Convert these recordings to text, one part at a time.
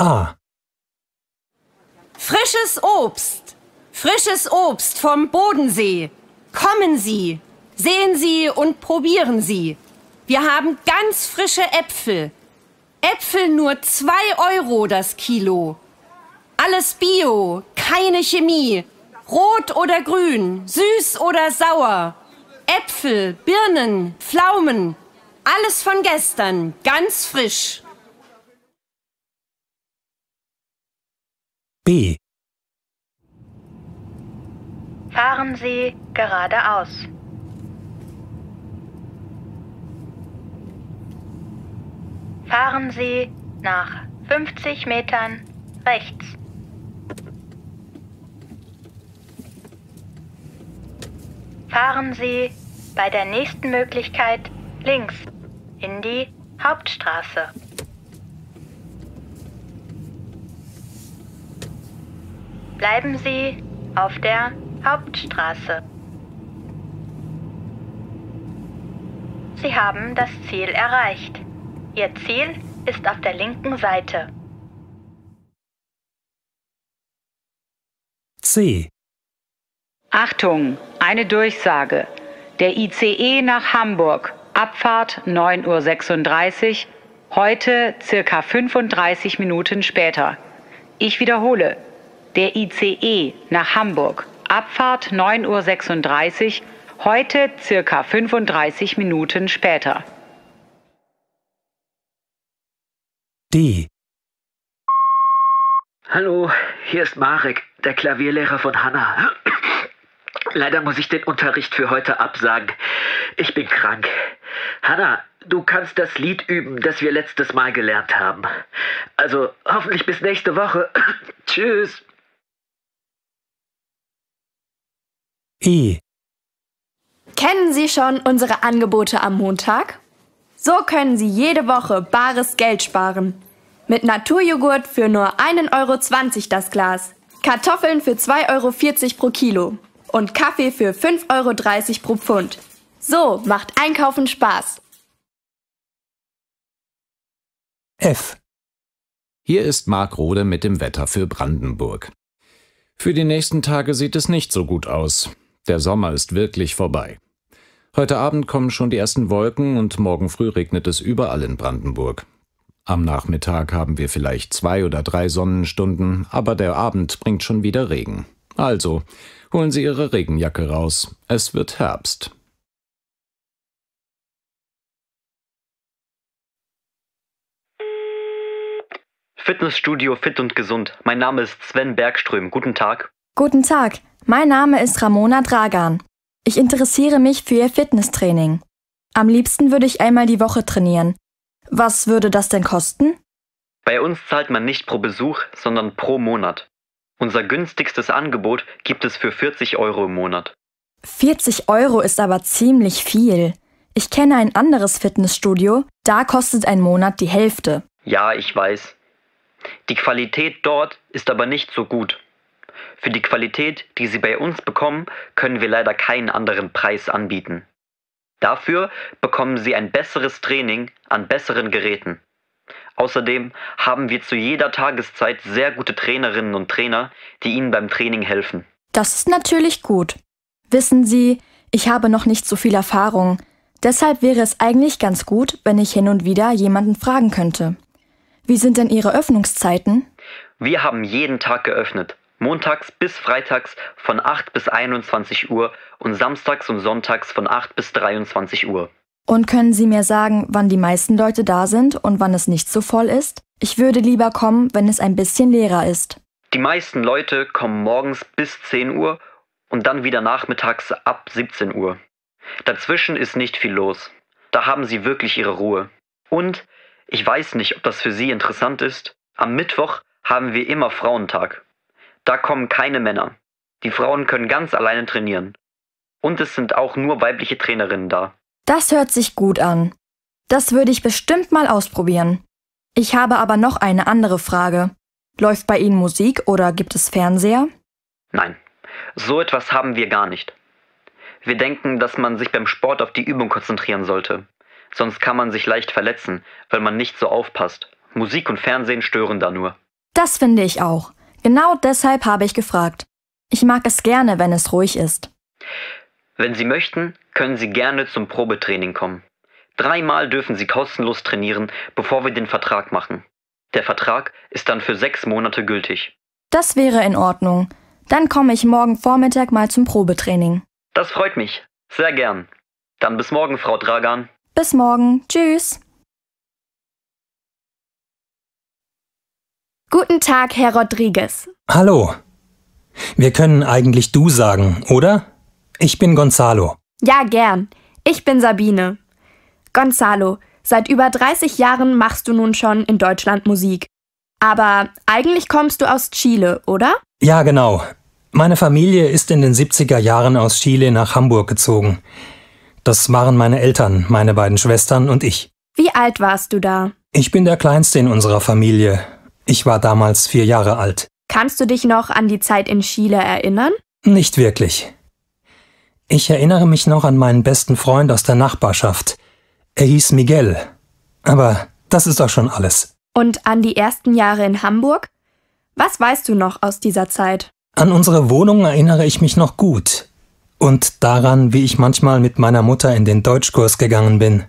A. Ah. Frisches Obst. Frisches Obst vom Bodensee. Kommen Sie, sehen Sie und probieren Sie. Wir haben ganz frische Äpfel. Äpfel nur 2 Euro das Kilo. Alles Bio, keine Chemie. Rot oder grün, süß oder sauer. Äpfel, Birnen, Pflaumen. Alles von gestern, ganz frisch. Fahren Sie geradeaus. Fahren Sie nach 50 Metern rechts. Fahren Sie bei der nächsten Möglichkeit links in die Hauptstraße. Bleiben Sie auf der Hauptstraße. Sie haben das Ziel erreicht. Ihr Ziel ist auf der linken Seite. C. Achtung, eine Durchsage. Der ICE nach Hamburg, Abfahrt 9.36 Uhr, heute circa 35 Minuten später. Ich wiederhole, der ICE nach Hamburg, Abfahrt 9.36 Uhr, heute circa 35 Minuten später. D. Hallo, hier ist Marek, der Klavierlehrer von Hanna. Leider muss ich den Unterricht für heute absagen. Ich bin krank. Hanna, du kannst das Lied üben, das wir letztes Mal gelernt haben. Also hoffentlich bis nächste Woche. Tschüss. E. Kennen Sie schon unsere Angebote am Montag? So können Sie jede Woche bares Geld sparen. Mit Naturjoghurt für nur 1,20 Euro das Glas, Kartoffeln für 2,40 Euro pro Kilo und Kaffee für 5,30 Euro pro Pfund. So macht Einkaufen Spaß. F. Hier ist Marc Rode mit dem Wetter für Brandenburg. Für die nächsten Tage sieht es nicht so gut aus. Der Sommer ist wirklich vorbei. Heute Abend kommen schon die ersten Wolken und morgen früh regnet es überall in Brandenburg. Am Nachmittag haben wir vielleicht zwei oder drei Sonnenstunden, aber der Abend bringt schon wieder Regen. Also, holen Sie Ihre Regenjacke raus. Es wird Herbst. Fitnessstudio Fit und Gesund. Mein Name ist Sven Bergström. Guten Tag. Guten Tag. Mein Name ist Ramona Dragan. Ich interessiere mich für Ihr Fitnesstraining. Am liebsten würde ich einmal die Woche trainieren. Was würde das denn kosten? Bei uns zahlt man nicht pro Besuch, sondern pro Monat. Unser günstigstes Angebot gibt es für 40 Euro im Monat. 40 Euro ist aber ziemlich viel. Ich kenne ein anderes Fitnessstudio, da kostet ein Monat die Hälfte. Ja, ich weiß. Die Qualität dort ist aber nicht so gut. Für die Qualität, die sie bei uns bekommen, können wir leider keinen anderen Preis anbieten. Dafür bekommen sie ein besseres Training an besseren Geräten. Außerdem haben wir zu jeder Tageszeit sehr gute Trainerinnen und Trainer, die ihnen beim Training helfen. Das ist natürlich gut. Wissen Sie, ich habe noch nicht so viel Erfahrung. Deshalb wäre es eigentlich ganz gut, wenn ich hin und wieder jemanden fragen könnte. Wie sind denn Ihre Öffnungszeiten? Wir haben jeden Tag geöffnet, montags bis freitags von 8 bis 21 Uhr und samstags und sonntags von 8 bis 23 Uhr. Und können Sie mir sagen, wann die meisten Leute da sind und wann es nicht so voll ist? Ich würde lieber kommen, wenn es ein bisschen leerer ist. Die meisten Leute kommen morgens bis 10 Uhr und dann wieder nachmittags ab 17 Uhr. Dazwischen ist nicht viel los. Da haben Sie wirklich Ihre Ruhe. Und, ich weiß nicht, ob das für Sie interessant ist, am Mittwoch haben wir immer Frauentag. Da kommen keine Männer. Die Frauen können ganz alleine trainieren. Und es sind auch nur weibliche Trainerinnen da. Das hört sich gut an. Das würde ich bestimmt mal ausprobieren. Ich habe aber noch eine andere Frage. Läuft bei Ihnen Musik oder gibt es Fernseher? Nein, so etwas haben wir gar nicht. Wir denken, dass man sich beim Sport auf die Übung konzentrieren sollte. Sonst kann man sich leicht verletzen, wenn man nicht so aufpasst. Musik und Fernsehen stören da nur. Das finde ich auch. Genau deshalb habe ich gefragt. Ich mag es gerne, wenn es ruhig ist. Wenn Sie möchten, können Sie gerne zum Probetraining kommen. Dreimal dürfen Sie kostenlos trainieren, bevor wir den Vertrag machen. Der Vertrag ist dann für sechs Monate gültig. Das wäre in Ordnung. Dann komme ich morgen Vormittag mal zum Probetraining. Das freut mich. Sehr gern. Dann bis morgen, Frau Dragan. Bis morgen. Tschüss. Guten Tag, Herr Rodriguez. Hallo. Wir können eigentlich du sagen, oder? Ich bin Gonzalo. Ja, gern. Ich bin Sabine. Gonzalo, seit über 30 Jahren machst du nun schon in Deutschland Musik. Aber eigentlich kommst du aus Chile, oder? Ja, genau. Meine Familie ist in den 70er Jahren aus Chile nach Hamburg gezogen. Das waren meine Eltern, meine beiden Schwestern und ich. Wie alt warst du da? Ich bin der Kleinste in unserer Familie ich war damals vier Jahre alt. Kannst du dich noch an die Zeit in Chile erinnern? Nicht wirklich. Ich erinnere mich noch an meinen besten Freund aus der Nachbarschaft. Er hieß Miguel. Aber das ist doch schon alles. Und an die ersten Jahre in Hamburg? Was weißt du noch aus dieser Zeit? An unsere Wohnung erinnere ich mich noch gut. Und daran, wie ich manchmal mit meiner Mutter in den Deutschkurs gegangen bin.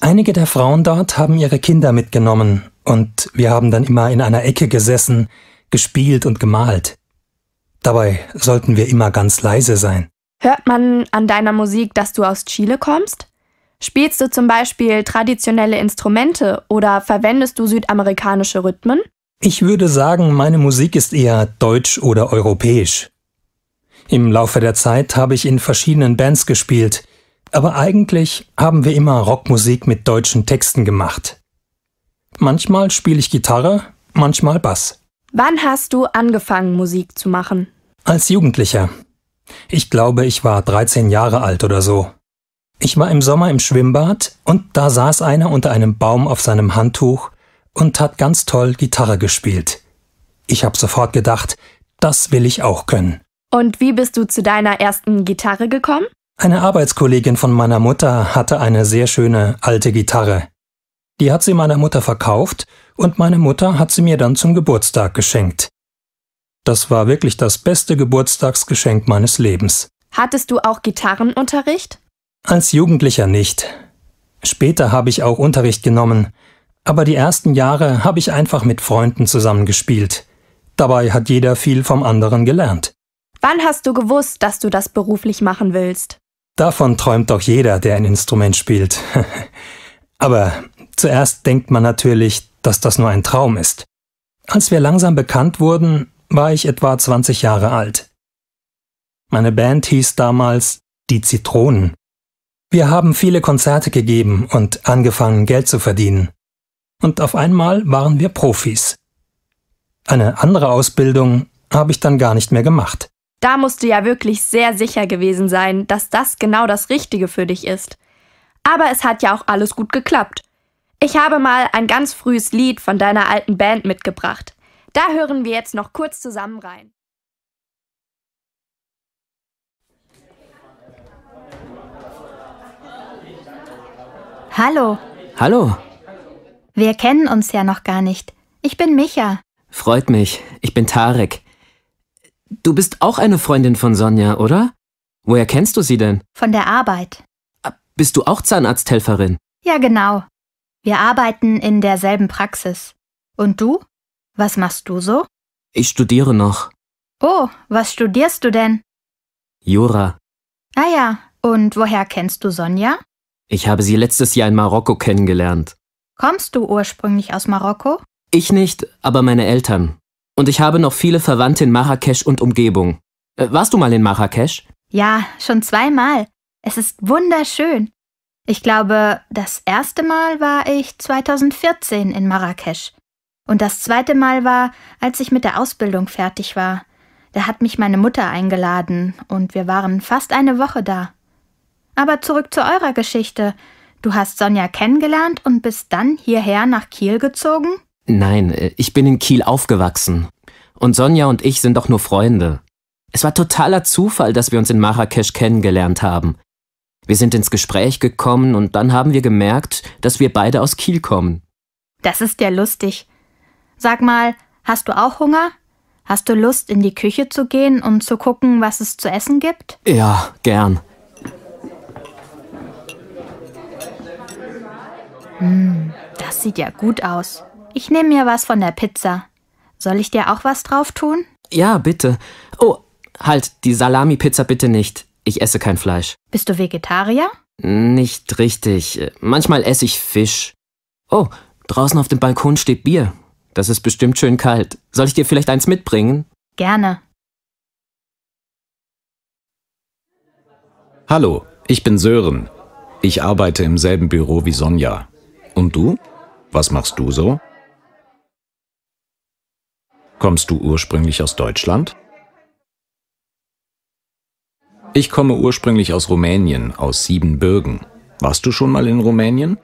Einige der Frauen dort haben ihre Kinder mitgenommen und wir haben dann immer in einer Ecke gesessen, gespielt und gemalt. Dabei sollten wir immer ganz leise sein. Hört man an deiner Musik, dass du aus Chile kommst? Spielst du zum Beispiel traditionelle Instrumente oder verwendest du südamerikanische Rhythmen? Ich würde sagen, meine Musik ist eher deutsch oder europäisch. Im Laufe der Zeit habe ich in verschiedenen Bands gespielt, aber eigentlich haben wir immer Rockmusik mit deutschen Texten gemacht. Manchmal spiele ich Gitarre, manchmal Bass. Wann hast du angefangen, Musik zu machen? Als Jugendlicher. Ich glaube, ich war 13 Jahre alt oder so. Ich war im Sommer im Schwimmbad und da saß einer unter einem Baum auf seinem Handtuch und hat ganz toll Gitarre gespielt. Ich habe sofort gedacht, das will ich auch können. Und wie bist du zu deiner ersten Gitarre gekommen? Eine Arbeitskollegin von meiner Mutter hatte eine sehr schöne alte Gitarre. Die hat sie meiner Mutter verkauft und meine Mutter hat sie mir dann zum Geburtstag geschenkt. Das war wirklich das beste Geburtstagsgeschenk meines Lebens. Hattest du auch Gitarrenunterricht? Als Jugendlicher nicht. Später habe ich auch Unterricht genommen, aber die ersten Jahre habe ich einfach mit Freunden zusammengespielt. Dabei hat jeder viel vom anderen gelernt. Wann hast du gewusst, dass du das beruflich machen willst? Davon träumt doch jeder, der ein Instrument spielt. aber Zuerst denkt man natürlich, dass das nur ein Traum ist. Als wir langsam bekannt wurden, war ich etwa 20 Jahre alt. Meine Band hieß damals Die Zitronen. Wir haben viele Konzerte gegeben und angefangen, Geld zu verdienen. Und auf einmal waren wir Profis. Eine andere Ausbildung habe ich dann gar nicht mehr gemacht. Da musst du ja wirklich sehr sicher gewesen sein, dass das genau das Richtige für dich ist. Aber es hat ja auch alles gut geklappt. Ich habe mal ein ganz frühes Lied von deiner alten Band mitgebracht. Da hören wir jetzt noch kurz zusammen rein. Hallo. Hallo. Wir kennen uns ja noch gar nicht. Ich bin Micha. Freut mich. Ich bin Tarek. Du bist auch eine Freundin von Sonja, oder? Woher kennst du sie denn? Von der Arbeit. Ah, bist du auch Zahnarzthelferin? Ja, genau. Wir arbeiten in derselben Praxis. Und du? Was machst du so? Ich studiere noch. Oh, was studierst du denn? Jura. Ah ja, und woher kennst du Sonja? Ich habe sie letztes Jahr in Marokko kennengelernt. Kommst du ursprünglich aus Marokko? Ich nicht, aber meine Eltern. Und ich habe noch viele Verwandte in Marrakesch und Umgebung. Äh, warst du mal in Marrakesch? Ja, schon zweimal. Es ist wunderschön. Ich glaube, das erste Mal war ich 2014 in Marrakesch. Und das zweite Mal war, als ich mit der Ausbildung fertig war. Da hat mich meine Mutter eingeladen und wir waren fast eine Woche da. Aber zurück zu eurer Geschichte. Du hast Sonja kennengelernt und bist dann hierher nach Kiel gezogen? Nein, äh, ich bin in Kiel aufgewachsen. Und Sonja und ich sind doch nur Freunde. Es war totaler Zufall, dass wir uns in Marrakesch kennengelernt haben. Wir sind ins Gespräch gekommen und dann haben wir gemerkt, dass wir beide aus Kiel kommen. Das ist ja lustig. Sag mal, hast du auch Hunger? Hast du Lust, in die Küche zu gehen und zu gucken, was es zu essen gibt? Ja, gern. Hm, das sieht ja gut aus. Ich nehme mir was von der Pizza. Soll ich dir auch was drauf tun? Ja, bitte. Oh, halt, die Salami-Pizza bitte nicht. Ich esse kein Fleisch. Bist du Vegetarier? Nicht richtig. Manchmal esse ich Fisch. Oh, draußen auf dem Balkon steht Bier. Das ist bestimmt schön kalt. Soll ich dir vielleicht eins mitbringen? Gerne. Hallo, ich bin Sören. Ich arbeite im selben Büro wie Sonja. Und du? Was machst du so? Kommst du ursprünglich aus Deutschland? Ich komme ursprünglich aus Rumänien, aus Siebenbürgen. Warst du schon mal in Rumänien?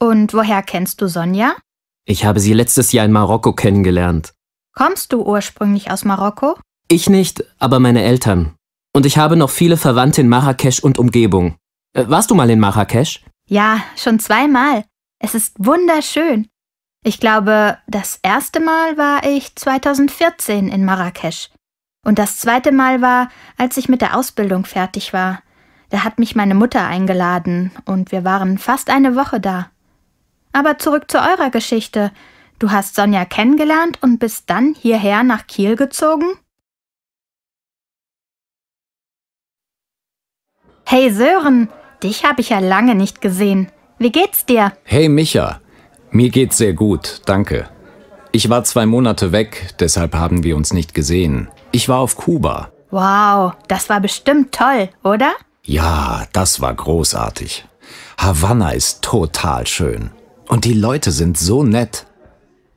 Und woher kennst du Sonja? Ich habe sie letztes Jahr in Marokko kennengelernt. Kommst du ursprünglich aus Marokko? Ich nicht, aber meine Eltern. Und ich habe noch viele Verwandte in Marrakesch und Umgebung. Äh, warst du mal in Marrakesch? Ja, schon zweimal. Es ist wunderschön. Ich glaube, das erste Mal war ich 2014 in Marrakesch. Und das zweite Mal war, als ich mit der Ausbildung fertig war. Da hat mich meine Mutter eingeladen und wir waren fast eine Woche da. Aber zurück zu eurer Geschichte. Du hast Sonja kennengelernt und bist dann hierher nach Kiel gezogen? Hey Sören, dich habe ich ja lange nicht gesehen. Wie geht's dir? Hey Micha, mir geht's sehr gut, danke. Ich war zwei Monate weg, deshalb haben wir uns nicht gesehen. Ich war auf Kuba. Wow, das war bestimmt toll, oder? Ja, das war großartig. Havanna ist total schön. Und die Leute sind so nett.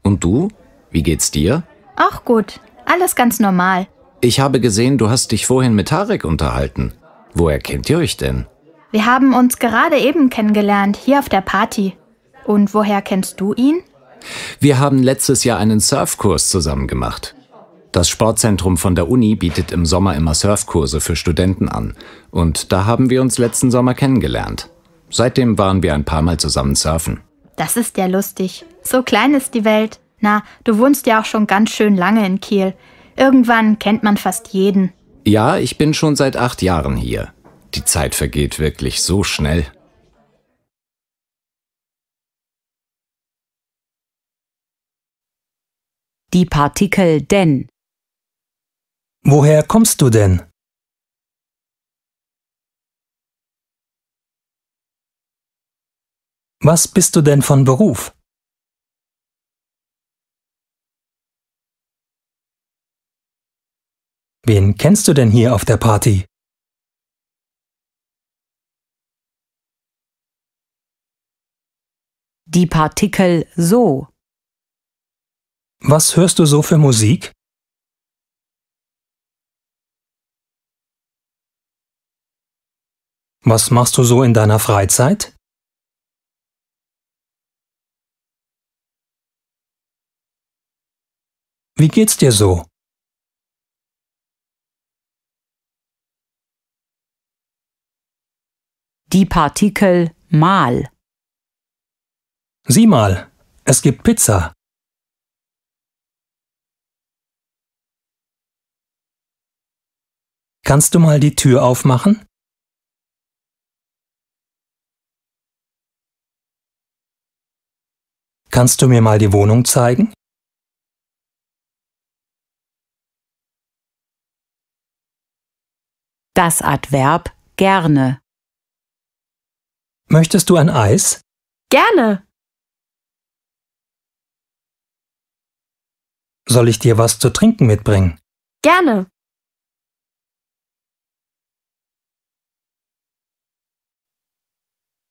Und du? Wie geht's dir? Auch gut. Alles ganz normal. Ich habe gesehen, du hast dich vorhin mit Tarek unterhalten. Woher kennt ihr euch denn? Wir haben uns gerade eben kennengelernt, hier auf der Party. Und woher kennst du ihn? Wir haben letztes Jahr einen Surfkurs zusammen gemacht. Das Sportzentrum von der Uni bietet im Sommer immer Surfkurse für Studenten an. Und da haben wir uns letzten Sommer kennengelernt. Seitdem waren wir ein paar Mal zusammen surfen. Das ist ja lustig. So klein ist die Welt. Na, du wohnst ja auch schon ganz schön lange in Kiel. Irgendwann kennt man fast jeden. Ja, ich bin schon seit acht Jahren hier. Die Zeit vergeht wirklich so schnell. Die Partikel denn Woher kommst du denn? Was bist du denn von Beruf? Wen kennst du denn hier auf der Party? Die Partikel so. Was hörst du so für Musik? Was machst du so in deiner Freizeit? Wie geht's dir so? Die Partikel mal. Sieh mal, es gibt Pizza. Kannst du mal die Tür aufmachen? Kannst du mir mal die Wohnung zeigen? Das Adverb gerne. Möchtest du ein Eis? Gerne. Soll ich dir was zu trinken mitbringen? Gerne.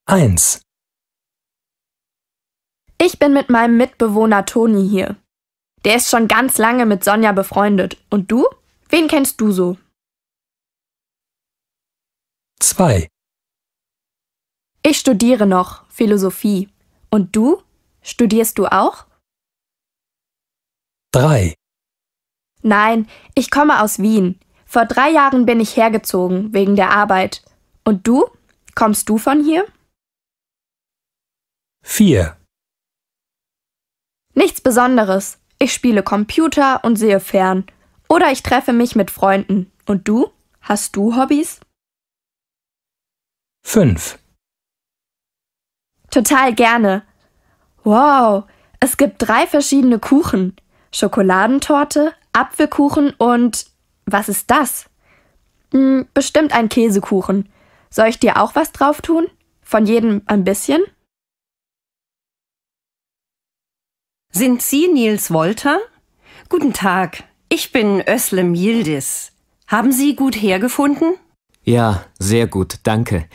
Eins. Ich bin mit meinem Mitbewohner Toni hier. Der ist schon ganz lange mit Sonja befreundet. Und du? Wen kennst du so? 2. Ich studiere noch Philosophie. Und du? Studierst du auch? 3. Nein, ich komme aus Wien. Vor drei Jahren bin ich hergezogen, wegen der Arbeit. Und du? Kommst du von hier? 4. Nichts Besonderes. Ich spiele Computer und sehe fern. Oder ich treffe mich mit Freunden. Und du? Hast du Hobbys? 5. Total gerne. Wow, es gibt drei verschiedene Kuchen. Schokoladentorte, Apfelkuchen und... Was ist das? Hm, bestimmt ein Käsekuchen. Soll ich dir auch was drauf tun? Von jedem ein bisschen? Sind Sie Nils Wolter? Guten Tag, ich bin Özlem Yildiz. Haben Sie gut hergefunden? Ja, sehr gut, danke.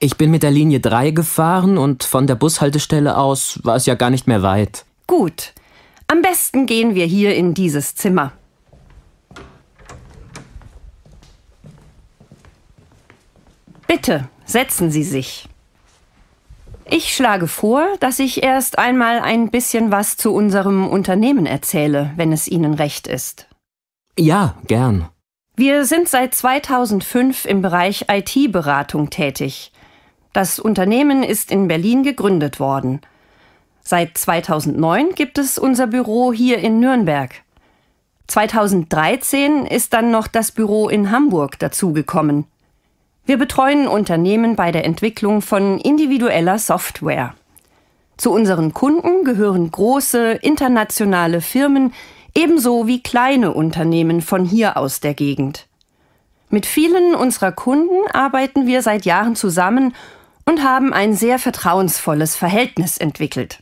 Ich bin mit der Linie 3 gefahren und von der Bushaltestelle aus war es ja gar nicht mehr weit. Gut. Am besten gehen wir hier in dieses Zimmer. Bitte, setzen Sie sich. Ich schlage vor, dass ich erst einmal ein bisschen was zu unserem Unternehmen erzähle, wenn es Ihnen recht ist. Ja, gern. Wir sind seit 2005 im Bereich IT-Beratung tätig. Das Unternehmen ist in Berlin gegründet worden. Seit 2009 gibt es unser Büro hier in Nürnberg. 2013 ist dann noch das Büro in Hamburg dazugekommen. Wir betreuen Unternehmen bei der Entwicklung von individueller Software. Zu unseren Kunden gehören große internationale Firmen ebenso wie kleine Unternehmen von hier aus der Gegend. Mit vielen unserer Kunden arbeiten wir seit Jahren zusammen und haben ein sehr vertrauensvolles Verhältnis entwickelt.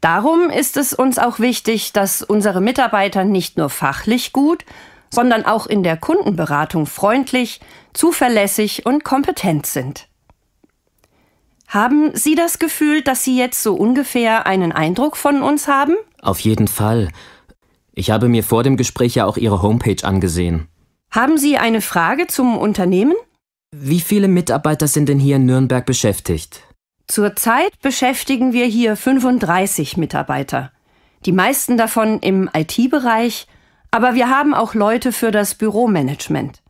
Darum ist es uns auch wichtig, dass unsere Mitarbeiter nicht nur fachlich gut, sondern auch in der Kundenberatung freundlich, zuverlässig und kompetent sind. Haben Sie das Gefühl, dass Sie jetzt so ungefähr einen Eindruck von uns haben? Auf jeden Fall. Ich habe mir vor dem Gespräch ja auch Ihre Homepage angesehen. Haben Sie eine Frage zum Unternehmen? Wie viele Mitarbeiter sind denn hier in Nürnberg beschäftigt? Zurzeit beschäftigen wir hier 35 Mitarbeiter. Die meisten davon im IT-Bereich, aber wir haben auch Leute für das Büromanagement.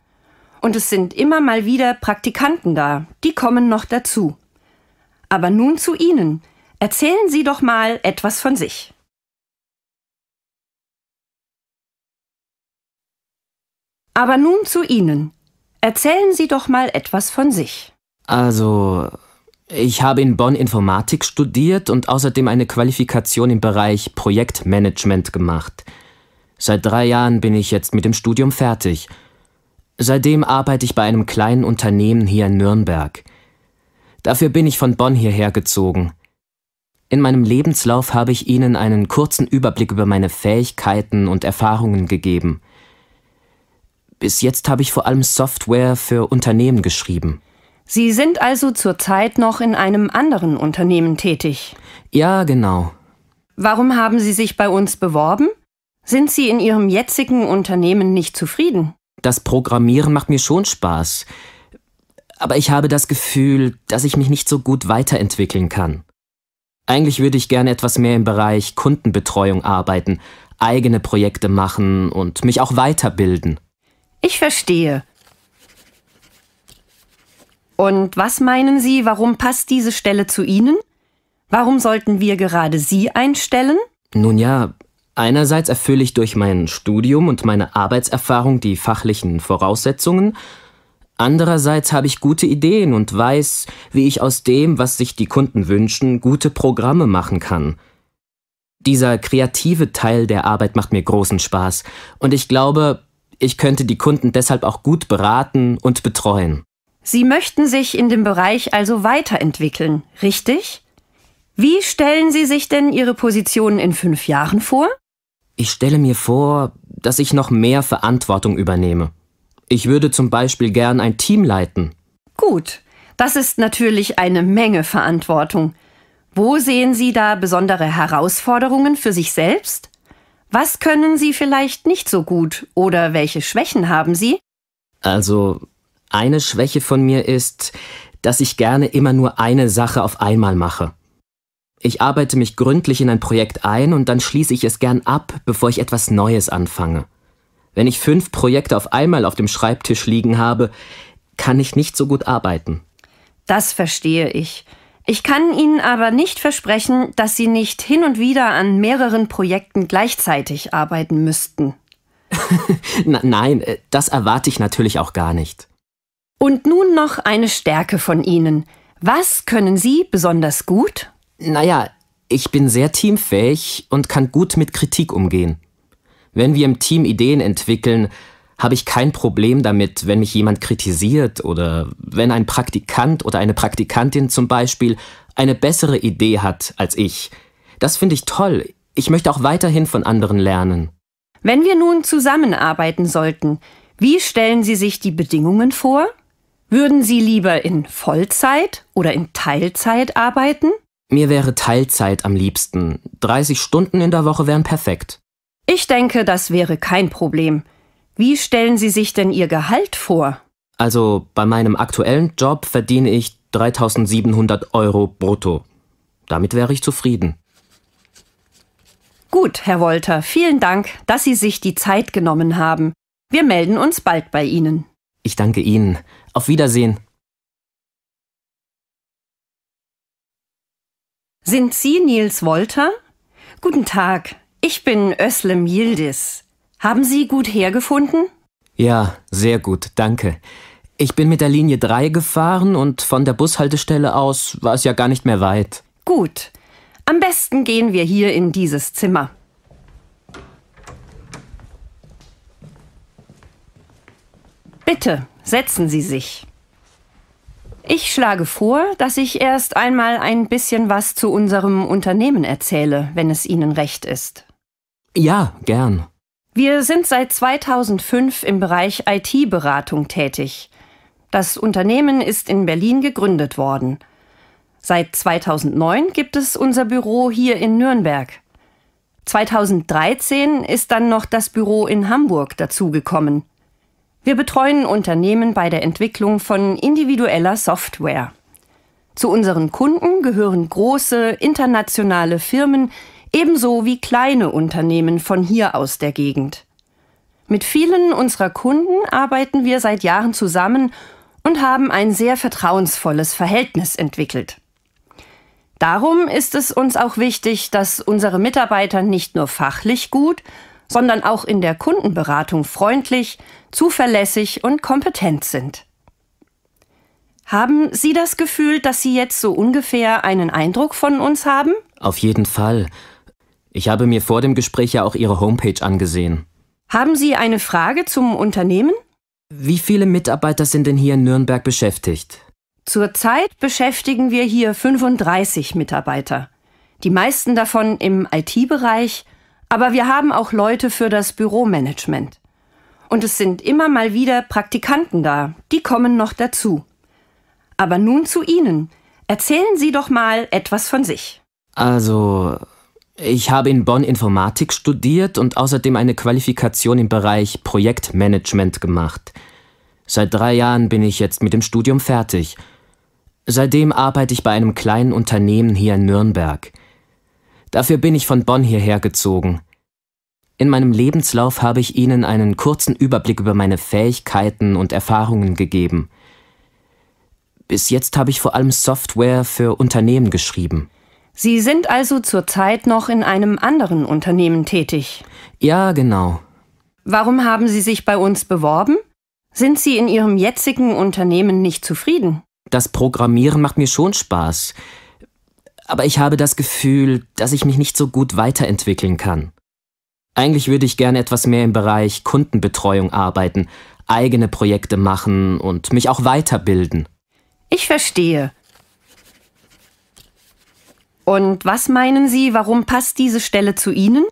Und es sind immer mal wieder Praktikanten da, die kommen noch dazu. Aber nun zu Ihnen. Erzählen Sie doch mal etwas von sich. Aber nun zu Ihnen. Erzählen Sie doch mal etwas von sich. Also, ich habe in Bonn Informatik studiert und außerdem eine Qualifikation im Bereich Projektmanagement gemacht. Seit drei Jahren bin ich jetzt mit dem Studium fertig. Seitdem arbeite ich bei einem kleinen Unternehmen hier in Nürnberg. Dafür bin ich von Bonn hierher gezogen. In meinem Lebenslauf habe ich Ihnen einen kurzen Überblick über meine Fähigkeiten und Erfahrungen gegeben. Bis jetzt habe ich vor allem Software für Unternehmen geschrieben. Sie sind also zurzeit noch in einem anderen Unternehmen tätig? Ja, genau. Warum haben Sie sich bei uns beworben? Sind Sie in Ihrem jetzigen Unternehmen nicht zufrieden? Das Programmieren macht mir schon Spaß. Aber ich habe das Gefühl, dass ich mich nicht so gut weiterentwickeln kann. Eigentlich würde ich gerne etwas mehr im Bereich Kundenbetreuung arbeiten, eigene Projekte machen und mich auch weiterbilden. Ich verstehe. Und was meinen Sie, warum passt diese Stelle zu Ihnen? Warum sollten wir gerade Sie einstellen? Nun ja, Einerseits erfülle ich durch mein Studium und meine Arbeitserfahrung die fachlichen Voraussetzungen, andererseits habe ich gute Ideen und weiß, wie ich aus dem, was sich die Kunden wünschen, gute Programme machen kann. Dieser kreative Teil der Arbeit macht mir großen Spaß und ich glaube, ich könnte die Kunden deshalb auch gut beraten und betreuen. Sie möchten sich in dem Bereich also weiterentwickeln, richtig? Wie stellen Sie sich denn Ihre Position in fünf Jahren vor? Ich stelle mir vor, dass ich noch mehr Verantwortung übernehme. Ich würde zum Beispiel gern ein Team leiten. Gut, das ist natürlich eine Menge Verantwortung. Wo sehen Sie da besondere Herausforderungen für sich selbst? Was können Sie vielleicht nicht so gut oder welche Schwächen haben Sie? Also, eine Schwäche von mir ist, dass ich gerne immer nur eine Sache auf einmal mache. Ich arbeite mich gründlich in ein Projekt ein und dann schließe ich es gern ab, bevor ich etwas Neues anfange. Wenn ich fünf Projekte auf einmal auf dem Schreibtisch liegen habe, kann ich nicht so gut arbeiten. Das verstehe ich. Ich kann Ihnen aber nicht versprechen, dass Sie nicht hin und wieder an mehreren Projekten gleichzeitig arbeiten müssten. nein, äh, das erwarte ich natürlich auch gar nicht. Und nun noch eine Stärke von Ihnen. Was können Sie besonders gut? Naja, ich bin sehr teamfähig und kann gut mit Kritik umgehen. Wenn wir im Team Ideen entwickeln, habe ich kein Problem damit, wenn mich jemand kritisiert oder wenn ein Praktikant oder eine Praktikantin zum Beispiel eine bessere Idee hat als ich. Das finde ich toll. Ich möchte auch weiterhin von anderen lernen. Wenn wir nun zusammenarbeiten sollten, wie stellen Sie sich die Bedingungen vor? Würden Sie lieber in Vollzeit oder in Teilzeit arbeiten? Mir wäre Teilzeit am liebsten. 30 Stunden in der Woche wären perfekt. Ich denke, das wäre kein Problem. Wie stellen Sie sich denn Ihr Gehalt vor? Also bei meinem aktuellen Job verdiene ich 3700 Euro brutto. Damit wäre ich zufrieden. Gut, Herr Wolter, vielen Dank, dass Sie sich die Zeit genommen haben. Wir melden uns bald bei Ihnen. Ich danke Ihnen. Auf Wiedersehen. Sind Sie Nils Wolter? Guten Tag, ich bin Özlem Yildiz. Haben Sie gut hergefunden? Ja, sehr gut, danke. Ich bin mit der Linie 3 gefahren und von der Bushaltestelle aus war es ja gar nicht mehr weit. Gut. Am besten gehen wir hier in dieses Zimmer. Bitte, setzen Sie sich. Ich schlage vor, dass ich erst einmal ein bisschen was zu unserem Unternehmen erzähle, wenn es Ihnen recht ist. Ja, gern. Wir sind seit 2005 im Bereich IT-Beratung tätig. Das Unternehmen ist in Berlin gegründet worden. Seit 2009 gibt es unser Büro hier in Nürnberg. 2013 ist dann noch das Büro in Hamburg dazugekommen. Wir betreuen Unternehmen bei der Entwicklung von individueller Software. Zu unseren Kunden gehören große internationale Firmen ebenso wie kleine Unternehmen von hier aus der Gegend. Mit vielen unserer Kunden arbeiten wir seit Jahren zusammen und haben ein sehr vertrauensvolles Verhältnis entwickelt. Darum ist es uns auch wichtig, dass unsere Mitarbeiter nicht nur fachlich gut, sondern auch in der Kundenberatung freundlich, zuverlässig und kompetent sind. Haben Sie das Gefühl, dass Sie jetzt so ungefähr einen Eindruck von uns haben? Auf jeden Fall. Ich habe mir vor dem Gespräch ja auch Ihre Homepage angesehen. Haben Sie eine Frage zum Unternehmen? Wie viele Mitarbeiter sind denn hier in Nürnberg beschäftigt? Zurzeit beschäftigen wir hier 35 Mitarbeiter. Die meisten davon im IT-Bereich, aber wir haben auch Leute für das Büromanagement. Und es sind immer mal wieder Praktikanten da, die kommen noch dazu. Aber nun zu Ihnen. Erzählen Sie doch mal etwas von sich. Also, ich habe in Bonn Informatik studiert und außerdem eine Qualifikation im Bereich Projektmanagement gemacht. Seit drei Jahren bin ich jetzt mit dem Studium fertig. Seitdem arbeite ich bei einem kleinen Unternehmen hier in Nürnberg. Dafür bin ich von Bonn hierher gezogen. In meinem Lebenslauf habe ich Ihnen einen kurzen Überblick über meine Fähigkeiten und Erfahrungen gegeben. Bis jetzt habe ich vor allem Software für Unternehmen geschrieben. Sie sind also zurzeit noch in einem anderen Unternehmen tätig? Ja, genau. Warum haben Sie sich bei uns beworben? Sind Sie in Ihrem jetzigen Unternehmen nicht zufrieden? Das Programmieren macht mir schon Spaß. Aber ich habe das Gefühl, dass ich mich nicht so gut weiterentwickeln kann. Eigentlich würde ich gerne etwas mehr im Bereich Kundenbetreuung arbeiten, eigene Projekte machen und mich auch weiterbilden. Ich verstehe. Und was meinen Sie, warum passt diese Stelle zu Ihnen?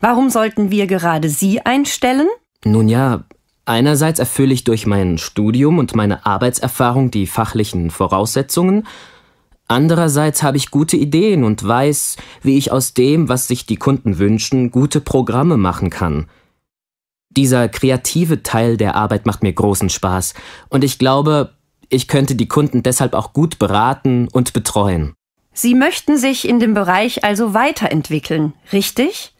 Warum sollten wir gerade Sie einstellen? Nun ja, einerseits erfülle ich durch mein Studium und meine Arbeitserfahrung die fachlichen Voraussetzungen, Andererseits habe ich gute Ideen und weiß, wie ich aus dem, was sich die Kunden wünschen, gute Programme machen kann. Dieser kreative Teil der Arbeit macht mir großen Spaß und ich glaube, ich könnte die Kunden deshalb auch gut beraten und betreuen. Sie möchten sich in dem Bereich also weiterentwickeln, richtig?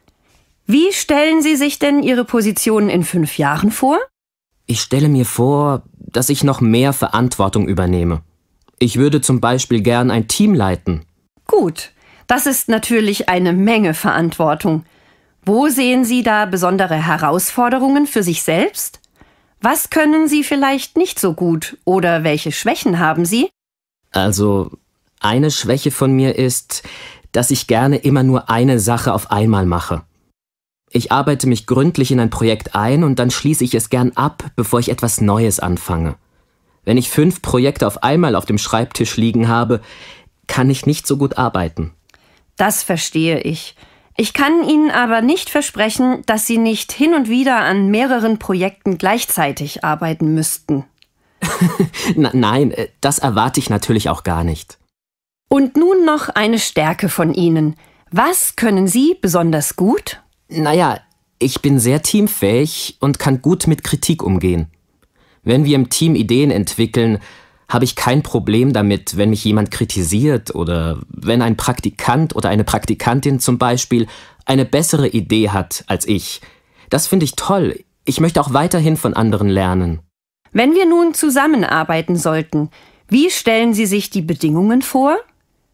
Wie stellen Sie sich denn Ihre Position in fünf Jahren vor? Ich stelle mir vor, dass ich noch mehr Verantwortung übernehme ich würde zum Beispiel gern ein Team leiten. Gut, das ist natürlich eine Menge Verantwortung. Wo sehen Sie da besondere Herausforderungen für sich selbst? Was können Sie vielleicht nicht so gut oder welche Schwächen haben Sie? Also, eine Schwäche von mir ist, dass ich gerne immer nur eine Sache auf einmal mache. Ich arbeite mich gründlich in ein Projekt ein und dann schließe ich es gern ab, bevor ich etwas Neues anfange. Wenn ich fünf Projekte auf einmal auf dem Schreibtisch liegen habe, kann ich nicht so gut arbeiten. Das verstehe ich. Ich kann Ihnen aber nicht versprechen, dass Sie nicht hin und wieder an mehreren Projekten gleichzeitig arbeiten müssten. nein, äh, das erwarte ich natürlich auch gar nicht. Und nun noch eine Stärke von Ihnen. Was können Sie besonders gut? Naja, ich bin sehr teamfähig und kann gut mit Kritik umgehen. Wenn wir im Team Ideen entwickeln, habe ich kein Problem damit, wenn mich jemand kritisiert oder wenn ein Praktikant oder eine Praktikantin zum Beispiel eine bessere Idee hat als ich. Das finde ich toll. Ich möchte auch weiterhin von anderen lernen. Wenn wir nun zusammenarbeiten sollten, wie stellen Sie sich die Bedingungen vor?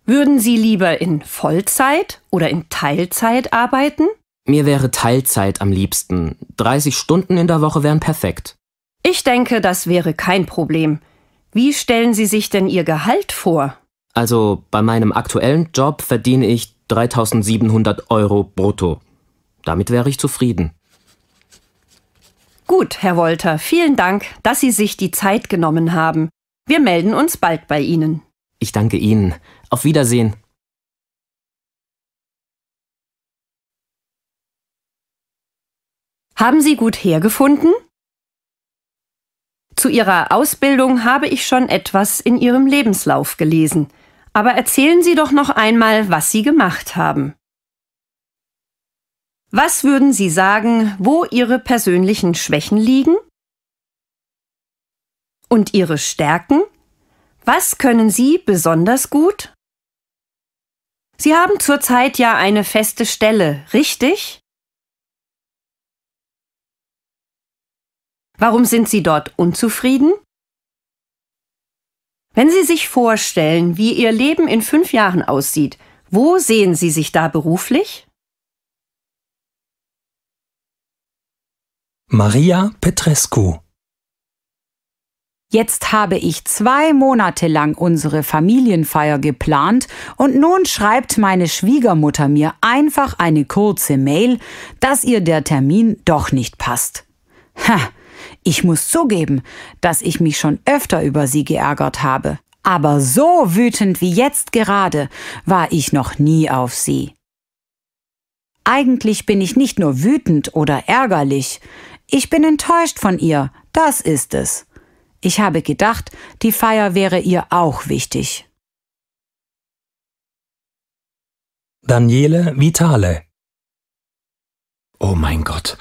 Würden Sie lieber in Vollzeit oder in Teilzeit arbeiten? Mir wäre Teilzeit am liebsten. 30 Stunden in der Woche wären perfekt. Ich denke, das wäre kein Problem. Wie stellen Sie sich denn Ihr Gehalt vor? Also bei meinem aktuellen Job verdiene ich 3700 Euro brutto. Damit wäre ich zufrieden. Gut, Herr Wolter, vielen Dank, dass Sie sich die Zeit genommen haben. Wir melden uns bald bei Ihnen. Ich danke Ihnen. Auf Wiedersehen. Haben Sie gut hergefunden? Zu Ihrer Ausbildung habe ich schon etwas in Ihrem Lebenslauf gelesen. Aber erzählen Sie doch noch einmal, was Sie gemacht haben. Was würden Sie sagen, wo Ihre persönlichen Schwächen liegen? Und Ihre Stärken? Was können Sie besonders gut? Sie haben zurzeit ja eine feste Stelle, richtig? Warum sind Sie dort unzufrieden? Wenn Sie sich vorstellen, wie Ihr Leben in fünf Jahren aussieht, wo sehen Sie sich da beruflich? Maria Petrescu Jetzt habe ich zwei Monate lang unsere Familienfeier geplant und nun schreibt meine Schwiegermutter mir einfach eine kurze Mail, dass ihr der Termin doch nicht passt. Ha, ich muss zugeben, dass ich mich schon öfter über sie geärgert habe. Aber so wütend wie jetzt gerade war ich noch nie auf sie. Eigentlich bin ich nicht nur wütend oder ärgerlich, ich bin enttäuscht von ihr, das ist es. Ich habe gedacht, die Feier wäre ihr auch wichtig. Daniele Vitale Oh mein Gott,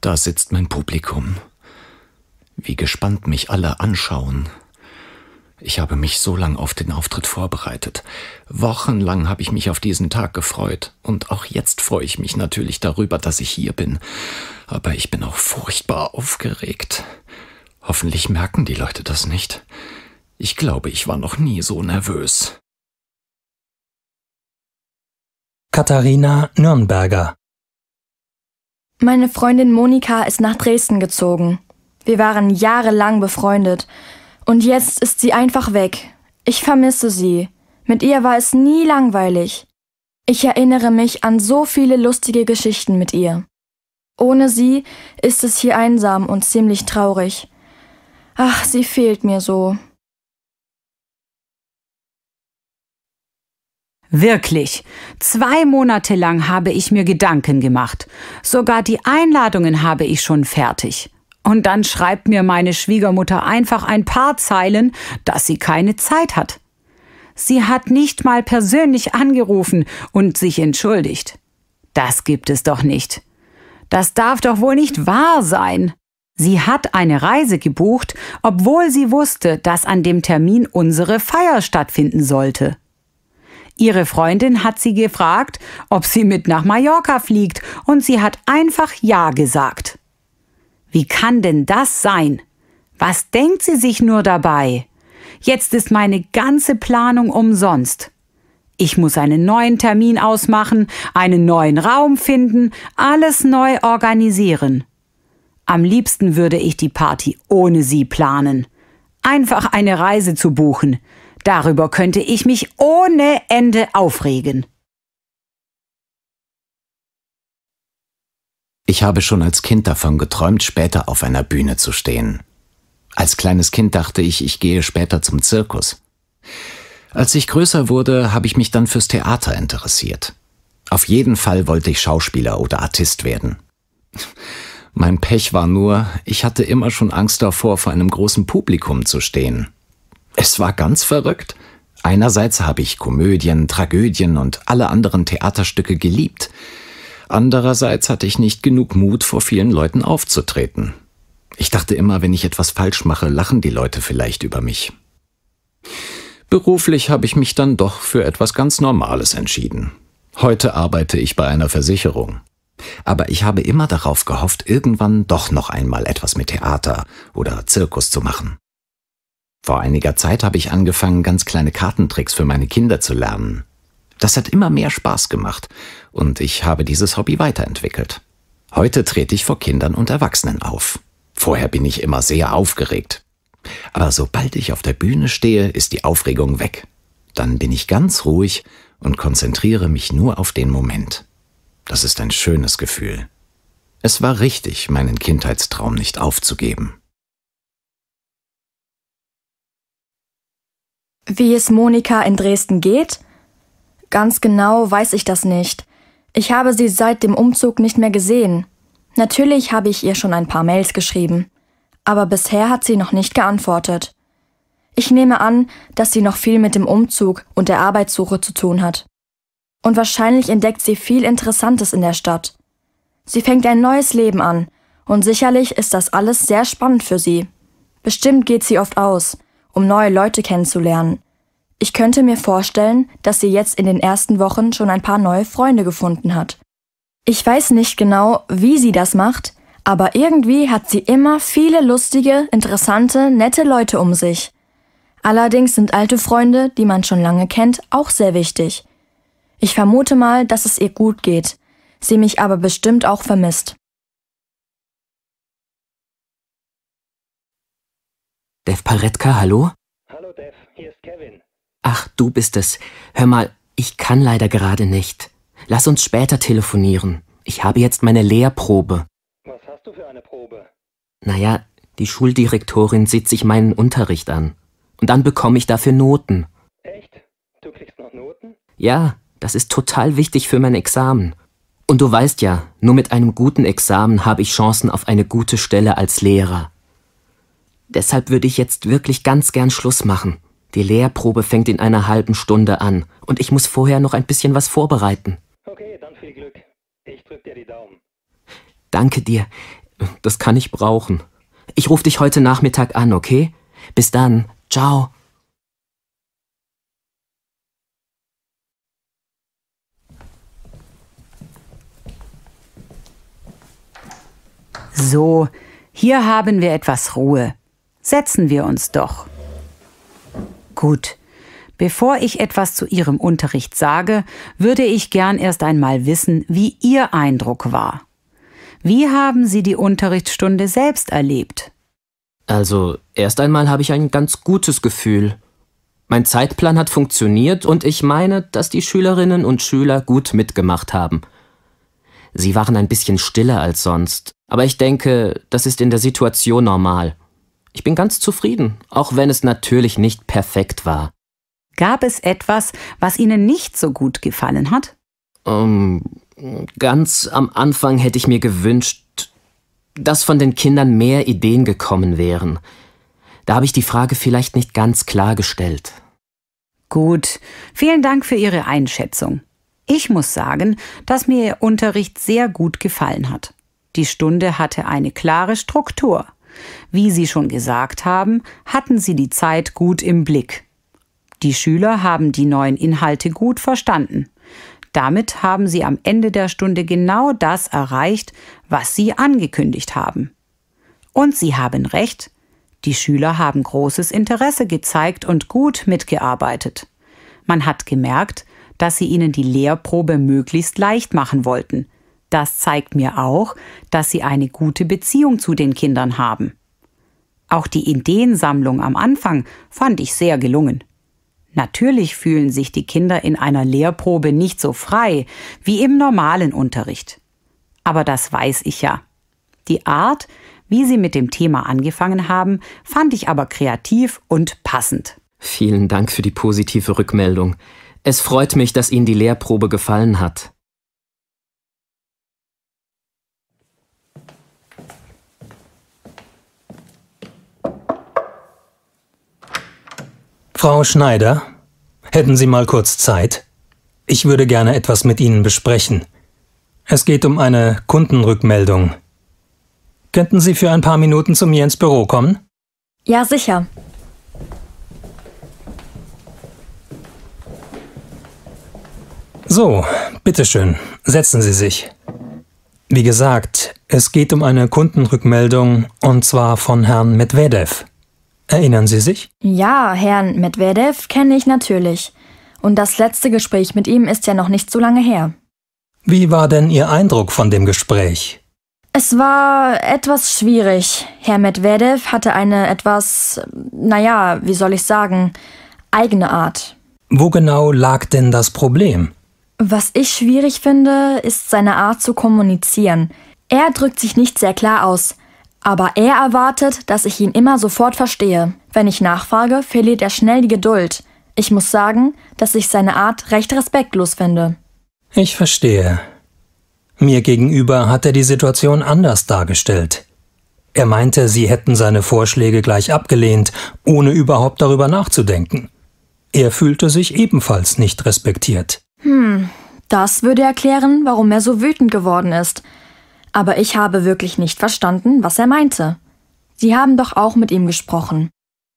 da sitzt mein Publikum wie gespannt mich alle anschauen. Ich habe mich so lang auf den Auftritt vorbereitet. Wochenlang habe ich mich auf diesen Tag gefreut. Und auch jetzt freue ich mich natürlich darüber, dass ich hier bin. Aber ich bin auch furchtbar aufgeregt. Hoffentlich merken die Leute das nicht. Ich glaube, ich war noch nie so nervös. Katharina Nürnberger Meine Freundin Monika ist nach Dresden gezogen. Wir waren jahrelang befreundet. Und jetzt ist sie einfach weg. Ich vermisse sie. Mit ihr war es nie langweilig. Ich erinnere mich an so viele lustige Geschichten mit ihr. Ohne sie ist es hier einsam und ziemlich traurig. Ach, sie fehlt mir so. Wirklich. Zwei Monate lang habe ich mir Gedanken gemacht. Sogar die Einladungen habe ich schon fertig. Und dann schreibt mir meine Schwiegermutter einfach ein paar Zeilen, dass sie keine Zeit hat. Sie hat nicht mal persönlich angerufen und sich entschuldigt. Das gibt es doch nicht. Das darf doch wohl nicht wahr sein. Sie hat eine Reise gebucht, obwohl sie wusste, dass an dem Termin unsere Feier stattfinden sollte. Ihre Freundin hat sie gefragt, ob sie mit nach Mallorca fliegt, und sie hat einfach Ja gesagt. Wie kann denn das sein? Was denkt sie sich nur dabei? Jetzt ist meine ganze Planung umsonst. Ich muss einen neuen Termin ausmachen, einen neuen Raum finden, alles neu organisieren. Am liebsten würde ich die Party ohne sie planen. Einfach eine Reise zu buchen. Darüber könnte ich mich ohne Ende aufregen. Ich habe schon als Kind davon geträumt, später auf einer Bühne zu stehen. Als kleines Kind dachte ich, ich gehe später zum Zirkus. Als ich größer wurde, habe ich mich dann fürs Theater interessiert. Auf jeden Fall wollte ich Schauspieler oder Artist werden. Mein Pech war nur, ich hatte immer schon Angst davor, vor einem großen Publikum zu stehen. Es war ganz verrückt. Einerseits habe ich Komödien, Tragödien und alle anderen Theaterstücke geliebt. Andererseits hatte ich nicht genug Mut, vor vielen Leuten aufzutreten. Ich dachte immer, wenn ich etwas falsch mache, lachen die Leute vielleicht über mich. Beruflich habe ich mich dann doch für etwas ganz Normales entschieden. Heute arbeite ich bei einer Versicherung. Aber ich habe immer darauf gehofft, irgendwann doch noch einmal etwas mit Theater oder Zirkus zu machen. Vor einiger Zeit habe ich angefangen, ganz kleine Kartentricks für meine Kinder zu lernen. Das hat immer mehr Spaß gemacht und ich habe dieses Hobby weiterentwickelt. Heute trete ich vor Kindern und Erwachsenen auf. Vorher bin ich immer sehr aufgeregt. Aber sobald ich auf der Bühne stehe, ist die Aufregung weg. Dann bin ich ganz ruhig und konzentriere mich nur auf den Moment. Das ist ein schönes Gefühl. Es war richtig, meinen Kindheitstraum nicht aufzugeben. Wie es Monika in Dresden geht? Ganz genau weiß ich das nicht. Ich habe sie seit dem Umzug nicht mehr gesehen. Natürlich habe ich ihr schon ein paar Mails geschrieben, aber bisher hat sie noch nicht geantwortet. Ich nehme an, dass sie noch viel mit dem Umzug und der Arbeitssuche zu tun hat. Und wahrscheinlich entdeckt sie viel Interessantes in der Stadt. Sie fängt ein neues Leben an, und sicherlich ist das alles sehr spannend für sie. Bestimmt geht sie oft aus, um neue Leute kennenzulernen, ich könnte mir vorstellen, dass sie jetzt in den ersten Wochen schon ein paar neue Freunde gefunden hat. Ich weiß nicht genau, wie sie das macht, aber irgendwie hat sie immer viele lustige, interessante, nette Leute um sich. Allerdings sind alte Freunde, die man schon lange kennt, auch sehr wichtig. Ich vermute mal, dass es ihr gut geht, sie mich aber bestimmt auch vermisst. Dev Paretka, hallo? Ach, du bist es. Hör mal, ich kann leider gerade nicht. Lass uns später telefonieren. Ich habe jetzt meine Lehrprobe. Was hast du für eine Probe? Naja, die Schuldirektorin sieht sich meinen Unterricht an. Und dann bekomme ich dafür Noten. Echt? Du kriegst noch Noten? Ja, das ist total wichtig für mein Examen. Und du weißt ja, nur mit einem guten Examen habe ich Chancen auf eine gute Stelle als Lehrer. Deshalb würde ich jetzt wirklich ganz gern Schluss machen. Die Lehrprobe fängt in einer halben Stunde an und ich muss vorher noch ein bisschen was vorbereiten. Okay, dann viel Glück. Ich drück dir die Daumen. Danke dir. Das kann ich brauchen. Ich rufe dich heute Nachmittag an, okay? Bis dann. Ciao. So, hier haben wir etwas Ruhe. Setzen wir uns doch. Gut. Bevor ich etwas zu Ihrem Unterricht sage, würde ich gern erst einmal wissen, wie Ihr Eindruck war. Wie haben Sie die Unterrichtsstunde selbst erlebt? Also, erst einmal habe ich ein ganz gutes Gefühl. Mein Zeitplan hat funktioniert und ich meine, dass die Schülerinnen und Schüler gut mitgemacht haben. Sie waren ein bisschen stiller als sonst, aber ich denke, das ist in der Situation normal. Ich bin ganz zufrieden, auch wenn es natürlich nicht perfekt war. Gab es etwas, was Ihnen nicht so gut gefallen hat? Ähm, ganz am Anfang hätte ich mir gewünscht, dass von den Kindern mehr Ideen gekommen wären. Da habe ich die Frage vielleicht nicht ganz klar gestellt. Gut, vielen Dank für Ihre Einschätzung. Ich muss sagen, dass mir Ihr Unterricht sehr gut gefallen hat. Die Stunde hatte eine klare Struktur. Wie Sie schon gesagt haben, hatten Sie die Zeit gut im Blick. Die Schüler haben die neuen Inhalte gut verstanden. Damit haben Sie am Ende der Stunde genau das erreicht, was Sie angekündigt haben. Und Sie haben recht, die Schüler haben großes Interesse gezeigt und gut mitgearbeitet. Man hat gemerkt, dass sie ihnen die Lehrprobe möglichst leicht machen wollten, das zeigt mir auch, dass sie eine gute Beziehung zu den Kindern haben. Auch die Ideensammlung am Anfang fand ich sehr gelungen. Natürlich fühlen sich die Kinder in einer Lehrprobe nicht so frei wie im normalen Unterricht. Aber das weiß ich ja. Die Art, wie Sie mit dem Thema angefangen haben, fand ich aber kreativ und passend. Vielen Dank für die positive Rückmeldung. Es freut mich, dass Ihnen die Lehrprobe gefallen hat. Frau Schneider, hätten Sie mal kurz Zeit? Ich würde gerne etwas mit Ihnen besprechen. Es geht um eine Kundenrückmeldung. Könnten Sie für ein paar Minuten zu mir ins Büro kommen? Ja, sicher. So, bitteschön, setzen Sie sich. Wie gesagt, es geht um eine Kundenrückmeldung und zwar von Herrn Medvedev. Erinnern Sie sich? Ja, Herrn Medvedev kenne ich natürlich. Und das letzte Gespräch mit ihm ist ja noch nicht so lange her. Wie war denn Ihr Eindruck von dem Gespräch? Es war etwas schwierig. Herr Medvedev hatte eine etwas, naja, wie soll ich sagen, eigene Art. Wo genau lag denn das Problem? Was ich schwierig finde, ist seine Art zu kommunizieren. Er drückt sich nicht sehr klar aus, aber er erwartet, dass ich ihn immer sofort verstehe. Wenn ich nachfrage, verliert er schnell die Geduld. Ich muss sagen, dass ich seine Art recht respektlos finde. Ich verstehe. Mir gegenüber hat er die Situation anders dargestellt. Er meinte, sie hätten seine Vorschläge gleich abgelehnt, ohne überhaupt darüber nachzudenken. Er fühlte sich ebenfalls nicht respektiert. Hm, das würde erklären, warum er so wütend geworden ist aber ich habe wirklich nicht verstanden, was er meinte. Sie haben doch auch mit ihm gesprochen.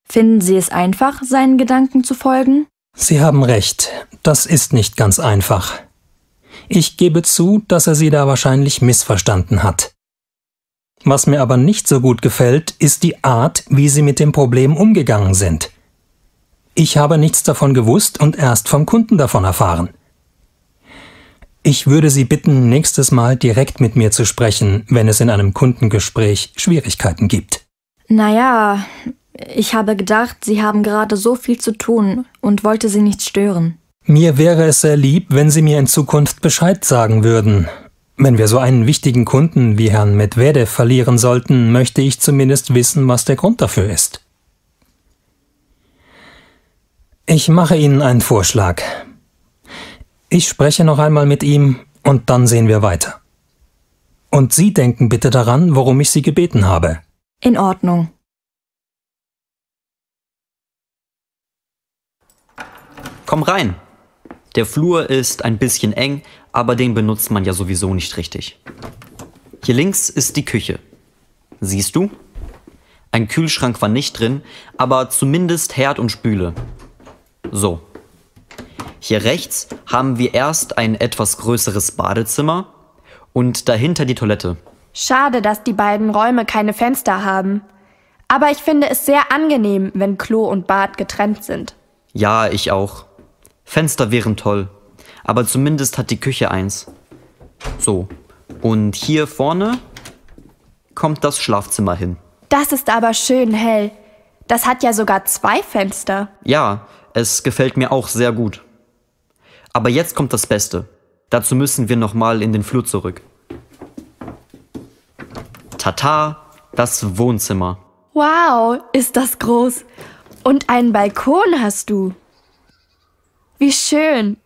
Finden Sie es einfach, seinen Gedanken zu folgen? Sie haben recht, das ist nicht ganz einfach. Ich gebe zu, dass er Sie da wahrscheinlich missverstanden hat. Was mir aber nicht so gut gefällt, ist die Art, wie Sie mit dem Problem umgegangen sind. Ich habe nichts davon gewusst und erst vom Kunden davon erfahren. Ich würde Sie bitten, nächstes Mal direkt mit mir zu sprechen, wenn es in einem Kundengespräch Schwierigkeiten gibt. Naja, ich habe gedacht, Sie haben gerade so viel zu tun und wollte Sie nicht stören. Mir wäre es sehr lieb, wenn Sie mir in Zukunft Bescheid sagen würden. Wenn wir so einen wichtigen Kunden wie Herrn Medvedev verlieren sollten, möchte ich zumindest wissen, was der Grund dafür ist. Ich mache Ihnen einen Vorschlag. Ich spreche noch einmal mit ihm und dann sehen wir weiter. Und Sie denken bitte daran, worum ich Sie gebeten habe. In Ordnung. Komm rein. Der Flur ist ein bisschen eng, aber den benutzt man ja sowieso nicht richtig. Hier links ist die Küche. Siehst du? Ein Kühlschrank war nicht drin, aber zumindest Herd und Spüle. So, hier rechts haben wir erst ein etwas größeres Badezimmer und dahinter die Toilette. Schade, dass die beiden Räume keine Fenster haben. Aber ich finde es sehr angenehm, wenn Klo und Bad getrennt sind. Ja, ich auch. Fenster wären toll. Aber zumindest hat die Küche eins. So. Und hier vorne kommt das Schlafzimmer hin. Das ist aber schön hell. Das hat ja sogar zwei Fenster. Ja, es gefällt mir auch sehr gut. Aber jetzt kommt das Beste. Dazu müssen wir nochmal in den Flur zurück. Tata, das Wohnzimmer. Wow, ist das groß. Und einen Balkon hast du. Wie schön.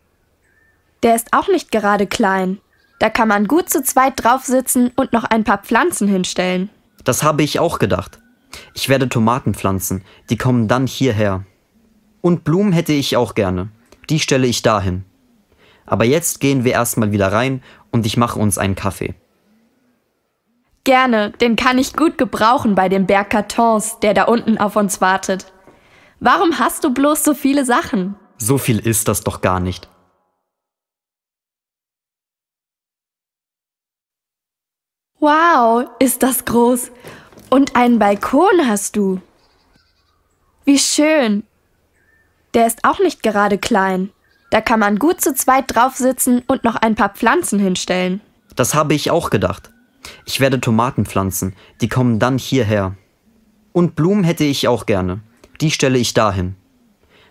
Der ist auch nicht gerade klein. Da kann man gut zu zweit drauf sitzen und noch ein paar Pflanzen hinstellen. Das habe ich auch gedacht. Ich werde Tomaten pflanzen, die kommen dann hierher. Und Blumen hätte ich auch gerne. Die stelle ich dahin. Aber jetzt gehen wir erstmal wieder rein und ich mache uns einen Kaffee. Gerne, den kann ich gut gebrauchen bei dem Berg Kartons, der da unten auf uns wartet. Warum hast du bloß so viele Sachen? So viel ist das doch gar nicht. Wow, ist das groß. Und einen Balkon hast du. Wie schön. Der ist auch nicht gerade klein. Da kann man gut zu zweit drauf sitzen und noch ein paar Pflanzen hinstellen. Das habe ich auch gedacht. Ich werde Tomaten pflanzen, die kommen dann hierher. Und Blumen hätte ich auch gerne. Die stelle ich dahin.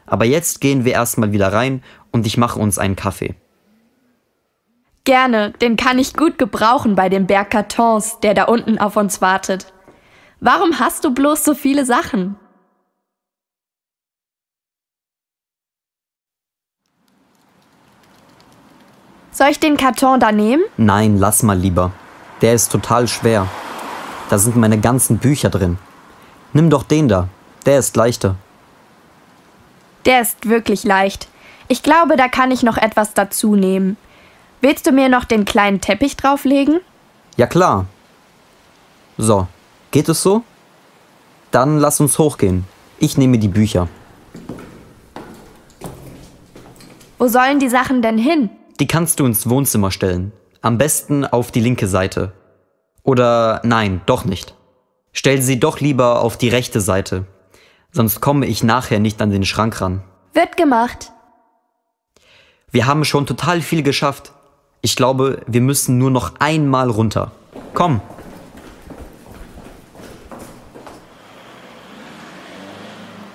Aber jetzt gehen wir erstmal wieder rein und ich mache uns einen Kaffee. Gerne, den kann ich gut gebrauchen bei dem Berg Kartons, der da unten auf uns wartet. Warum hast du bloß so viele Sachen? Soll ich den Karton da nehmen? Nein, lass mal lieber. Der ist total schwer. Da sind meine ganzen Bücher drin. Nimm doch den da. Der ist leichter. Der ist wirklich leicht. Ich glaube, da kann ich noch etwas dazu nehmen. Willst du mir noch den kleinen Teppich drauflegen? Ja klar. So, geht es so? Dann lass uns hochgehen. Ich nehme die Bücher. Wo sollen die Sachen denn hin? Die kannst du ins Wohnzimmer stellen. Am besten auf die linke Seite. Oder nein, doch nicht. Stell sie doch lieber auf die rechte Seite. Sonst komme ich nachher nicht an den Schrank ran. Wird gemacht. Wir haben schon total viel geschafft. Ich glaube, wir müssen nur noch einmal runter. Komm.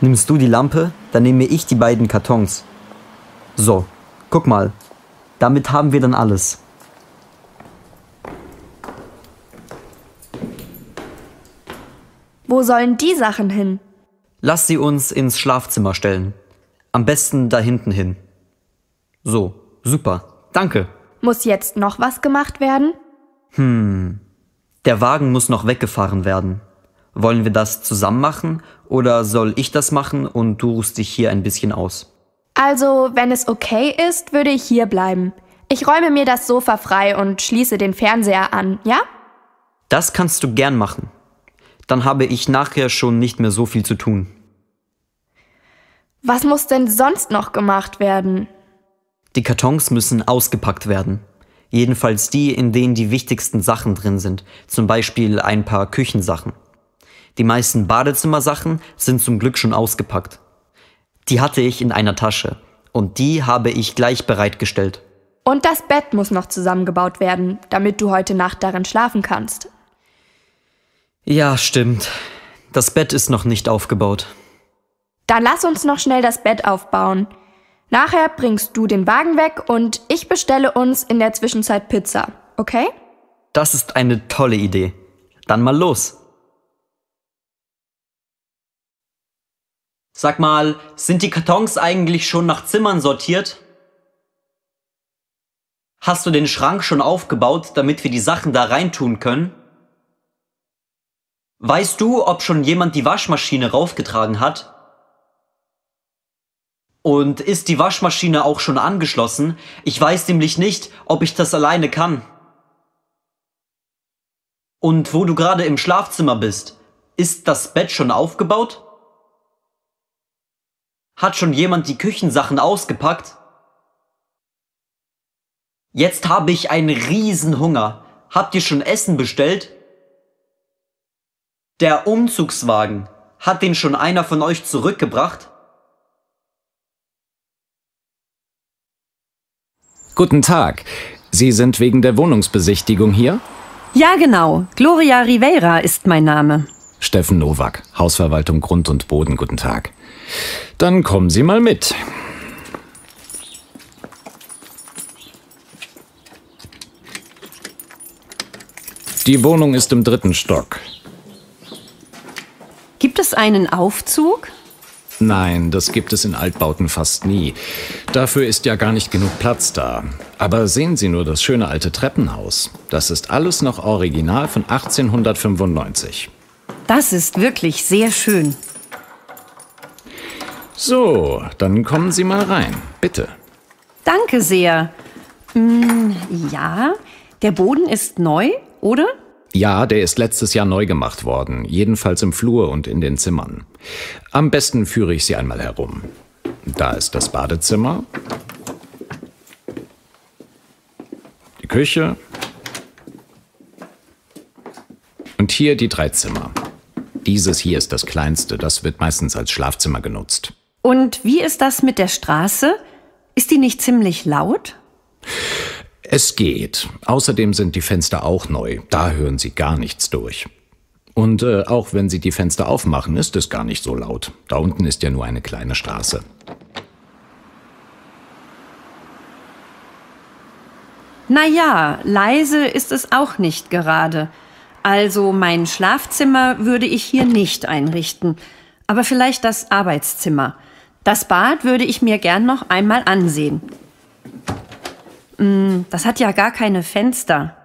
Nimmst du die Lampe, dann nehme ich die beiden Kartons. So, guck mal, damit haben wir dann alles. Wo sollen die Sachen hin? Lass sie uns ins Schlafzimmer stellen. Am besten da hinten hin. So, super. Danke. Muss jetzt noch was gemacht werden? Hm. Der Wagen muss noch weggefahren werden. Wollen wir das zusammen machen oder soll ich das machen und du ruhst dich hier ein bisschen aus? Also, wenn es okay ist, würde ich hier bleiben. Ich räume mir das Sofa frei und schließe den Fernseher an, ja? Das kannst du gern machen. Dann habe ich nachher schon nicht mehr so viel zu tun. Was muss denn sonst noch gemacht werden? Die Kartons müssen ausgepackt werden. Jedenfalls die, in denen die wichtigsten Sachen drin sind, zum Beispiel ein paar Küchensachen. Die meisten Badezimmersachen sind zum Glück schon ausgepackt. Die hatte ich in einer Tasche und die habe ich gleich bereitgestellt. Und das Bett muss noch zusammengebaut werden, damit du heute Nacht darin schlafen kannst. Ja, stimmt. Das Bett ist noch nicht aufgebaut. Dann lass uns noch schnell das Bett aufbauen. Nachher bringst du den Wagen weg und ich bestelle uns in der Zwischenzeit Pizza, okay? Das ist eine tolle Idee. Dann mal los. Sag mal, sind die Kartons eigentlich schon nach Zimmern sortiert? Hast du den Schrank schon aufgebaut, damit wir die Sachen da reintun können? Weißt du, ob schon jemand die Waschmaschine raufgetragen hat? Und ist die Waschmaschine auch schon angeschlossen? Ich weiß nämlich nicht, ob ich das alleine kann. Und wo du gerade im Schlafzimmer bist, ist das Bett schon aufgebaut? Hat schon jemand die Küchensachen ausgepackt? Jetzt habe ich einen riesen Hunger. Habt ihr schon Essen bestellt? Der Umzugswagen, hat den schon einer von euch zurückgebracht? Guten Tag. Sie sind wegen der Wohnungsbesichtigung hier? Ja, genau. Gloria Rivera ist mein Name. Steffen Nowak, Hausverwaltung Grund und Boden, guten Tag. Dann kommen Sie mal mit. Die Wohnung ist im dritten Stock. Gibt es einen Aufzug? Nein, das gibt es in Altbauten fast nie. Dafür ist ja gar nicht genug Platz da. Aber sehen Sie nur das schöne alte Treppenhaus. Das ist alles noch original von 1895. Das ist wirklich sehr schön. So, dann kommen Sie mal rein, bitte. Danke sehr. Hm, ja, der Boden ist neu, oder? Ja, der ist letztes Jahr neu gemacht worden, jedenfalls im Flur und in den Zimmern. Am besten führe ich Sie einmal herum. Da ist das Badezimmer, die Küche und hier die drei Zimmer. Dieses hier ist das kleinste, das wird meistens als Schlafzimmer genutzt. Und wie ist das mit der Straße? Ist die nicht ziemlich laut? Es geht. Außerdem sind die Fenster auch neu. Da hören Sie gar nichts durch. Und äh, auch wenn Sie die Fenster aufmachen, ist es gar nicht so laut. Da unten ist ja nur eine kleine Straße. Na ja, leise ist es auch nicht gerade. Also mein Schlafzimmer würde ich hier nicht einrichten, aber vielleicht das Arbeitszimmer. Das Bad würde ich mir gern noch einmal ansehen. Mm, das hat ja gar keine Fenster.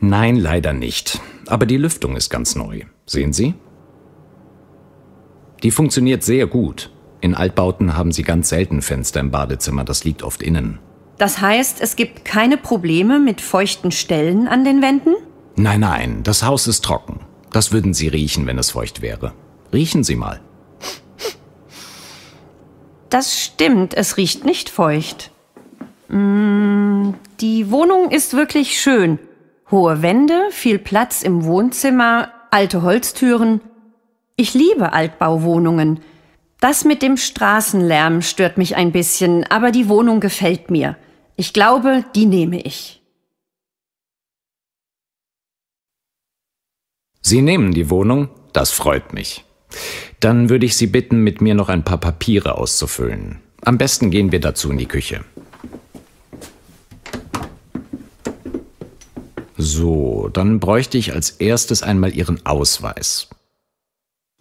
Nein, leider nicht. Aber die Lüftung ist ganz neu. Sehen Sie? Die funktioniert sehr gut. In Altbauten haben sie ganz selten Fenster im Badezimmer, das liegt oft innen. Das heißt, es gibt keine Probleme mit feuchten Stellen an den Wänden? Nein, nein, das Haus ist trocken. Das würden Sie riechen, wenn es feucht wäre. Riechen Sie mal. Das stimmt, es riecht nicht feucht. Mm, die Wohnung ist wirklich schön. Hohe Wände, viel Platz im Wohnzimmer, alte Holztüren. Ich liebe Altbauwohnungen. Das mit dem Straßenlärm stört mich ein bisschen, aber die Wohnung gefällt mir. Ich glaube, die nehme ich. Sie nehmen die Wohnung, das freut mich. Dann würde ich Sie bitten, mit mir noch ein paar Papiere auszufüllen. Am besten gehen wir dazu in die Küche. So, dann bräuchte ich als erstes einmal Ihren Ausweis.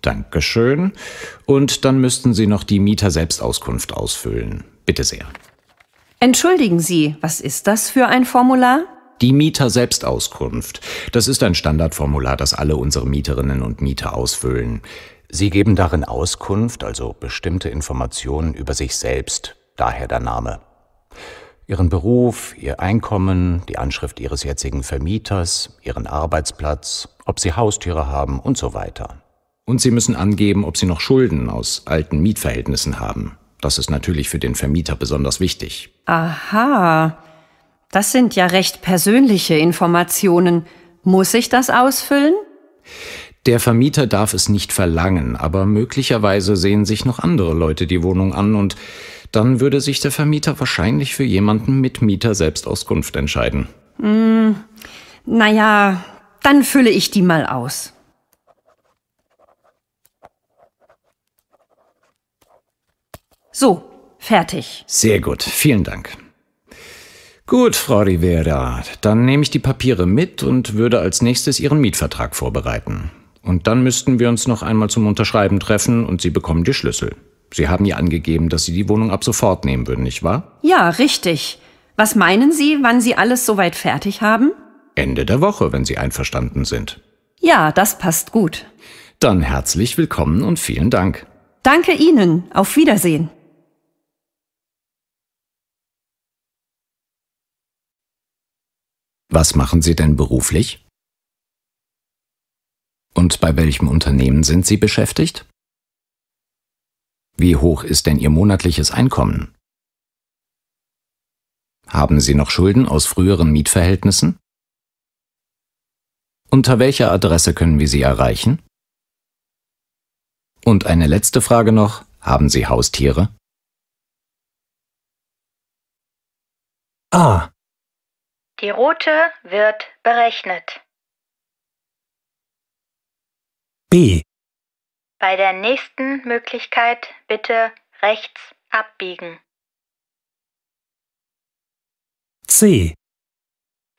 Dankeschön. Und dann müssten Sie noch die Mieter-Selbstauskunft ausfüllen. Bitte sehr. Entschuldigen Sie, was ist das für ein Formular? Die Mieter-Selbstauskunft. Das ist ein Standardformular, das alle unsere Mieterinnen und Mieter ausfüllen. Sie geben darin Auskunft, also bestimmte Informationen über sich selbst, daher der Name. Ihren Beruf, Ihr Einkommen, die Anschrift Ihres jetzigen Vermieters, Ihren Arbeitsplatz, ob Sie Haustiere haben und so weiter. Und Sie müssen angeben, ob Sie noch Schulden aus alten Mietverhältnissen haben. Das ist natürlich für den Vermieter besonders wichtig. Aha, das sind ja recht persönliche Informationen. Muss ich das ausfüllen? Der Vermieter darf es nicht verlangen, aber möglicherweise sehen sich noch andere Leute die Wohnung an und dann würde sich der Vermieter wahrscheinlich für jemanden mit Mieter Selbstauskunft entscheiden. Hm, naja, dann fülle ich die mal aus. So, fertig. Sehr gut, vielen Dank. Gut, Frau Rivera, dann nehme ich die Papiere mit und würde als nächstes Ihren Mietvertrag vorbereiten. Und dann müssten wir uns noch einmal zum Unterschreiben treffen und Sie bekommen die Schlüssel. Sie haben ja angegeben, dass Sie die Wohnung ab sofort nehmen würden, nicht wahr? Ja, richtig. Was meinen Sie, wann Sie alles soweit fertig haben? Ende der Woche, wenn Sie einverstanden sind. Ja, das passt gut. Dann herzlich willkommen und vielen Dank. Danke Ihnen. Auf Wiedersehen. Was machen Sie denn beruflich? Und bei welchem Unternehmen sind Sie beschäftigt? Wie hoch ist denn Ihr monatliches Einkommen? Haben Sie noch Schulden aus früheren Mietverhältnissen? Unter welcher Adresse können wir Sie erreichen? Und eine letzte Frage noch, haben Sie Haustiere? Ah. Die Route wird berechnet. B. Bei der nächsten Möglichkeit bitte rechts abbiegen. C.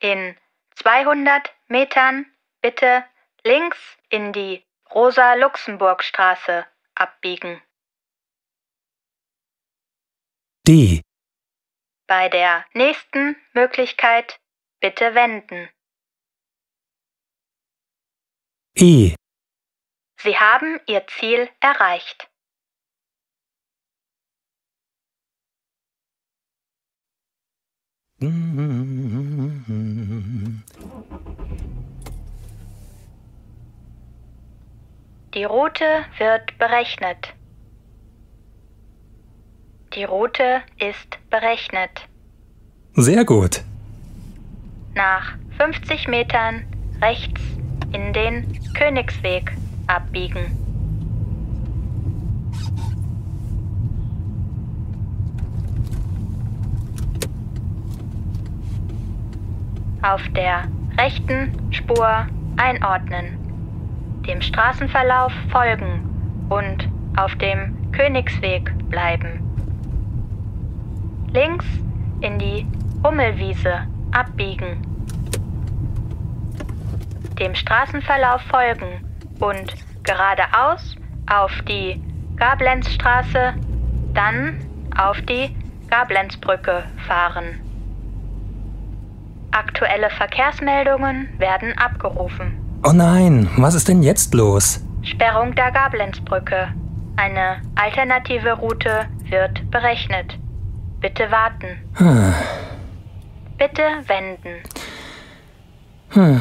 In 200 Metern bitte links in die Rosa-Luxemburg-Straße abbiegen. D. Bei der nächsten Möglichkeit bitte wenden. E. Sie haben Ihr Ziel erreicht. Die Route wird berechnet. Die Route ist berechnet. Sehr gut. Nach 50 Metern rechts in den Königsweg abbiegen auf der rechten Spur einordnen, dem Straßenverlauf folgen und auf dem Königsweg bleiben. Links in die Hummelwiese abbiegen, dem Straßenverlauf folgen und geradeaus auf die Gablenzstraße, dann auf die Gablenzbrücke fahren. Aktuelle Verkehrsmeldungen werden abgerufen. Oh nein, was ist denn jetzt los? Sperrung der Gablenzbrücke. Eine alternative Route wird berechnet. Bitte warten. Hm. Bitte wenden. Hm.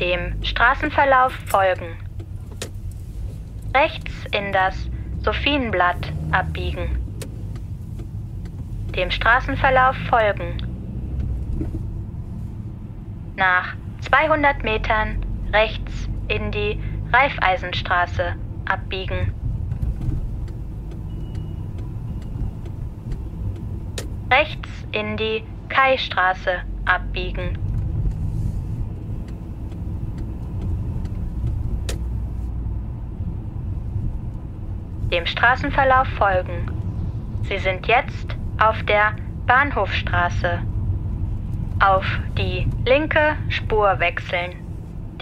Dem Straßenverlauf folgen. Rechts in das Sophienblatt abbiegen. Dem Straßenverlauf folgen. Nach 200 Metern rechts in die Raiffeisenstraße abbiegen. Rechts in die Kaistraße abbiegen. dem Straßenverlauf folgen. Sie sind jetzt auf der Bahnhofstraße. Auf die linke Spur wechseln.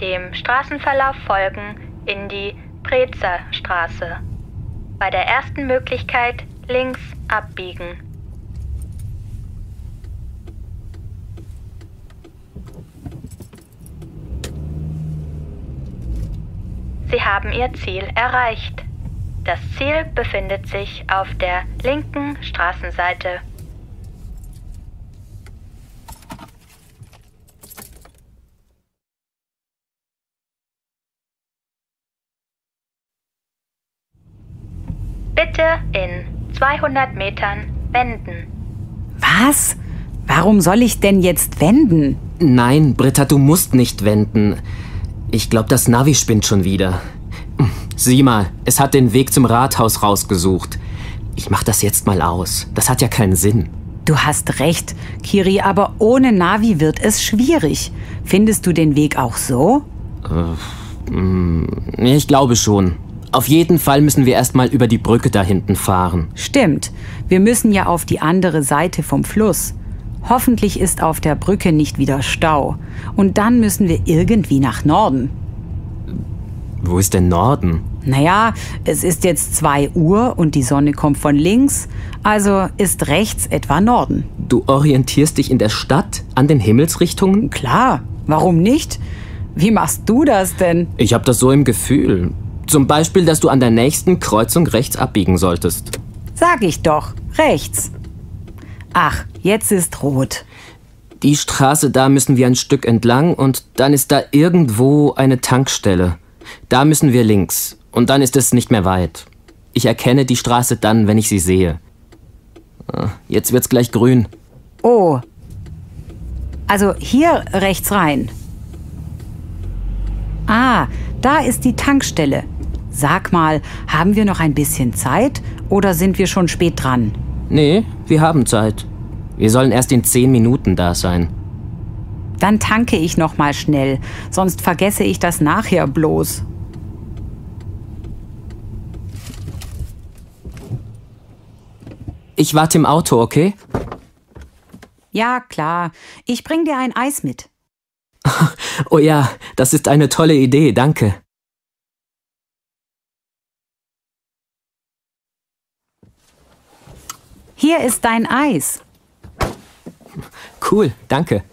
Dem Straßenverlauf folgen in die Brezer Straße. Bei der ersten Möglichkeit links abbiegen. Sie haben Ihr Ziel erreicht. Das Ziel befindet sich auf der linken Straßenseite. Bitte in 200 Metern wenden. Was? Warum soll ich denn jetzt wenden? Nein, Britta, du musst nicht wenden. Ich glaube, das Navi spinnt schon wieder. Sieh mal, es hat den Weg zum Rathaus rausgesucht. Ich mach das jetzt mal aus. Das hat ja keinen Sinn. Du hast recht, Kiri, aber ohne Navi wird es schwierig. Findest du den Weg auch so? Äh, mm, ich glaube schon. Auf jeden Fall müssen wir erstmal über die Brücke da hinten fahren. Stimmt. Wir müssen ja auf die andere Seite vom Fluss. Hoffentlich ist auf der Brücke nicht wieder Stau. Und dann müssen wir irgendwie nach Norden. Wo ist denn Norden? Naja, es ist jetzt 2 Uhr und die Sonne kommt von links, also ist rechts etwa Norden. Du orientierst dich in der Stadt an den Himmelsrichtungen? Klar, warum nicht? Wie machst du das denn? Ich habe das so im Gefühl. Zum Beispiel, dass du an der nächsten Kreuzung rechts abbiegen solltest. Sag ich doch, rechts. Ach, jetzt ist rot. Die Straße da müssen wir ein Stück entlang und dann ist da irgendwo eine Tankstelle. Da müssen wir links. Und dann ist es nicht mehr weit. Ich erkenne die Straße dann, wenn ich sie sehe. Ah, jetzt wird's gleich grün. Oh. Also hier rechts rein. Ah, da ist die Tankstelle. Sag mal, haben wir noch ein bisschen Zeit oder sind wir schon spät dran? Nee, wir haben Zeit. Wir sollen erst in zehn Minuten da sein. Dann tanke ich noch mal schnell, sonst vergesse ich das nachher bloß. Ich warte im Auto, okay? Ja, klar. Ich bring dir ein Eis mit. Oh ja, das ist eine tolle Idee, danke. Hier ist dein Eis. Cool, danke.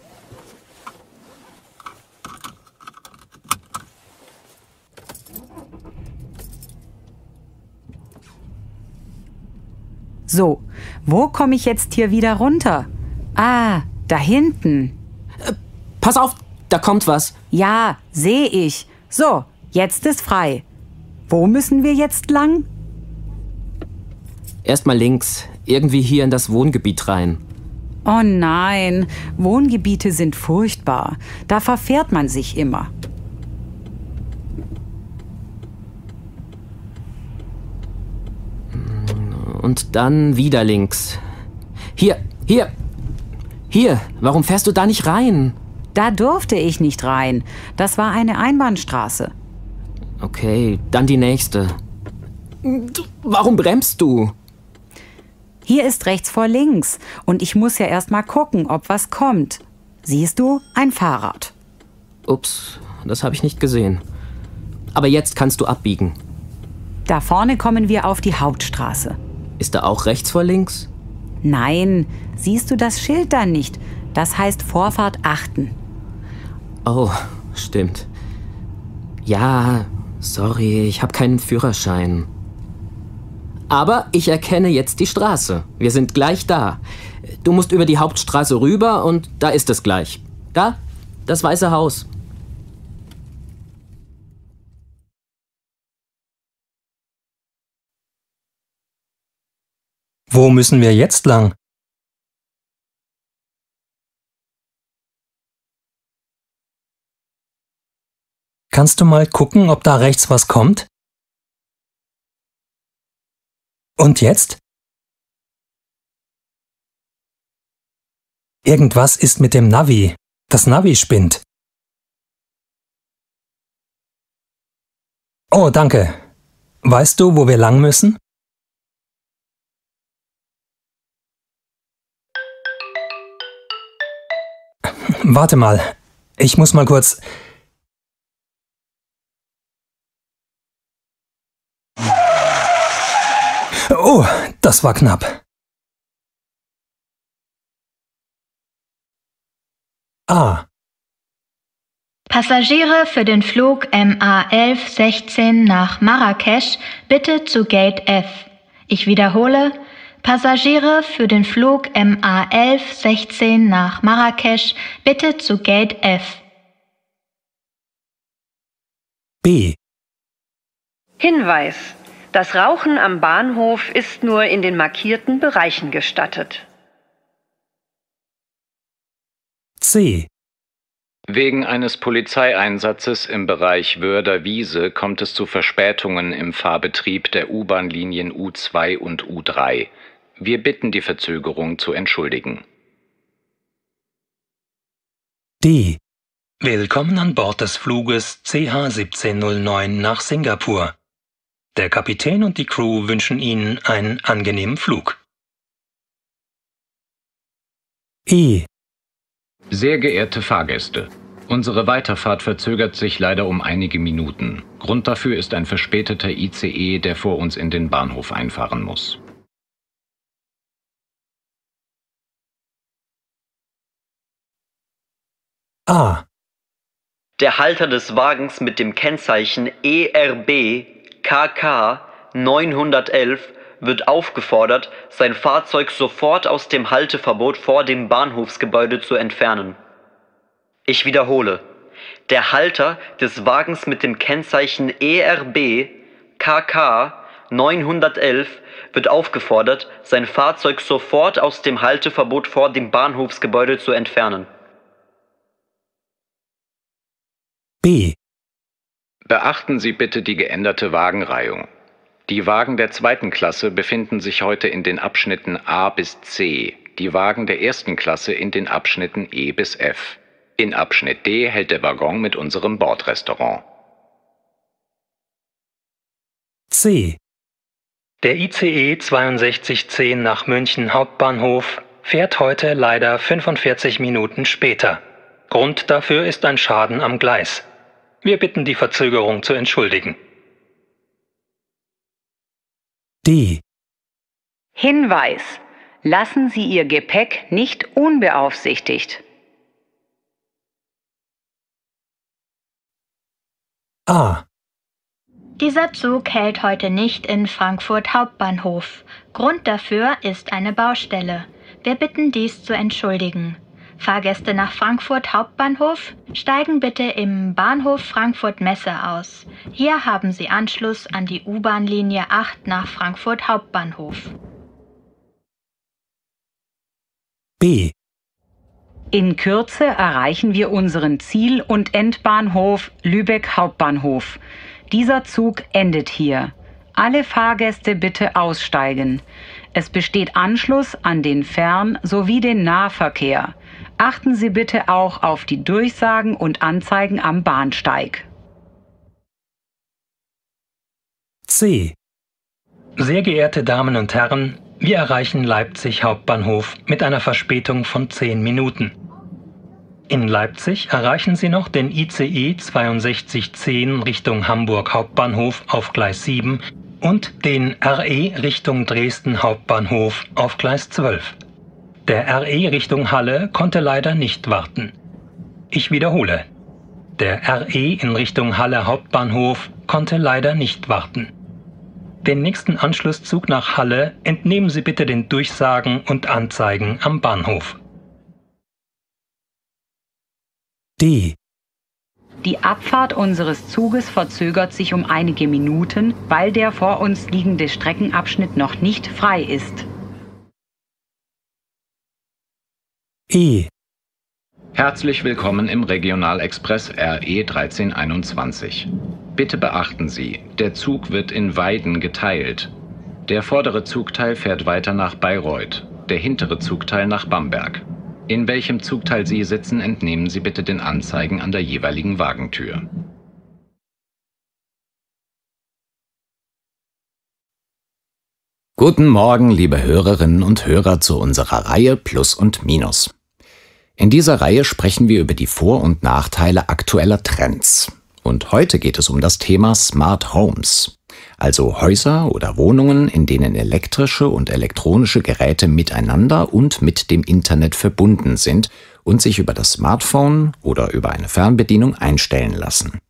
So, wo komme ich jetzt hier wieder runter? Ah, da hinten. Äh, pass auf, da kommt was. Ja, sehe ich. So, jetzt ist frei. Wo müssen wir jetzt lang? Erstmal links, irgendwie hier in das Wohngebiet rein. Oh nein, Wohngebiete sind furchtbar. Da verfährt man sich immer. Und dann wieder links. Hier, hier, hier, warum fährst du da nicht rein? Da durfte ich nicht rein. Das war eine Einbahnstraße. Okay, dann die nächste. Warum bremst du? Hier ist rechts vor links und ich muss ja erst mal gucken, ob was kommt. Siehst du, ein Fahrrad. Ups, das habe ich nicht gesehen. Aber jetzt kannst du abbiegen. Da vorne kommen wir auf die Hauptstraße. Ist da auch rechts vor links? Nein, siehst du das Schild da nicht? Das heißt Vorfahrt achten. Oh, stimmt. Ja, sorry, ich habe keinen Führerschein. Aber ich erkenne jetzt die Straße. Wir sind gleich da. Du musst über die Hauptstraße rüber und da ist es gleich. Da, das weiße Haus. Wo müssen wir jetzt lang? Kannst du mal gucken, ob da rechts was kommt? Und jetzt? Irgendwas ist mit dem Navi. Das Navi spinnt. Oh, danke. Weißt du, wo wir lang müssen? Warte mal, ich muss mal kurz. Oh, das war knapp. A. Ah. Passagiere für den Flug MA 1116 nach Marrakesch bitte zu Gate F. Ich wiederhole, Passagiere für den Flug MA 1116 nach Marrakesch bitte zu Gate F. B. Hinweis. Das Rauchen am Bahnhof ist nur in den markierten Bereichen gestattet. C. Wegen eines Polizeieinsatzes im Bereich Wörder Wiese kommt es zu Verspätungen im Fahrbetrieb der U-Bahn-Linien U2 und U3. Wir bitten die Verzögerung zu entschuldigen. D. Willkommen an Bord des Fluges CH1709 nach Singapur. Der Kapitän und die Crew wünschen Ihnen einen angenehmen Flug. E. Sehr geehrte Fahrgäste, unsere Weiterfahrt verzögert sich leider um einige Minuten. Grund dafür ist ein verspäteter ICE, der vor uns in den Bahnhof einfahren muss. A. Ah. Der Halter des Wagens mit dem Kennzeichen ERB KK 911 wird aufgefordert, sein Fahrzeug sofort aus dem Halteverbot vor dem Bahnhofsgebäude zu entfernen. Ich wiederhole. Der Halter des Wagens mit dem Kennzeichen ERB KK 911 wird aufgefordert, sein Fahrzeug sofort aus dem Halteverbot vor dem Bahnhofsgebäude zu entfernen. B. Beachten Sie bitte die geänderte Wagenreihung. Die Wagen der zweiten Klasse befinden sich heute in den Abschnitten A bis C, die Wagen der ersten Klasse in den Abschnitten E bis F. In Abschnitt D hält der Waggon mit unserem Bordrestaurant. C. Der ICE 6210 nach München Hauptbahnhof fährt heute leider 45 Minuten später. Grund dafür ist ein Schaden am Gleis. Wir bitten die Verzögerung zu entschuldigen. D. Hinweis. Lassen Sie Ihr Gepäck nicht unbeaufsichtigt. A. Dieser Zug hält heute nicht in Frankfurt Hauptbahnhof. Grund dafür ist eine Baustelle. Wir bitten dies zu entschuldigen. Fahrgäste nach Frankfurt Hauptbahnhof steigen bitte im Bahnhof Frankfurt Messe aus. Hier haben Sie Anschluss an die U-Bahn-Linie 8 nach Frankfurt Hauptbahnhof. B. In Kürze erreichen wir unseren Ziel- und Endbahnhof Lübeck Hauptbahnhof. Dieser Zug endet hier. Alle Fahrgäste bitte aussteigen. Es besteht Anschluss an den Fern- sowie den Nahverkehr. Achten Sie bitte auch auf die Durchsagen und Anzeigen am Bahnsteig. C. Sehr geehrte Damen und Herren, wir erreichen Leipzig Hauptbahnhof mit einer Verspätung von 10 Minuten. In Leipzig erreichen Sie noch den ICE 6210 Richtung Hamburg Hauptbahnhof auf Gleis 7 und den RE Richtung Dresden Hauptbahnhof auf Gleis 12. Der RE Richtung Halle konnte leider nicht warten. Ich wiederhole. Der RE in Richtung Halle Hauptbahnhof konnte leider nicht warten. Den nächsten Anschlusszug nach Halle entnehmen Sie bitte den Durchsagen und Anzeigen am Bahnhof. D. Die Abfahrt unseres Zuges verzögert sich um einige Minuten, weil der vor uns liegende Streckenabschnitt noch nicht frei ist. E. Herzlich willkommen im Regionalexpress RE 1321. Bitte beachten Sie, der Zug wird in Weiden geteilt. Der vordere Zugteil fährt weiter nach Bayreuth, der hintere Zugteil nach Bamberg. In welchem Zugteil Sie sitzen, entnehmen Sie bitte den Anzeigen an der jeweiligen Wagentür. Guten Morgen, liebe Hörerinnen und Hörer zu unserer Reihe Plus und Minus. In dieser Reihe sprechen wir über die Vor- und Nachteile aktueller Trends. Und heute geht es um das Thema Smart Homes, also Häuser oder Wohnungen, in denen elektrische und elektronische Geräte miteinander und mit dem Internet verbunden sind und sich über das Smartphone oder über eine Fernbedienung einstellen lassen.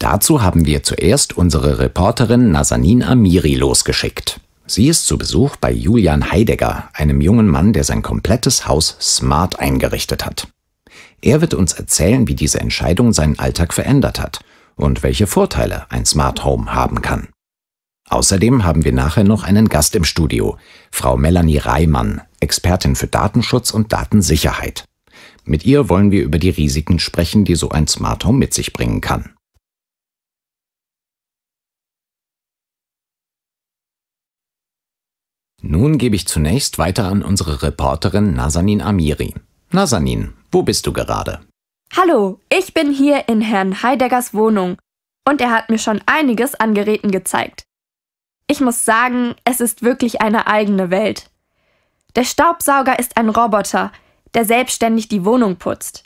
Dazu haben wir zuerst unsere Reporterin Nazanin Amiri losgeschickt. Sie ist zu Besuch bei Julian Heidegger, einem jungen Mann, der sein komplettes Haus smart eingerichtet hat. Er wird uns erzählen, wie diese Entscheidung seinen Alltag verändert hat und welche Vorteile ein Smart Home haben kann. Außerdem haben wir nachher noch einen Gast im Studio, Frau Melanie Reimann, Expertin für Datenschutz und Datensicherheit. Mit ihr wollen wir über die Risiken sprechen, die so ein Smart Home mit sich bringen kann. Nun gebe ich zunächst weiter an unsere Reporterin Nazanin Amiri. Nazanin, wo bist du gerade? Hallo, ich bin hier in Herrn Heideggers Wohnung und er hat mir schon einiges an Geräten gezeigt. Ich muss sagen, es ist wirklich eine eigene Welt. Der Staubsauger ist ein Roboter, der selbstständig die Wohnung putzt.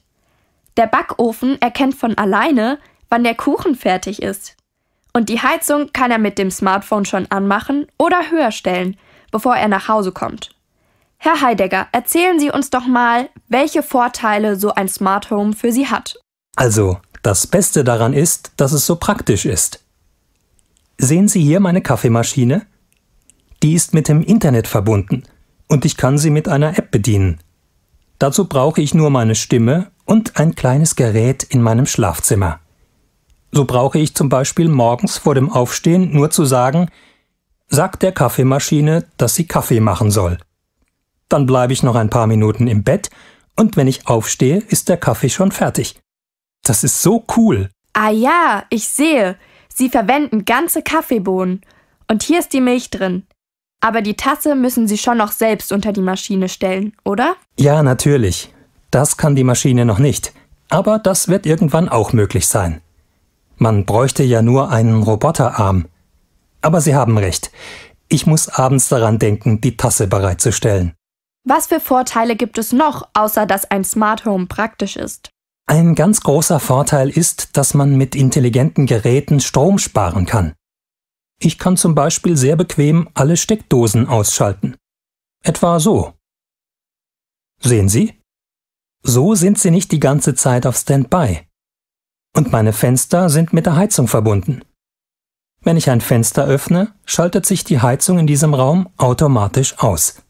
Der Backofen erkennt von alleine, wann der Kuchen fertig ist. Und die Heizung kann er mit dem Smartphone schon anmachen oder höher stellen – bevor er nach Hause kommt. Herr Heidegger, erzählen Sie uns doch mal, welche Vorteile so ein Smart Home für Sie hat. Also, das Beste daran ist, dass es so praktisch ist. Sehen Sie hier meine Kaffeemaschine? Die ist mit dem Internet verbunden und ich kann sie mit einer App bedienen. Dazu brauche ich nur meine Stimme und ein kleines Gerät in meinem Schlafzimmer. So brauche ich zum Beispiel morgens vor dem Aufstehen nur zu sagen, sagt der Kaffeemaschine, dass sie Kaffee machen soll. Dann bleibe ich noch ein paar Minuten im Bett und wenn ich aufstehe, ist der Kaffee schon fertig. Das ist so cool. Ah ja, ich sehe. Sie verwenden ganze Kaffeebohnen. Und hier ist die Milch drin. Aber die Tasse müssen Sie schon noch selbst unter die Maschine stellen, oder? Ja, natürlich. Das kann die Maschine noch nicht. Aber das wird irgendwann auch möglich sein. Man bräuchte ja nur einen Roboterarm. Aber Sie haben recht. Ich muss abends daran denken, die Tasse bereitzustellen. Was für Vorteile gibt es noch, außer dass ein Smart Home praktisch ist? Ein ganz großer Vorteil ist, dass man mit intelligenten Geräten Strom sparen kann. Ich kann zum Beispiel sehr bequem alle Steckdosen ausschalten. Etwa so. Sehen Sie? So sind sie nicht die ganze Zeit auf Standby. Und meine Fenster sind mit der Heizung verbunden. Wenn ich ein Fenster öffne, schaltet sich die Heizung in diesem Raum automatisch aus.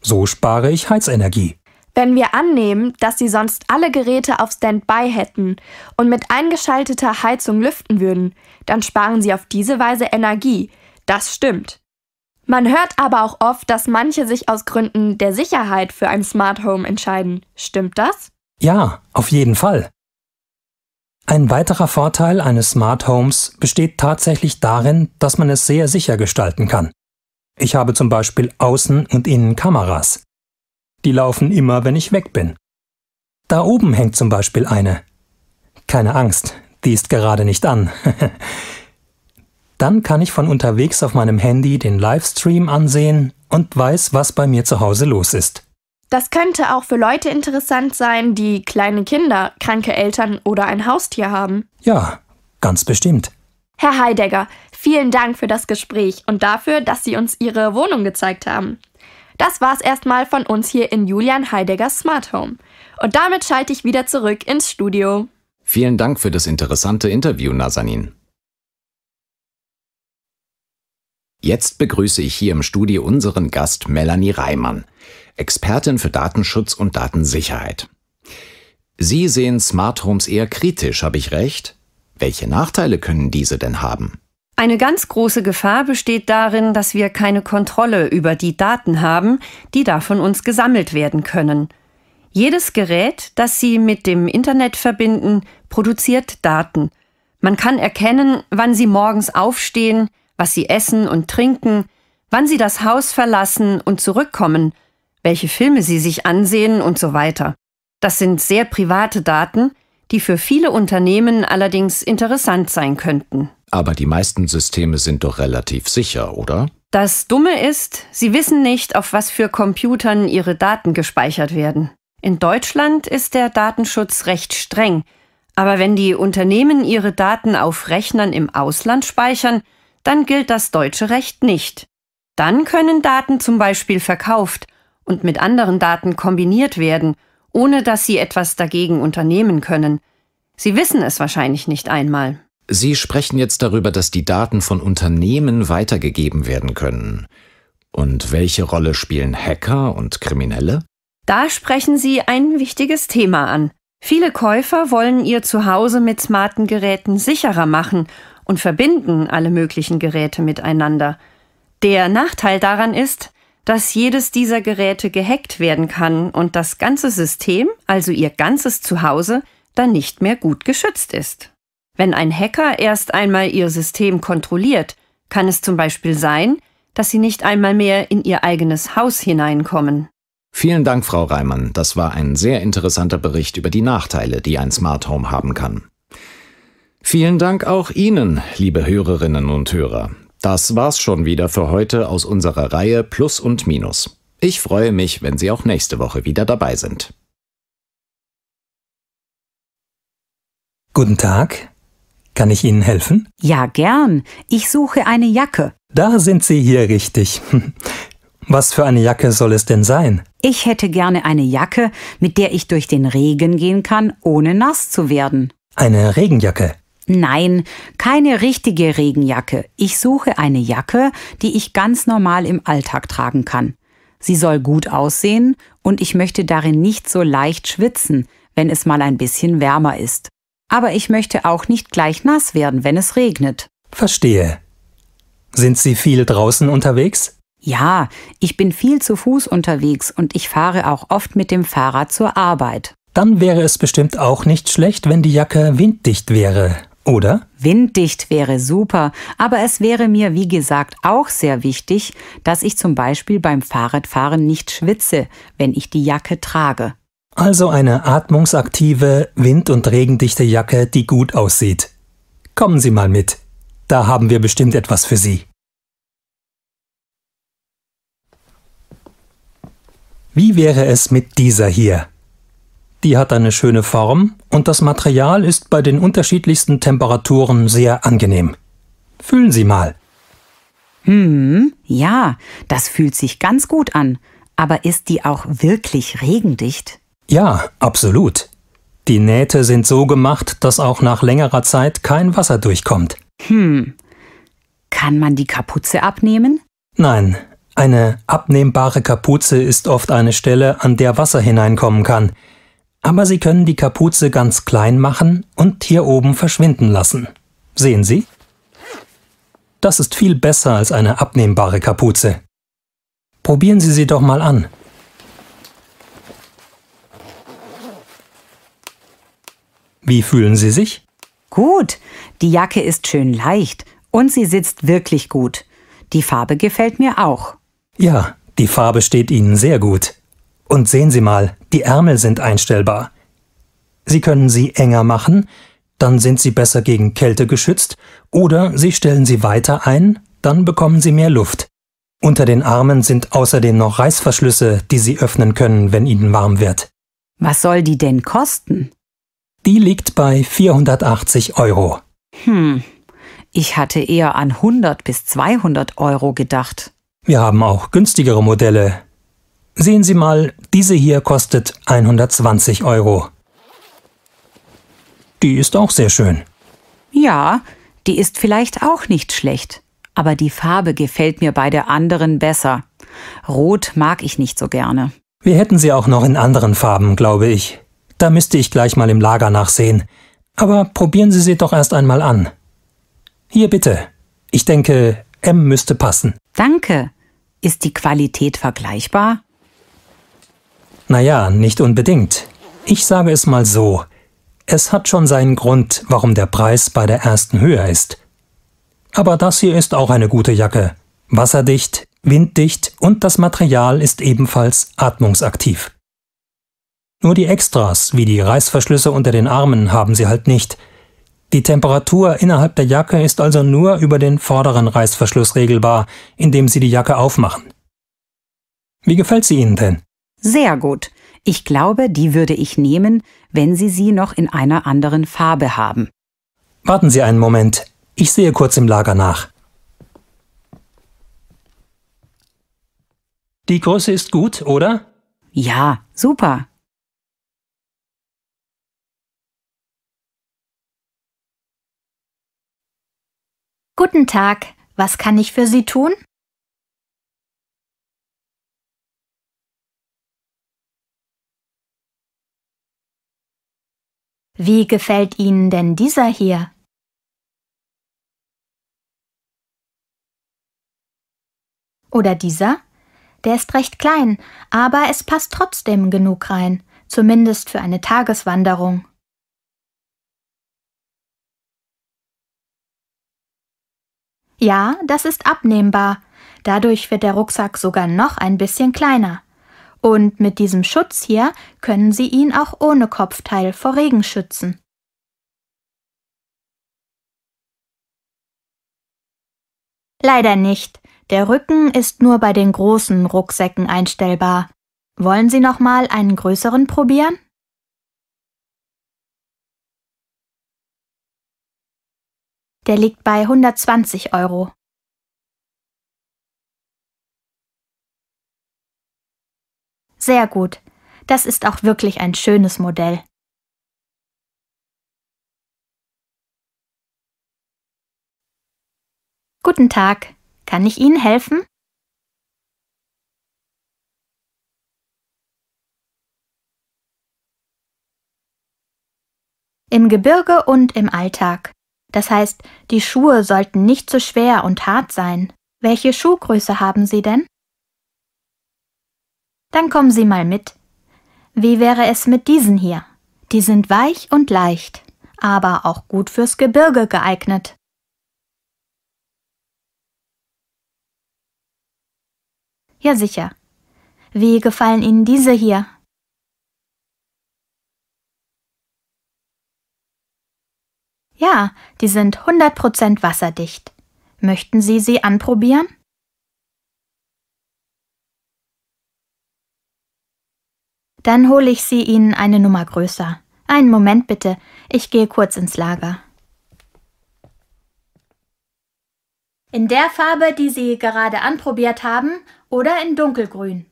So spare ich Heizenergie. Wenn wir annehmen, dass sie sonst alle Geräte auf Standby hätten und mit eingeschalteter Heizung lüften würden, dann sparen sie auf diese Weise Energie. Das stimmt. Man hört aber auch oft, dass manche sich aus Gründen der Sicherheit für ein Smart Home entscheiden. Stimmt das? Ja, auf jeden Fall. Ein weiterer Vorteil eines Smart Homes besteht tatsächlich darin, dass man es sehr sicher gestalten kann. Ich habe zum Beispiel Außen- und innen Kameras. Die laufen immer, wenn ich weg bin. Da oben hängt zum Beispiel eine. Keine Angst, die ist gerade nicht an. Dann kann ich von unterwegs auf meinem Handy den Livestream ansehen und weiß, was bei mir zu Hause los ist. Das könnte auch für Leute interessant sein, die kleine Kinder, kranke Eltern oder ein Haustier haben. Ja, ganz bestimmt. Herr Heidegger, vielen Dank für das Gespräch und dafür, dass Sie uns Ihre Wohnung gezeigt haben. Das war's erstmal von uns hier in Julian Heideggers Smart Home. Und damit schalte ich wieder zurück ins Studio. Vielen Dank für das interessante Interview, Nazanin. Jetzt begrüße ich hier im Studio unseren Gast Melanie Reimann, Expertin für Datenschutz und Datensicherheit. Sie sehen Smart Homes eher kritisch, habe ich recht? Welche Nachteile können diese denn haben? Eine ganz große Gefahr besteht darin, dass wir keine Kontrolle über die Daten haben, die da von uns gesammelt werden können. Jedes Gerät, das Sie mit dem Internet verbinden, produziert Daten. Man kann erkennen, wann Sie morgens aufstehen, was sie essen und trinken, wann sie das Haus verlassen und zurückkommen, welche Filme sie sich ansehen und so weiter. Das sind sehr private Daten, die für viele Unternehmen allerdings interessant sein könnten. Aber die meisten Systeme sind doch relativ sicher, oder? Das Dumme ist, sie wissen nicht, auf was für Computern ihre Daten gespeichert werden. In Deutschland ist der Datenschutz recht streng, aber wenn die Unternehmen ihre Daten auf Rechnern im Ausland speichern, dann gilt das deutsche Recht nicht. Dann können Daten zum Beispiel verkauft und mit anderen Daten kombiniert werden, ohne dass Sie etwas dagegen unternehmen können. Sie wissen es wahrscheinlich nicht einmal. Sie sprechen jetzt darüber, dass die Daten von Unternehmen weitergegeben werden können. Und welche Rolle spielen Hacker und Kriminelle? Da sprechen Sie ein wichtiges Thema an. Viele Käufer wollen ihr Zuhause mit smarten Geräten sicherer machen und verbinden alle möglichen Geräte miteinander. Der Nachteil daran ist, dass jedes dieser Geräte gehackt werden kann und das ganze System, also ihr ganzes Zuhause, dann nicht mehr gut geschützt ist. Wenn ein Hacker erst einmal ihr System kontrolliert, kann es zum Beispiel sein, dass sie nicht einmal mehr in ihr eigenes Haus hineinkommen. Vielen Dank, Frau Reimann. Das war ein sehr interessanter Bericht über die Nachteile, die ein Smart Home haben kann. Vielen Dank auch Ihnen, liebe Hörerinnen und Hörer. Das war's schon wieder für heute aus unserer Reihe Plus und Minus. Ich freue mich, wenn Sie auch nächste Woche wieder dabei sind. Guten Tag. Kann ich Ihnen helfen? Ja, gern. Ich suche eine Jacke. Da sind Sie hier richtig. Was für eine Jacke soll es denn sein? Ich hätte gerne eine Jacke, mit der ich durch den Regen gehen kann, ohne nass zu werden. Eine Regenjacke. Nein, keine richtige Regenjacke. Ich suche eine Jacke, die ich ganz normal im Alltag tragen kann. Sie soll gut aussehen und ich möchte darin nicht so leicht schwitzen, wenn es mal ein bisschen wärmer ist. Aber ich möchte auch nicht gleich nass werden, wenn es regnet. Verstehe. Sind Sie viel draußen unterwegs? Ja, ich bin viel zu Fuß unterwegs und ich fahre auch oft mit dem Fahrrad zur Arbeit. Dann wäre es bestimmt auch nicht schlecht, wenn die Jacke winddicht wäre. Oder? Winddicht wäre super, aber es wäre mir, wie gesagt, auch sehr wichtig, dass ich zum Beispiel beim Fahrradfahren nicht schwitze, wenn ich die Jacke trage. Also eine atmungsaktive, wind- und regendichte Jacke, die gut aussieht. Kommen Sie mal mit. Da haben wir bestimmt etwas für Sie. Wie wäre es mit dieser hier? die hat eine schöne Form und das Material ist bei den unterschiedlichsten Temperaturen sehr angenehm. Fühlen Sie mal. Hm, ja, das fühlt sich ganz gut an. Aber ist die auch wirklich regendicht? Ja, absolut. Die Nähte sind so gemacht, dass auch nach längerer Zeit kein Wasser durchkommt. Hm. Kann man die Kapuze abnehmen? Nein, eine abnehmbare Kapuze ist oft eine Stelle, an der Wasser hineinkommen kann. Aber Sie können die Kapuze ganz klein machen und hier oben verschwinden lassen. Sehen Sie? Das ist viel besser als eine abnehmbare Kapuze. Probieren Sie sie doch mal an. Wie fühlen Sie sich? Gut. Die Jacke ist schön leicht und sie sitzt wirklich gut. Die Farbe gefällt mir auch. Ja, die Farbe steht Ihnen sehr gut. Und sehen Sie mal, die Ärmel sind einstellbar. Sie können sie enger machen, dann sind sie besser gegen Kälte geschützt, oder Sie stellen sie weiter ein, dann bekommen Sie mehr Luft. Unter den Armen sind außerdem noch Reißverschlüsse, die Sie öffnen können, wenn Ihnen warm wird. Was soll die denn kosten? Die liegt bei 480 Euro. Hm, ich hatte eher an 100 bis 200 Euro gedacht. Wir haben auch günstigere Modelle, Sehen Sie mal, diese hier kostet 120 Euro. Die ist auch sehr schön. Ja, die ist vielleicht auch nicht schlecht, aber die Farbe gefällt mir bei der anderen besser. Rot mag ich nicht so gerne. Wir hätten sie auch noch in anderen Farben, glaube ich. Da müsste ich gleich mal im Lager nachsehen. Aber probieren Sie sie doch erst einmal an. Hier bitte. Ich denke, M müsste passen. Danke. Ist die Qualität vergleichbar? Naja, nicht unbedingt. Ich sage es mal so. Es hat schon seinen Grund, warum der Preis bei der ersten höher ist. Aber das hier ist auch eine gute Jacke. Wasserdicht, winddicht und das Material ist ebenfalls atmungsaktiv. Nur die Extras, wie die Reißverschlüsse unter den Armen, haben sie halt nicht. Die Temperatur innerhalb der Jacke ist also nur über den vorderen Reißverschluss regelbar, indem Sie die Jacke aufmachen. Wie gefällt sie Ihnen denn? Sehr gut. Ich glaube, die würde ich nehmen, wenn Sie sie noch in einer anderen Farbe haben. Warten Sie einen Moment. Ich sehe kurz im Lager nach. Die Größe ist gut, oder? Ja, super. Guten Tag, was kann ich für Sie tun? Wie gefällt Ihnen denn dieser hier? Oder dieser? Der ist recht klein, aber es passt trotzdem genug rein, zumindest für eine Tageswanderung. Ja, das ist abnehmbar. Dadurch wird der Rucksack sogar noch ein bisschen kleiner. Und mit diesem Schutz hier können Sie ihn auch ohne Kopfteil vor Regen schützen. Leider nicht. Der Rücken ist nur bei den großen Rucksäcken einstellbar. Wollen Sie noch mal einen größeren probieren? Der liegt bei 120 Euro. Sehr gut. Das ist auch wirklich ein schönes Modell. Guten Tag. Kann ich Ihnen helfen? Im Gebirge und im Alltag. Das heißt, die Schuhe sollten nicht zu schwer und hart sein. Welche Schuhgröße haben Sie denn? Dann kommen Sie mal mit. Wie wäre es mit diesen hier? Die sind weich und leicht, aber auch gut fürs Gebirge geeignet. Ja sicher. Wie gefallen Ihnen diese hier? Ja, die sind 100% wasserdicht. Möchten Sie sie anprobieren? Dann hole ich sie Ihnen eine Nummer größer. Einen Moment bitte, ich gehe kurz ins Lager. In der Farbe, die Sie gerade anprobiert haben, oder in dunkelgrün.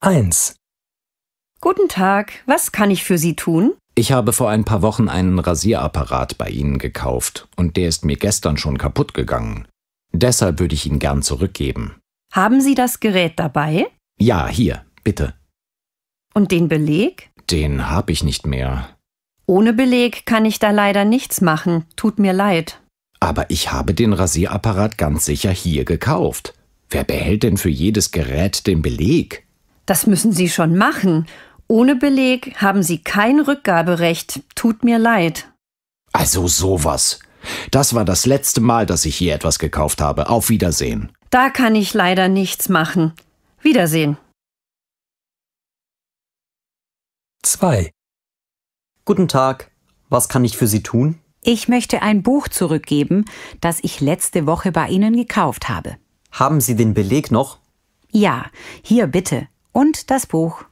Eins. Guten Tag, was kann ich für Sie tun? Ich habe vor ein paar Wochen einen Rasierapparat bei Ihnen gekauft und der ist mir gestern schon kaputt gegangen. Deshalb würde ich ihn gern zurückgeben. Haben Sie das Gerät dabei? Ja, hier, bitte. Und den Beleg? Den habe ich nicht mehr. Ohne Beleg kann ich da leider nichts machen. Tut mir leid. Aber ich habe den Rasierapparat ganz sicher hier gekauft. Wer behält denn für jedes Gerät den Beleg? Das müssen Sie schon machen. Ohne Beleg haben Sie kein Rückgaberecht. Tut mir leid. Also sowas. Das war das letzte Mal, dass ich hier etwas gekauft habe. Auf Wiedersehen. Da kann ich leider nichts machen. Wiedersehen. 2. Guten Tag. Was kann ich für Sie tun? Ich möchte ein Buch zurückgeben, das ich letzte Woche bei Ihnen gekauft habe. Haben Sie den Beleg noch? Ja, hier bitte. Und das Buch.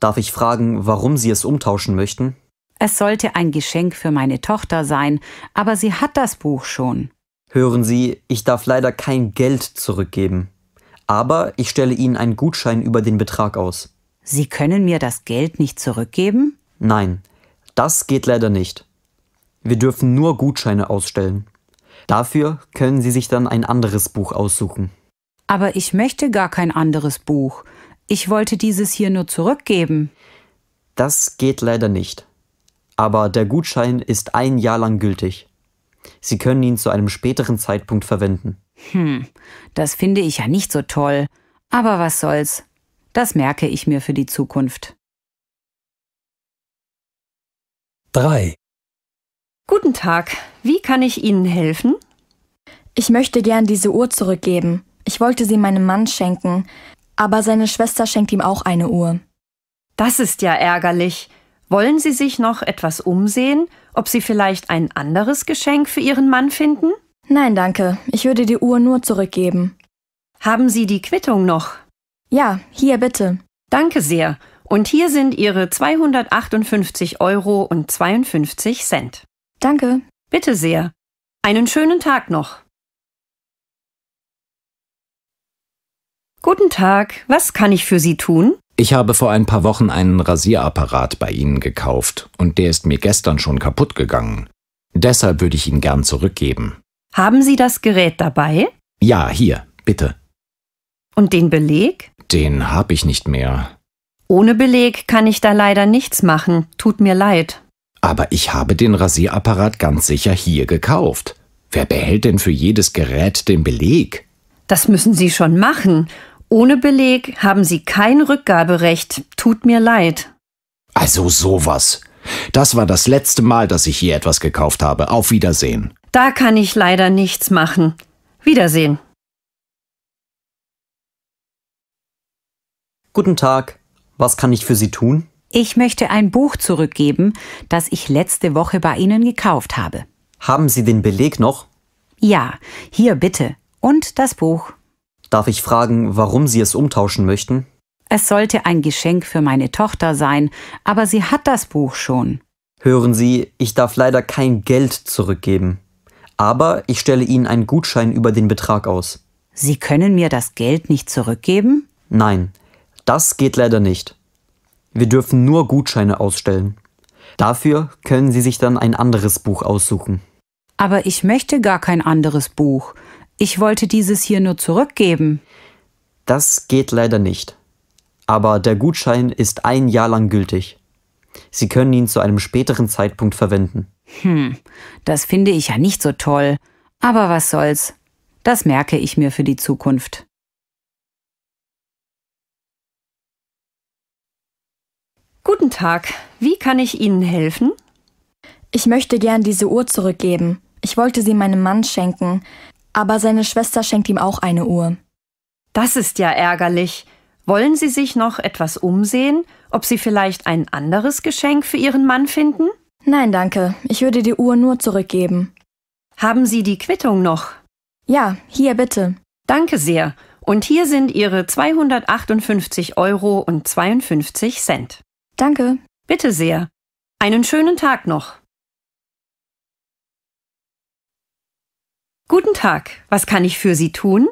Darf ich fragen, warum Sie es umtauschen möchten? Es sollte ein Geschenk für meine Tochter sein, aber sie hat das Buch schon. Hören Sie, ich darf leider kein Geld zurückgeben. Aber ich stelle Ihnen einen Gutschein über den Betrag aus. Sie können mir das Geld nicht zurückgeben? Nein, das geht leider nicht. Wir dürfen nur Gutscheine ausstellen. Dafür können Sie sich dann ein anderes Buch aussuchen. Aber ich möchte gar kein anderes Buch ich wollte dieses hier nur zurückgeben. Das geht leider nicht. Aber der Gutschein ist ein Jahr lang gültig. Sie können ihn zu einem späteren Zeitpunkt verwenden. Hm, das finde ich ja nicht so toll. Aber was soll's. Das merke ich mir für die Zukunft. 3. Guten Tag. Wie kann ich Ihnen helfen? Ich möchte gern diese Uhr zurückgeben. Ich wollte sie meinem Mann schenken aber seine Schwester schenkt ihm auch eine Uhr. Das ist ja ärgerlich. Wollen Sie sich noch etwas umsehen, ob Sie vielleicht ein anderes Geschenk für Ihren Mann finden? Nein, danke. Ich würde die Uhr nur zurückgeben. Haben Sie die Quittung noch? Ja, hier bitte. Danke sehr. Und hier sind Ihre 258 Euro und 52 Cent. Danke. Bitte sehr. Einen schönen Tag noch. Guten Tag, was kann ich für Sie tun? Ich habe vor ein paar Wochen einen Rasierapparat bei Ihnen gekauft und der ist mir gestern schon kaputt gegangen. Deshalb würde ich ihn gern zurückgeben. Haben Sie das Gerät dabei? Ja, hier, bitte. Und den Beleg? Den habe ich nicht mehr. Ohne Beleg kann ich da leider nichts machen. Tut mir leid. Aber ich habe den Rasierapparat ganz sicher hier gekauft. Wer behält denn für jedes Gerät den Beleg? Das müssen Sie schon machen. Ohne Beleg haben Sie kein Rückgaberecht. Tut mir leid. Also sowas. Das war das letzte Mal, dass ich hier etwas gekauft habe. Auf Wiedersehen. Da kann ich leider nichts machen. Wiedersehen. Guten Tag. Was kann ich für Sie tun? Ich möchte ein Buch zurückgeben, das ich letzte Woche bei Ihnen gekauft habe. Haben Sie den Beleg noch? Ja, hier bitte. Und das Buch. Darf ich fragen, warum Sie es umtauschen möchten? Es sollte ein Geschenk für meine Tochter sein, aber sie hat das Buch schon. Hören Sie, ich darf leider kein Geld zurückgeben. Aber ich stelle Ihnen einen Gutschein über den Betrag aus. Sie können mir das Geld nicht zurückgeben? Nein, das geht leider nicht. Wir dürfen nur Gutscheine ausstellen. Dafür können Sie sich dann ein anderes Buch aussuchen. Aber ich möchte gar kein anderes Buch. Ich wollte dieses hier nur zurückgeben. Das geht leider nicht. Aber der Gutschein ist ein Jahr lang gültig. Sie können ihn zu einem späteren Zeitpunkt verwenden. Hm, das finde ich ja nicht so toll. Aber was soll's. Das merke ich mir für die Zukunft. Guten Tag, wie kann ich Ihnen helfen? Ich möchte gern diese Uhr zurückgeben. Ich wollte sie meinem Mann schenken. Aber seine Schwester schenkt ihm auch eine Uhr. Das ist ja ärgerlich. Wollen Sie sich noch etwas umsehen, ob Sie vielleicht ein anderes Geschenk für Ihren Mann finden? Nein, danke. Ich würde die Uhr nur zurückgeben. Haben Sie die Quittung noch? Ja, hier bitte. Danke sehr. Und hier sind Ihre 258 Euro und 52 Cent. Danke. Bitte sehr. Einen schönen Tag noch. Guten Tag, was kann ich für Sie tun?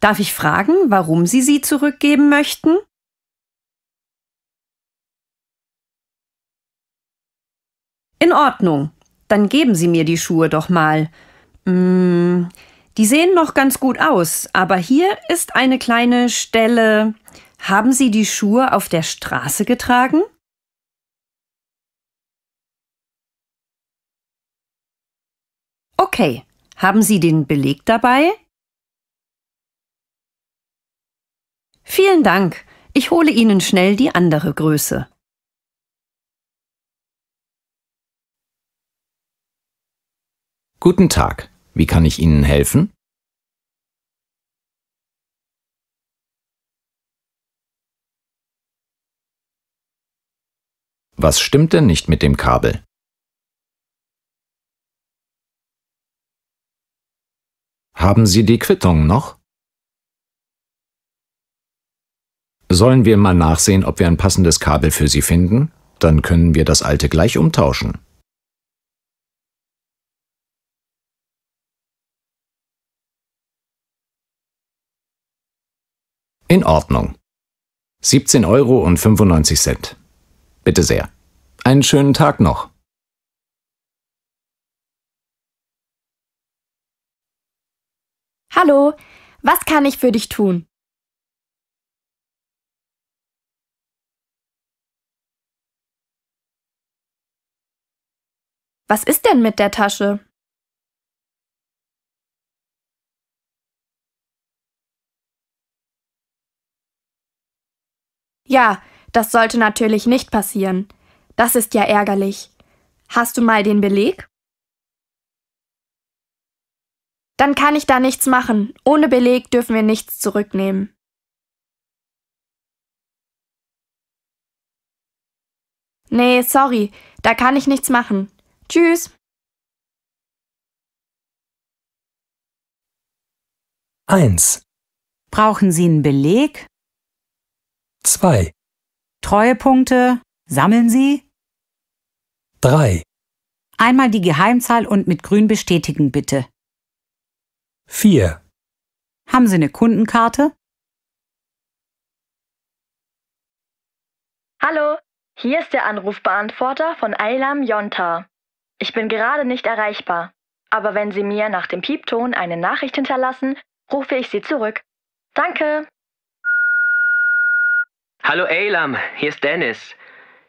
Darf ich fragen, warum Sie sie zurückgeben möchten? In Ordnung, dann geben Sie mir die Schuhe doch mal. Mm, die sehen noch ganz gut aus, aber hier ist eine kleine Stelle. Haben Sie die Schuhe auf der Straße getragen? Okay, haben Sie den Beleg dabei? Vielen Dank, ich hole Ihnen schnell die andere Größe. Guten Tag, wie kann ich Ihnen helfen? Was stimmt denn nicht mit dem Kabel? Haben Sie die Quittung noch? Sollen wir mal nachsehen, ob wir ein passendes Kabel für Sie finden? Dann können wir das alte gleich umtauschen. In Ordnung. 17,95 Euro Bitte sehr. Einen schönen Tag noch. Hallo, was kann ich für dich tun? Was ist denn mit der Tasche? Ja, das sollte natürlich nicht passieren. Das ist ja ärgerlich. Hast du mal den Beleg? Dann kann ich da nichts machen. Ohne Beleg dürfen wir nichts zurücknehmen. Nee, sorry, da kann ich nichts machen. Tschüss. Eins. Brauchen Sie einen Beleg? Zwei. Treuepunkte sammeln Sie? 3. Einmal die Geheimzahl und mit grün bestätigen, bitte. 4. Haben Sie eine Kundenkarte? Hallo, hier ist der Anrufbeantworter von Ailam Yonta. Ich bin gerade nicht erreichbar, aber wenn Sie mir nach dem Piepton eine Nachricht hinterlassen, rufe ich Sie zurück. Danke! Hallo Elam, hier ist Dennis.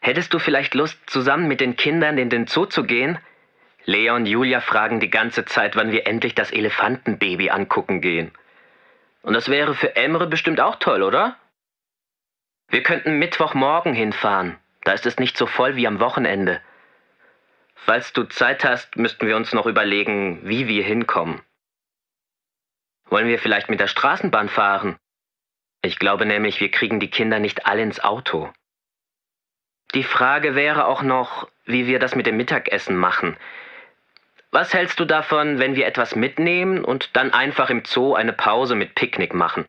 Hättest du vielleicht Lust, zusammen mit den Kindern in den Zoo zu gehen? Lea und Julia fragen die ganze Zeit, wann wir endlich das Elefantenbaby angucken gehen. Und das wäre für Emre bestimmt auch toll, oder? Wir könnten Mittwochmorgen hinfahren. Da ist es nicht so voll wie am Wochenende. Falls du Zeit hast, müssten wir uns noch überlegen, wie wir hinkommen. Wollen wir vielleicht mit der Straßenbahn fahren? Ich glaube nämlich, wir kriegen die Kinder nicht alle ins Auto. Die Frage wäre auch noch, wie wir das mit dem Mittagessen machen. Was hältst du davon, wenn wir etwas mitnehmen und dann einfach im Zoo eine Pause mit Picknick machen?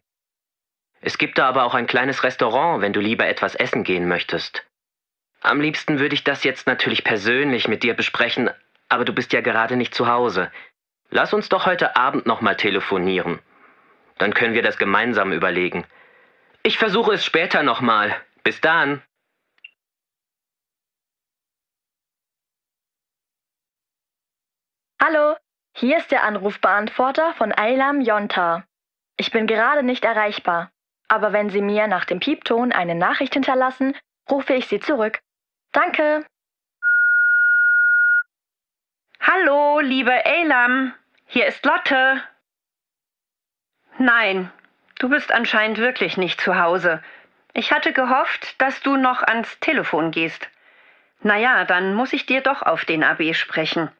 Es gibt da aber auch ein kleines Restaurant, wenn du lieber etwas essen gehen möchtest. Am liebsten würde ich das jetzt natürlich persönlich mit dir besprechen, aber du bist ja gerade nicht zu Hause. Lass uns doch heute Abend nochmal telefonieren. Dann können wir das gemeinsam überlegen. Ich versuche es später nochmal. Bis dann. Hallo, hier ist der Anrufbeantworter von Eilam Yonta. Ich bin gerade nicht erreichbar, aber wenn Sie mir nach dem Piepton eine Nachricht hinterlassen, rufe ich Sie zurück. Danke. Hallo, liebe Elam, hier ist Lotte. Nein, Du bist anscheinend wirklich nicht zu Hause. Ich hatte gehofft, dass du noch ans Telefon gehst. Na ja, dann muss ich dir doch auf den AB sprechen.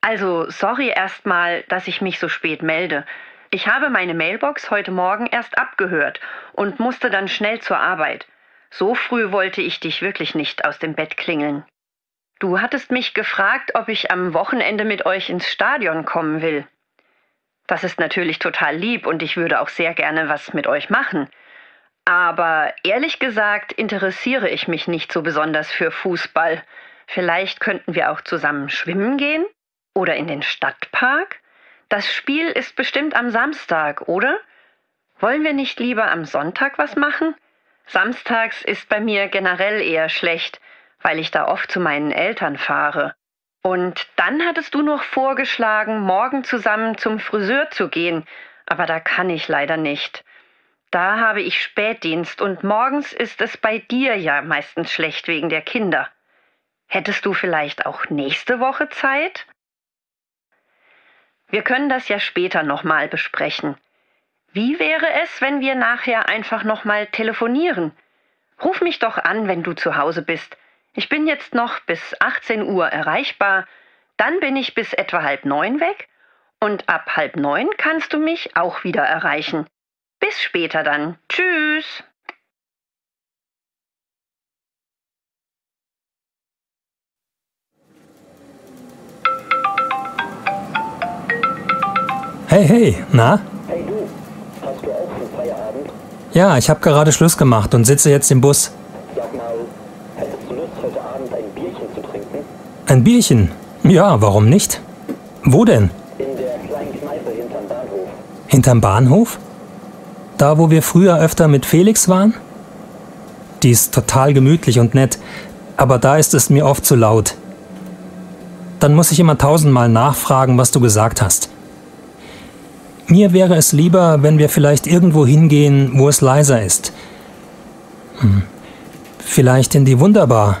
Also, sorry erstmal, dass ich mich so spät melde. Ich habe meine Mailbox heute Morgen erst abgehört und musste dann schnell zur Arbeit. So früh wollte ich dich wirklich nicht aus dem Bett klingeln. Du hattest mich gefragt, ob ich am Wochenende mit euch ins Stadion kommen will. Das ist natürlich total lieb und ich würde auch sehr gerne was mit euch machen. Aber ehrlich gesagt interessiere ich mich nicht so besonders für Fußball. Vielleicht könnten wir auch zusammen schwimmen gehen oder in den Stadtpark. Das Spiel ist bestimmt am Samstag, oder? Wollen wir nicht lieber am Sonntag was machen? Samstags ist bei mir generell eher schlecht, weil ich da oft zu meinen Eltern fahre. Und dann hattest du noch vorgeschlagen, morgen zusammen zum Friseur zu gehen, aber da kann ich leider nicht. Da habe ich Spätdienst und morgens ist es bei dir ja meistens schlecht wegen der Kinder. Hättest du vielleicht auch nächste Woche Zeit? Wir können das ja später nochmal besprechen. Wie wäre es, wenn wir nachher einfach nochmal telefonieren? Ruf mich doch an, wenn du zu Hause bist. Ich bin jetzt noch bis 18 Uhr erreichbar, dann bin ich bis etwa halb neun weg und ab halb neun kannst du mich auch wieder erreichen. Bis später dann. Tschüss. Hey, hey, na? Hey du, hast du auch schon Feierabend? Ja, ich habe gerade Schluss gemacht und sitze jetzt im Bus. Ein Bierchen? Ja, warum nicht? Wo denn? In der kleinen Kneipe hinterm Bahnhof. Hinterm Bahnhof? Da, wo wir früher öfter mit Felix waren? Die ist total gemütlich und nett, aber da ist es mir oft zu laut. Dann muss ich immer tausendmal nachfragen, was du gesagt hast. Mir wäre es lieber, wenn wir vielleicht irgendwo hingehen, wo es leiser ist. Hm. Vielleicht in die Wunderbar.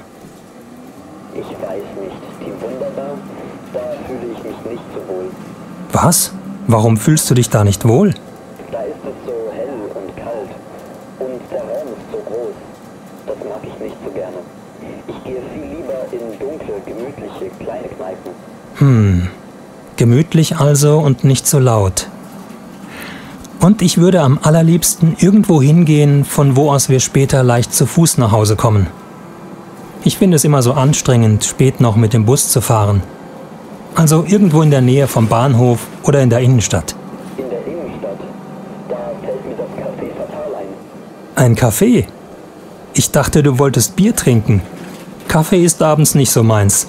Was? Warum fühlst du dich da nicht wohl? Da ist es so hell und kalt und der Raum ist so groß. Das mag ich nicht so gerne. Ich gehe viel lieber in dunkle, gemütliche, kleine Kneipen. Hm. Gemütlich also und nicht so laut. Und ich würde am allerliebsten irgendwo hingehen, von wo aus wir später leicht zu Fuß nach Hause kommen. Ich finde es immer so anstrengend, spät noch mit dem Bus zu fahren. Also irgendwo in der Nähe vom Bahnhof oder in der Innenstadt. In der Innenstadt? Da fällt mir das Café fatal ein. Ein Kaffee? Ich dachte, du wolltest Bier trinken. Kaffee ist abends nicht so meins.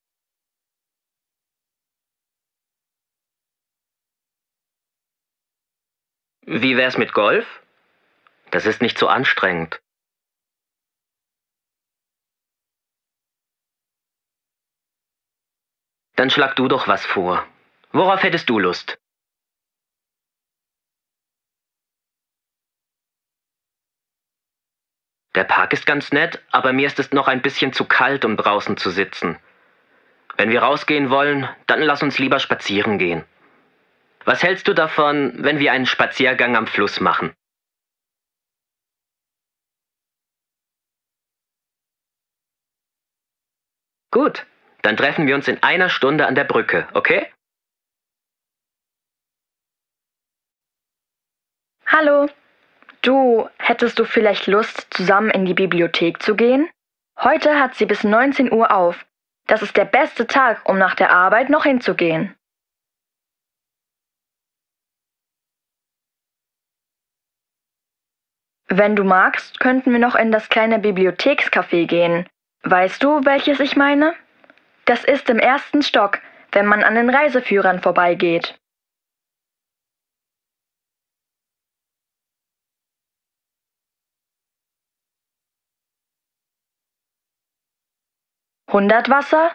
Wie wär's mit Golf? Das ist nicht so anstrengend. Dann schlag du doch was vor. Worauf hättest du Lust? Der Park ist ganz nett, aber mir ist es noch ein bisschen zu kalt, um draußen zu sitzen. Wenn wir rausgehen wollen, dann lass uns lieber spazieren gehen. Was hältst du davon, wenn wir einen Spaziergang am Fluss machen? Gut, dann treffen wir uns in einer Stunde an der Brücke, okay? Hallo. Du, hättest du vielleicht Lust, zusammen in die Bibliothek zu gehen? Heute hat sie bis 19 Uhr auf. Das ist der beste Tag, um nach der Arbeit noch hinzugehen. Wenn du magst, könnten wir noch in das kleine Bibliothekscafé gehen. Weißt du, welches ich meine? Das ist im ersten Stock, wenn man an den Reiseführern vorbeigeht. Hundertwasser?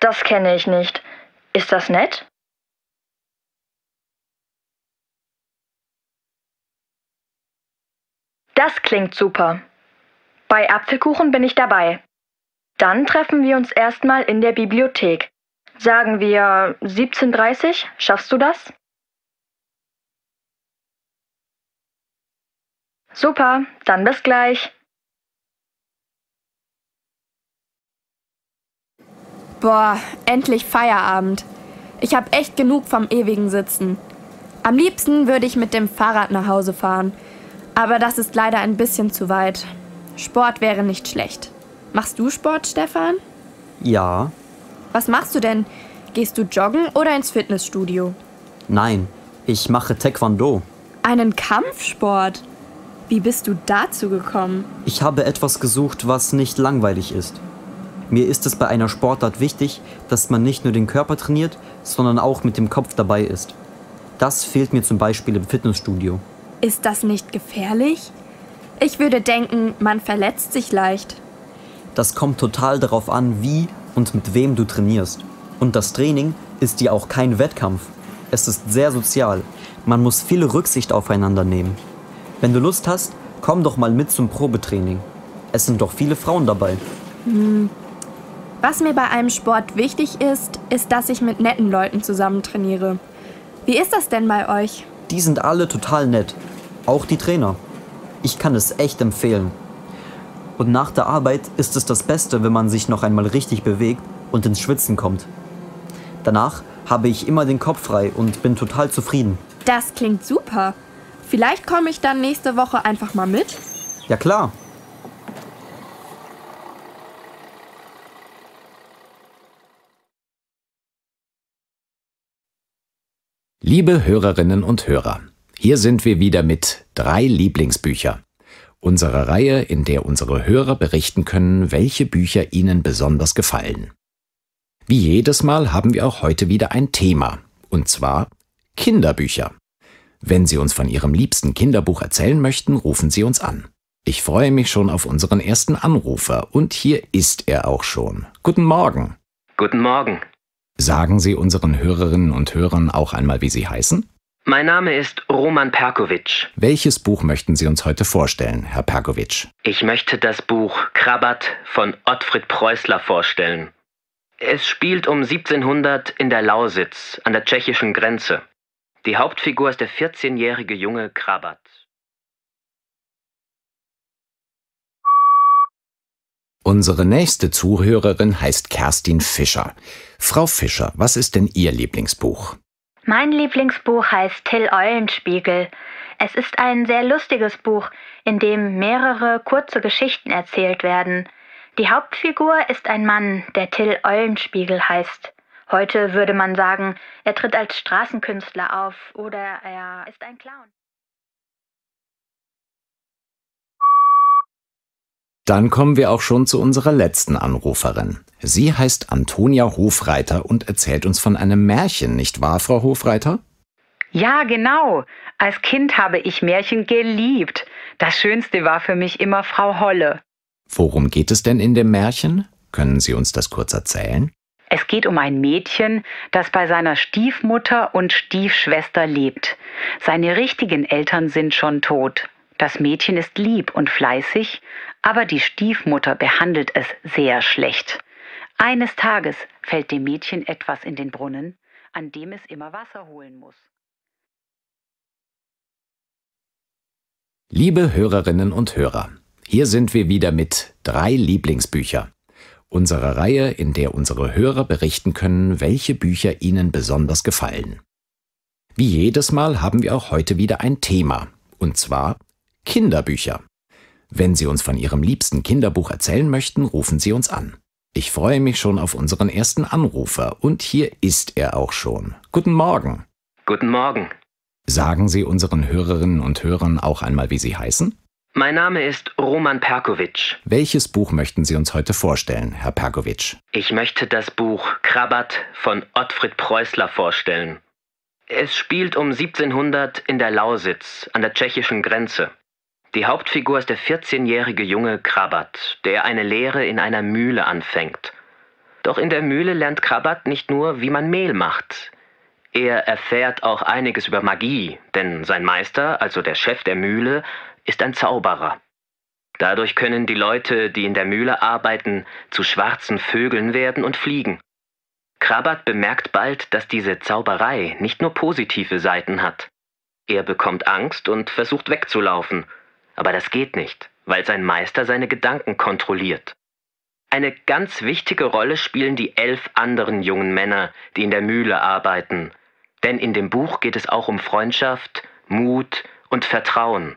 Das kenne ich nicht. Ist das nett? Das klingt super. Bei Apfelkuchen bin ich dabei. Dann treffen wir uns erstmal in der Bibliothek. Sagen wir 17.30 Uhr, schaffst du das? Super, dann bis gleich. Boah, endlich Feierabend. Ich habe echt genug vom ewigen Sitzen. Am liebsten würde ich mit dem Fahrrad nach Hause fahren. Aber das ist leider ein bisschen zu weit. Sport wäre nicht schlecht. Machst du Sport, Stefan? Ja. Was machst du denn? Gehst du joggen oder ins Fitnessstudio? Nein, ich mache Taekwondo. Einen Kampfsport? Wie bist du dazu gekommen? Ich habe etwas gesucht, was nicht langweilig ist. Mir ist es bei einer Sportart wichtig, dass man nicht nur den Körper trainiert, sondern auch mit dem Kopf dabei ist. Das fehlt mir zum Beispiel im Fitnessstudio. Ist das nicht gefährlich? Ich würde denken, man verletzt sich leicht. Das kommt total darauf an, wie und mit wem du trainierst. Und das Training ist ja auch kein Wettkampf. Es ist sehr sozial. Man muss viel Rücksicht aufeinander nehmen. Wenn du Lust hast, komm doch mal mit zum Probetraining. Es sind doch viele Frauen dabei. Hm. Was mir bei einem Sport wichtig ist, ist, dass ich mit netten Leuten zusammen trainiere. Wie ist das denn bei euch? Die sind alle total nett auch die Trainer. Ich kann es echt empfehlen. Und nach der Arbeit ist es das Beste, wenn man sich noch einmal richtig bewegt und ins Schwitzen kommt. Danach habe ich immer den Kopf frei und bin total zufrieden. Das klingt super. Vielleicht komme ich dann nächste Woche einfach mal mit? Ja klar, Liebe Hörerinnen und Hörer, hier sind wir wieder mit drei Lieblingsbücher. Unsere Reihe, in der unsere Hörer berichten können, welche Bücher ihnen besonders gefallen. Wie jedes Mal haben wir auch heute wieder ein Thema, und zwar Kinderbücher. Wenn Sie uns von Ihrem liebsten Kinderbuch erzählen möchten, rufen Sie uns an. Ich freue mich schon auf unseren ersten Anrufer und hier ist er auch schon. Guten Morgen. Guten Morgen. Sagen Sie unseren Hörerinnen und Hörern auch einmal, wie Sie heißen? Mein Name ist Roman Perkovic. Welches Buch möchten Sie uns heute vorstellen, Herr Perkovic? Ich möchte das Buch Krabat von Ottfried Preußler vorstellen. Es spielt um 1700 in der Lausitz an der tschechischen Grenze. Die Hauptfigur ist der 14-jährige junge Krabat. Unsere nächste Zuhörerin heißt Kerstin Fischer. Frau Fischer, was ist denn Ihr Lieblingsbuch? Mein Lieblingsbuch heißt Till Eulenspiegel. Es ist ein sehr lustiges Buch, in dem mehrere kurze Geschichten erzählt werden. Die Hauptfigur ist ein Mann, der Till Eulenspiegel heißt. Heute würde man sagen, er tritt als Straßenkünstler auf oder er ist ein Clown. Dann kommen wir auch schon zu unserer letzten Anruferin. Sie heißt Antonia Hofreiter und erzählt uns von einem Märchen, nicht wahr, Frau Hofreiter? Ja, genau. Als Kind habe ich Märchen geliebt. Das Schönste war für mich immer Frau Holle. Worum geht es denn in dem Märchen? Können Sie uns das kurz erzählen? Es geht um ein Mädchen, das bei seiner Stiefmutter und Stiefschwester lebt. Seine richtigen Eltern sind schon tot. Das Mädchen ist lieb und fleißig aber die Stiefmutter behandelt es sehr schlecht. Eines Tages fällt dem Mädchen etwas in den Brunnen, an dem es immer Wasser holen muss. Liebe Hörerinnen und Hörer, hier sind wir wieder mit drei Lieblingsbücher Unsere Reihe, in der unsere Hörer berichten können, welche Bücher ihnen besonders gefallen. Wie jedes Mal haben wir auch heute wieder ein Thema, und zwar Kinderbücher. Wenn Sie uns von Ihrem liebsten Kinderbuch erzählen möchten, rufen Sie uns an. Ich freue mich schon auf unseren ersten Anrufer und hier ist er auch schon. Guten Morgen. Guten Morgen. Sagen Sie unseren Hörerinnen und Hörern auch einmal, wie Sie heißen? Mein Name ist Roman Perkovic. Welches Buch möchten Sie uns heute vorstellen, Herr Perkovic? Ich möchte das Buch Krabat von Ottfried Preußler vorstellen. Es spielt um 1700 in der Lausitz an der tschechischen Grenze. Die Hauptfigur ist der 14-jährige Junge Krabat, der eine Lehre in einer Mühle anfängt. Doch in der Mühle lernt Krabat nicht nur, wie man Mehl macht. Er erfährt auch einiges über Magie, denn sein Meister, also der Chef der Mühle, ist ein Zauberer. Dadurch können die Leute, die in der Mühle arbeiten, zu schwarzen Vögeln werden und fliegen. Krabat bemerkt bald, dass diese Zauberei nicht nur positive Seiten hat. Er bekommt Angst und versucht wegzulaufen – aber das geht nicht, weil sein Meister seine Gedanken kontrolliert. Eine ganz wichtige Rolle spielen die elf anderen jungen Männer, die in der Mühle arbeiten. Denn in dem Buch geht es auch um Freundschaft, Mut und Vertrauen.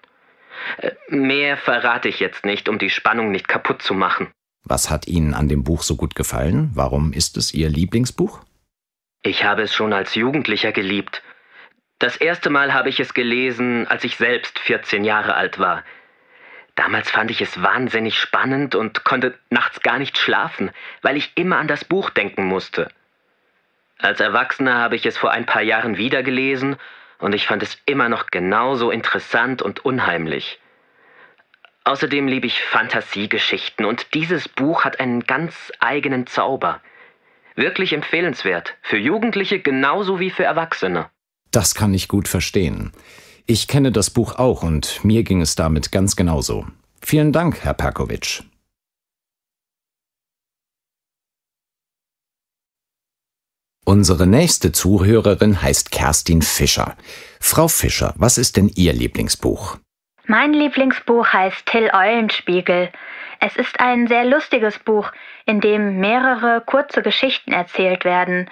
Äh, mehr verrate ich jetzt nicht, um die Spannung nicht kaputt zu machen. Was hat Ihnen an dem Buch so gut gefallen? Warum ist es Ihr Lieblingsbuch? Ich habe es schon als Jugendlicher geliebt, das erste Mal habe ich es gelesen, als ich selbst 14 Jahre alt war. Damals fand ich es wahnsinnig spannend und konnte nachts gar nicht schlafen, weil ich immer an das Buch denken musste. Als Erwachsener habe ich es vor ein paar Jahren wieder gelesen und ich fand es immer noch genauso interessant und unheimlich. Außerdem liebe ich Fantasiegeschichten und dieses Buch hat einen ganz eigenen Zauber. Wirklich empfehlenswert, für Jugendliche genauso wie für Erwachsene. Das kann ich gut verstehen. Ich kenne das Buch auch und mir ging es damit ganz genauso. Vielen Dank, Herr Perkovic. Unsere nächste Zuhörerin heißt Kerstin Fischer. Frau Fischer, was ist denn Ihr Lieblingsbuch? Mein Lieblingsbuch heißt Till Eulenspiegel. Es ist ein sehr lustiges Buch, in dem mehrere kurze Geschichten erzählt werden.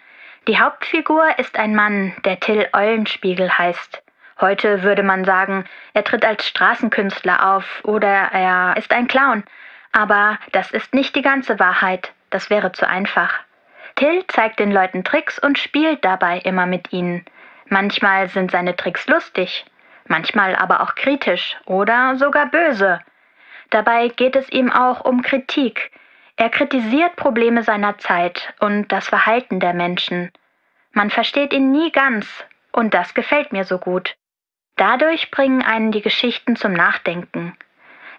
Die Hauptfigur ist ein Mann, der Till Eulenspiegel heißt. Heute würde man sagen, er tritt als Straßenkünstler auf oder er ist ein Clown. Aber das ist nicht die ganze Wahrheit, das wäre zu einfach. Till zeigt den Leuten Tricks und spielt dabei immer mit ihnen. Manchmal sind seine Tricks lustig, manchmal aber auch kritisch oder sogar böse. Dabei geht es ihm auch um Kritik, er kritisiert Probleme seiner Zeit und das Verhalten der Menschen. Man versteht ihn nie ganz, und das gefällt mir so gut. Dadurch bringen einen die Geschichten zum Nachdenken.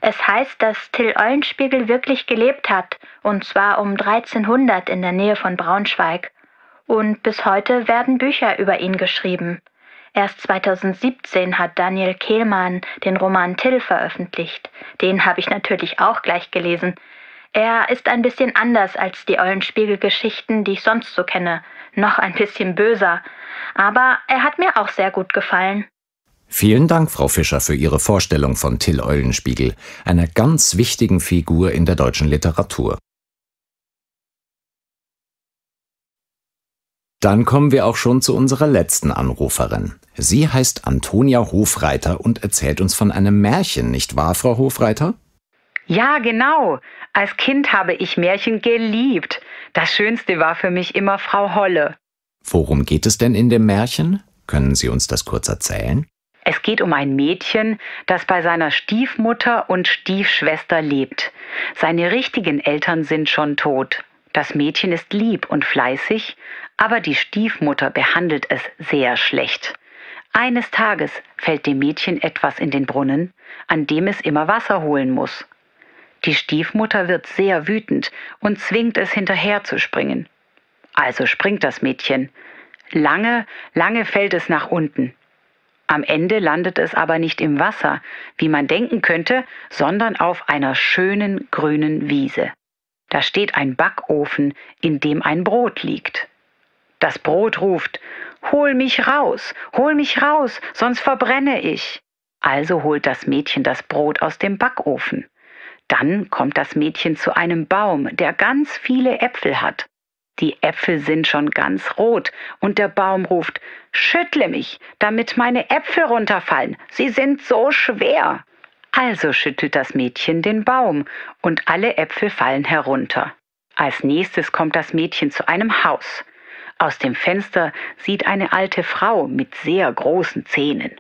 Es heißt, dass Till Eulenspiegel wirklich gelebt hat, und zwar um 1300 in der Nähe von Braunschweig. Und bis heute werden Bücher über ihn geschrieben. Erst 2017 hat Daniel Kehlmann den Roman Till veröffentlicht. Den habe ich natürlich auch gleich gelesen. Er ist ein bisschen anders als die Eulenspiegel-Geschichten, die ich sonst so kenne. Noch ein bisschen böser. Aber er hat mir auch sehr gut gefallen. Vielen Dank, Frau Fischer, für Ihre Vorstellung von Till Eulenspiegel, einer ganz wichtigen Figur in der deutschen Literatur. Dann kommen wir auch schon zu unserer letzten Anruferin. Sie heißt Antonia Hofreiter und erzählt uns von einem Märchen, nicht wahr, Frau Hofreiter? Ja, genau. Als Kind habe ich Märchen geliebt. Das Schönste war für mich immer Frau Holle. Worum geht es denn in dem Märchen? Können Sie uns das kurz erzählen? Es geht um ein Mädchen, das bei seiner Stiefmutter und Stiefschwester lebt. Seine richtigen Eltern sind schon tot. Das Mädchen ist lieb und fleißig, aber die Stiefmutter behandelt es sehr schlecht. Eines Tages fällt dem Mädchen etwas in den Brunnen, an dem es immer Wasser holen muss. Die Stiefmutter wird sehr wütend und zwingt es hinterher zu springen. Also springt das Mädchen. Lange, lange fällt es nach unten. Am Ende landet es aber nicht im Wasser, wie man denken könnte, sondern auf einer schönen grünen Wiese. Da steht ein Backofen, in dem ein Brot liegt. Das Brot ruft Hol mich raus, hol mich raus, sonst verbrenne ich. Also holt das Mädchen das Brot aus dem Backofen. Dann kommt das Mädchen zu einem Baum, der ganz viele Äpfel hat. Die Äpfel sind schon ganz rot, und der Baum ruft Schüttle mich, damit meine Äpfel runterfallen, sie sind so schwer. Also schüttelt das Mädchen den Baum, und alle Äpfel fallen herunter. Als nächstes kommt das Mädchen zu einem Haus. Aus dem Fenster sieht eine alte Frau mit sehr großen Zähnen.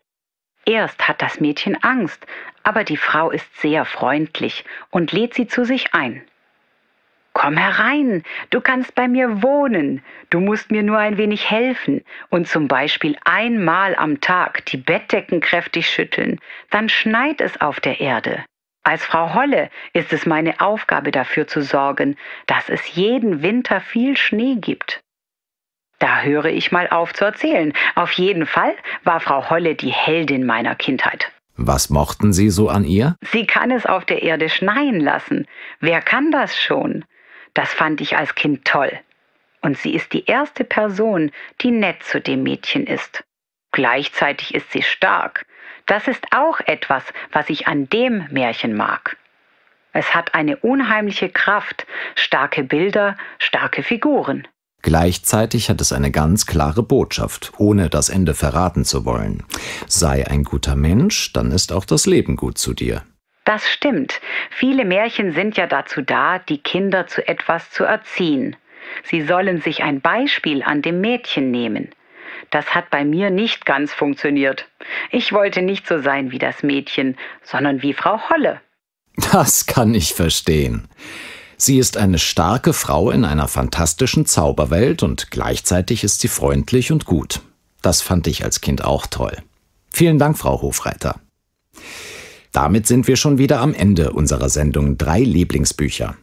Erst hat das Mädchen Angst, aber die Frau ist sehr freundlich und lädt sie zu sich ein. Komm herein, du kannst bei mir wohnen, du musst mir nur ein wenig helfen und zum Beispiel einmal am Tag die Bettdecken kräftig schütteln, dann schneit es auf der Erde. Als Frau Holle ist es meine Aufgabe dafür zu sorgen, dass es jeden Winter viel Schnee gibt. Da höre ich mal auf zu erzählen. Auf jeden Fall war Frau Holle die Heldin meiner Kindheit. Was mochten Sie so an ihr? Sie kann es auf der Erde schneien lassen. Wer kann das schon? Das fand ich als Kind toll. Und sie ist die erste Person, die nett zu dem Mädchen ist. Gleichzeitig ist sie stark. Das ist auch etwas, was ich an dem Märchen mag. Es hat eine unheimliche Kraft, starke Bilder, starke Figuren. Gleichzeitig hat es eine ganz klare Botschaft, ohne das Ende verraten zu wollen. Sei ein guter Mensch, dann ist auch das Leben gut zu dir. Das stimmt. Viele Märchen sind ja dazu da, die Kinder zu etwas zu erziehen. Sie sollen sich ein Beispiel an dem Mädchen nehmen. Das hat bei mir nicht ganz funktioniert. Ich wollte nicht so sein wie das Mädchen, sondern wie Frau Holle. Das kann ich verstehen. Sie ist eine starke Frau in einer fantastischen Zauberwelt und gleichzeitig ist sie freundlich und gut. Das fand ich als Kind auch toll. Vielen Dank, Frau Hofreiter. Damit sind wir schon wieder am Ende unserer Sendung Drei Lieblingsbücher.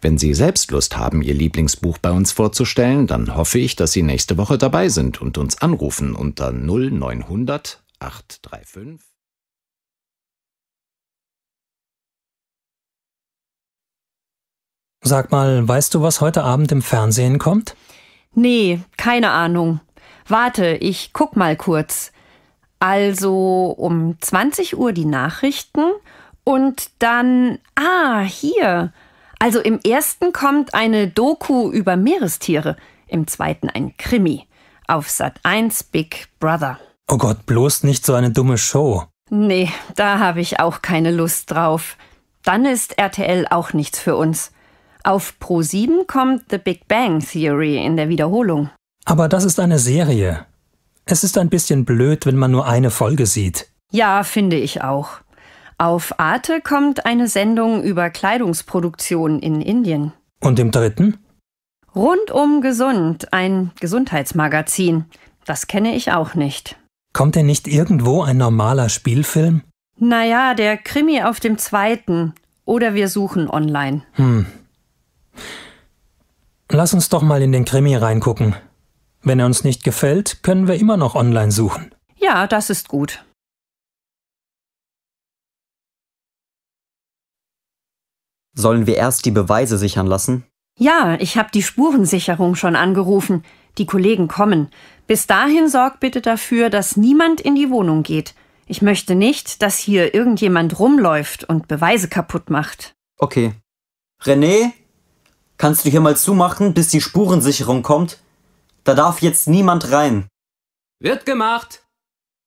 Wenn Sie selbst Lust haben, Ihr Lieblingsbuch bei uns vorzustellen, dann hoffe ich, dass Sie nächste Woche dabei sind und uns anrufen unter 0900 835. Sag mal, weißt du, was heute Abend im Fernsehen kommt? Nee, keine Ahnung. Warte, ich guck mal kurz. Also um 20 Uhr die Nachrichten und dann. Ah, hier. Also im ersten kommt eine Doku über Meerestiere, im zweiten ein Krimi. Auf Sat 1 Big Brother. Oh Gott, bloß nicht so eine dumme Show. Nee, da habe ich auch keine Lust drauf. Dann ist RTL auch nichts für uns. Auf Pro 7 kommt The Big Bang Theory in der Wiederholung. Aber das ist eine Serie. Es ist ein bisschen blöd, wenn man nur eine Folge sieht. Ja, finde ich auch. Auf Arte kommt eine Sendung über Kleidungsproduktion in Indien. Und im dritten? Rundum gesund, ein Gesundheitsmagazin. Das kenne ich auch nicht. Kommt denn nicht irgendwo ein normaler Spielfilm? Naja, der Krimi auf dem zweiten. Oder wir suchen online. Hm, Lass uns doch mal in den Krimi reingucken. Wenn er uns nicht gefällt, können wir immer noch online suchen. Ja, das ist gut. Sollen wir erst die Beweise sichern lassen? Ja, ich habe die Spurensicherung schon angerufen. Die Kollegen kommen. Bis dahin sorgt bitte dafür, dass niemand in die Wohnung geht. Ich möchte nicht, dass hier irgendjemand rumläuft und Beweise kaputt macht. Okay. René, Kannst du hier mal zumachen, bis die Spurensicherung kommt? Da darf jetzt niemand rein. Wird gemacht.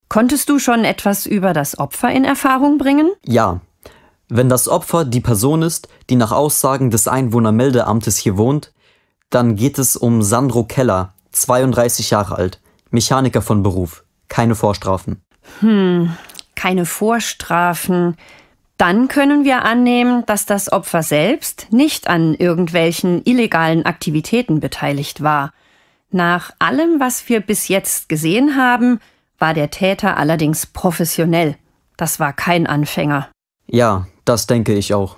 Konntest du schon etwas über das Opfer in Erfahrung bringen? Ja. Wenn das Opfer die Person ist, die nach Aussagen des Einwohnermeldeamtes hier wohnt, dann geht es um Sandro Keller, 32 Jahre alt, Mechaniker von Beruf. Keine Vorstrafen. Hm, keine Vorstrafen dann können wir annehmen, dass das Opfer selbst nicht an irgendwelchen illegalen Aktivitäten beteiligt war. Nach allem, was wir bis jetzt gesehen haben, war der Täter allerdings professionell. Das war kein Anfänger. Ja, das denke ich auch.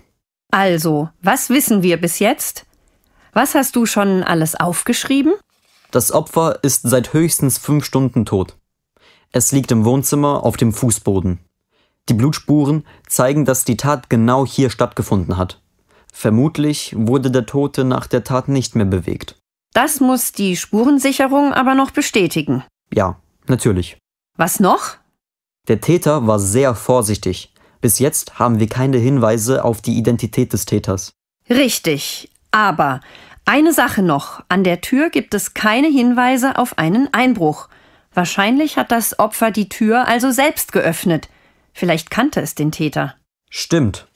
Also, was wissen wir bis jetzt? Was hast du schon alles aufgeschrieben? Das Opfer ist seit höchstens fünf Stunden tot. Es liegt im Wohnzimmer auf dem Fußboden. Die Blutspuren zeigen, dass die Tat genau hier stattgefunden hat. Vermutlich wurde der Tote nach der Tat nicht mehr bewegt. Das muss die Spurensicherung aber noch bestätigen. Ja, natürlich. Was noch? Der Täter war sehr vorsichtig. Bis jetzt haben wir keine Hinweise auf die Identität des Täters. Richtig, aber eine Sache noch. An der Tür gibt es keine Hinweise auf einen Einbruch. Wahrscheinlich hat das Opfer die Tür also selbst geöffnet. Vielleicht kannte es den Täter. Stimmt.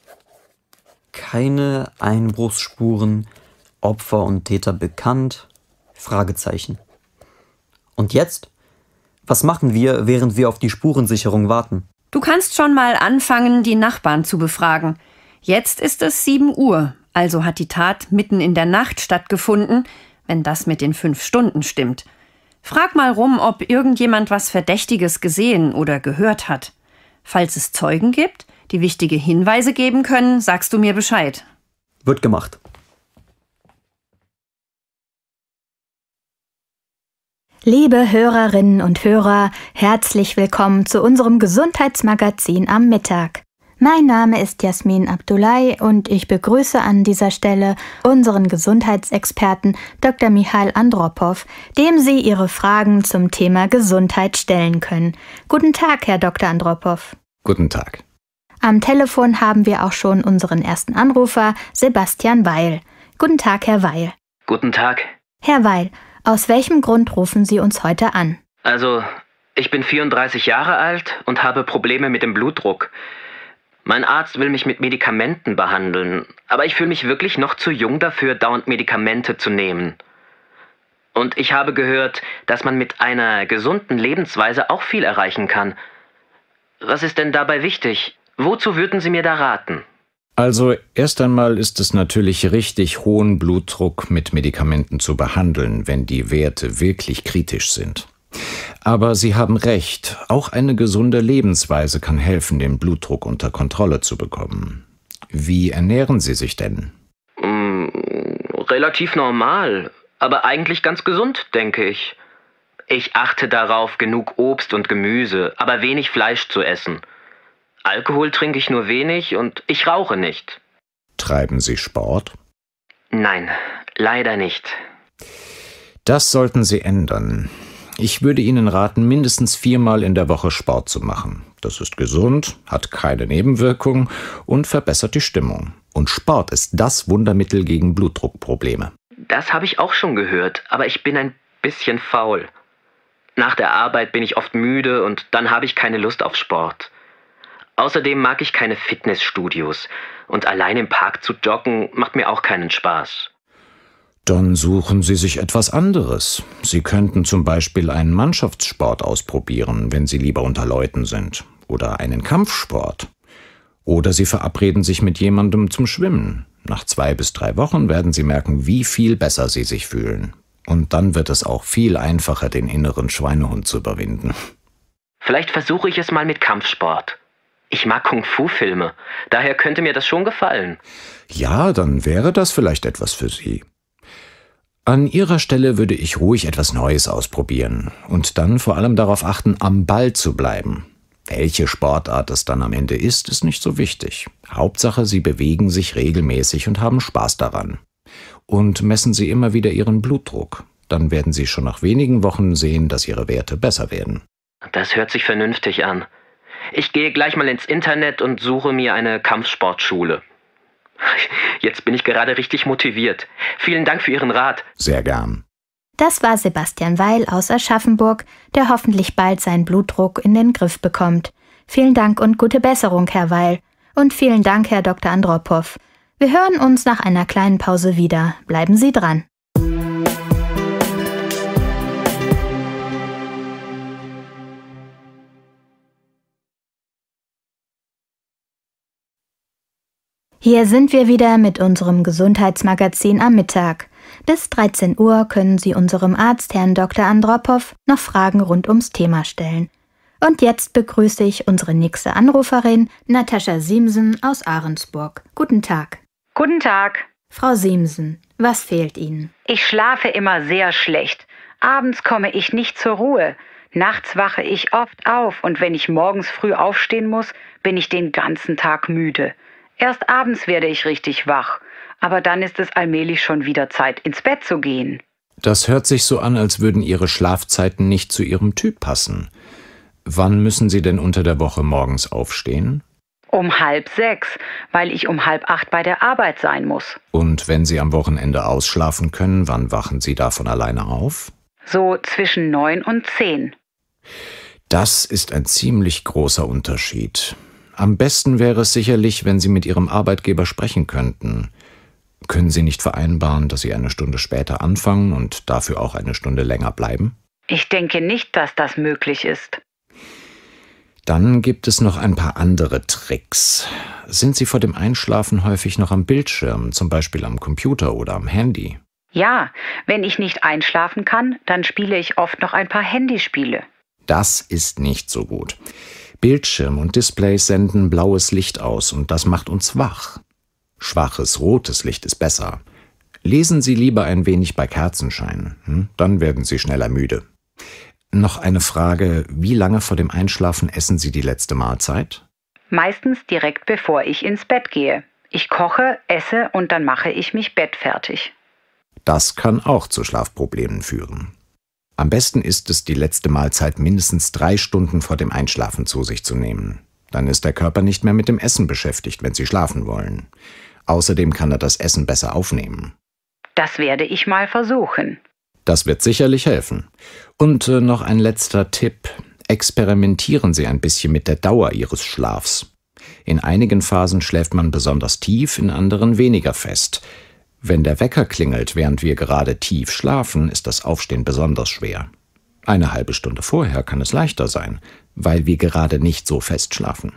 Keine Einbruchsspuren, Opfer und Täter bekannt? Fragezeichen. Und jetzt? Was machen wir, während wir auf die Spurensicherung warten? Du kannst schon mal anfangen, die Nachbarn zu befragen. Jetzt ist es 7 Uhr, also hat die Tat mitten in der Nacht stattgefunden, wenn das mit den fünf Stunden stimmt. Frag mal rum, ob irgendjemand was Verdächtiges gesehen oder gehört hat. Falls es Zeugen gibt, die wichtige Hinweise geben können, sagst du mir Bescheid. Wird gemacht. Liebe Hörerinnen und Hörer, herzlich willkommen zu unserem Gesundheitsmagazin am Mittag. Mein Name ist Jasmin Abdullahi und ich begrüße an dieser Stelle unseren Gesundheitsexperten Dr. Michail Andropov, dem Sie Ihre Fragen zum Thema Gesundheit stellen können. Guten Tag, Herr Dr. Andropov. Guten Tag. Am Telefon haben wir auch schon unseren ersten Anrufer, Sebastian Weil. Guten Tag, Herr Weil. Guten Tag. Herr Weil, aus welchem Grund rufen Sie uns heute an? Also, ich bin 34 Jahre alt und habe Probleme mit dem Blutdruck. Mein Arzt will mich mit Medikamenten behandeln, aber ich fühle mich wirklich noch zu jung dafür, dauernd Medikamente zu nehmen. Und ich habe gehört, dass man mit einer gesunden Lebensweise auch viel erreichen kann. Was ist denn dabei wichtig? Wozu würden Sie mir da raten? Also erst einmal ist es natürlich richtig, hohen Blutdruck mit Medikamenten zu behandeln, wenn die Werte wirklich kritisch sind. Aber Sie haben recht, auch eine gesunde Lebensweise kann helfen, den Blutdruck unter Kontrolle zu bekommen. Wie ernähren Sie sich denn? Mm, relativ normal, aber eigentlich ganz gesund, denke ich. Ich achte darauf, genug Obst und Gemüse, aber wenig Fleisch zu essen. Alkohol trinke ich nur wenig und ich rauche nicht. Treiben Sie Sport? Nein, leider nicht. Das sollten Sie ändern. Ich würde Ihnen raten, mindestens viermal in der Woche Sport zu machen. Das ist gesund, hat keine Nebenwirkungen und verbessert die Stimmung. Und Sport ist das Wundermittel gegen Blutdruckprobleme. Das habe ich auch schon gehört, aber ich bin ein bisschen faul. Nach der Arbeit bin ich oft müde und dann habe ich keine Lust auf Sport. Außerdem mag ich keine Fitnessstudios und allein im Park zu joggen macht mir auch keinen Spaß. Dann suchen Sie sich etwas anderes. Sie könnten zum Beispiel einen Mannschaftssport ausprobieren, wenn Sie lieber unter Leuten sind, oder einen Kampfsport. Oder Sie verabreden sich mit jemandem zum Schwimmen. Nach zwei bis drei Wochen werden Sie merken, wie viel besser Sie sich fühlen. Und dann wird es auch viel einfacher, den inneren Schweinehund zu überwinden. Vielleicht versuche ich es mal mit Kampfsport. Ich mag Kung-Fu-Filme, daher könnte mir das schon gefallen. Ja, dann wäre das vielleicht etwas für Sie. An Ihrer Stelle würde ich ruhig etwas Neues ausprobieren und dann vor allem darauf achten, am Ball zu bleiben. Welche Sportart es dann am Ende ist, ist nicht so wichtig. Hauptsache, Sie bewegen sich regelmäßig und haben Spaß daran. Und messen Sie immer wieder Ihren Blutdruck. Dann werden Sie schon nach wenigen Wochen sehen, dass Ihre Werte besser werden. Das hört sich vernünftig an. Ich gehe gleich mal ins Internet und suche mir eine Kampfsportschule. Jetzt bin ich gerade richtig motiviert. Vielen Dank für Ihren Rat. Sehr gern. Das war Sebastian Weil aus Aschaffenburg, der hoffentlich bald seinen Blutdruck in den Griff bekommt. Vielen Dank und gute Besserung, Herr Weil. Und vielen Dank, Herr Dr. Andropow. Wir hören uns nach einer kleinen Pause wieder. Bleiben Sie dran. Hier sind wir wieder mit unserem Gesundheitsmagazin am Mittag. Bis 13 Uhr können Sie unserem Arzt Herrn Dr. Andropow noch Fragen rund ums Thema stellen. Und jetzt begrüße ich unsere nächste Anruferin, Natascha Siemsen aus Ahrensburg. Guten Tag. Guten Tag. Frau Siemsen, was fehlt Ihnen? Ich schlafe immer sehr schlecht. Abends komme ich nicht zur Ruhe. Nachts wache ich oft auf und wenn ich morgens früh aufstehen muss, bin ich den ganzen Tag müde. Erst abends werde ich richtig wach, aber dann ist es allmählich schon wieder Zeit, ins Bett zu gehen. Das hört sich so an, als würden Ihre Schlafzeiten nicht zu Ihrem Typ passen. Wann müssen Sie denn unter der Woche morgens aufstehen? Um halb sechs, weil ich um halb acht bei der Arbeit sein muss. Und wenn Sie am Wochenende ausschlafen können, wann wachen Sie da von alleine auf? So zwischen neun und zehn. Das ist ein ziemlich großer Unterschied. Am besten wäre es sicherlich, wenn Sie mit Ihrem Arbeitgeber sprechen könnten. Können Sie nicht vereinbaren, dass Sie eine Stunde später anfangen und dafür auch eine Stunde länger bleiben? Ich denke nicht, dass das möglich ist. Dann gibt es noch ein paar andere Tricks. Sind Sie vor dem Einschlafen häufig noch am Bildschirm, zum Beispiel am Computer oder am Handy? Ja, wenn ich nicht einschlafen kann, dann spiele ich oft noch ein paar Handyspiele. Das ist nicht so gut. Bildschirm und Displays senden blaues Licht aus und das macht uns wach. Schwaches rotes Licht ist besser. Lesen Sie lieber ein wenig bei Kerzenschein, hm? dann werden Sie schneller müde. Noch eine Frage, wie lange vor dem Einschlafen essen Sie die letzte Mahlzeit? Meistens direkt bevor ich ins Bett gehe. Ich koche, esse und dann mache ich mich bettfertig. Das kann auch zu Schlafproblemen führen. Am besten ist es, die letzte Mahlzeit mindestens drei Stunden vor dem Einschlafen zu sich zu nehmen. Dann ist der Körper nicht mehr mit dem Essen beschäftigt, wenn Sie schlafen wollen. Außerdem kann er das Essen besser aufnehmen. Das werde ich mal versuchen. Das wird sicherlich helfen. Und äh, noch ein letzter Tipp. Experimentieren Sie ein bisschen mit der Dauer Ihres Schlafs. In einigen Phasen schläft man besonders tief, in anderen weniger fest. Wenn der Wecker klingelt, während wir gerade tief schlafen, ist das Aufstehen besonders schwer. Eine halbe Stunde vorher kann es leichter sein, weil wir gerade nicht so fest schlafen.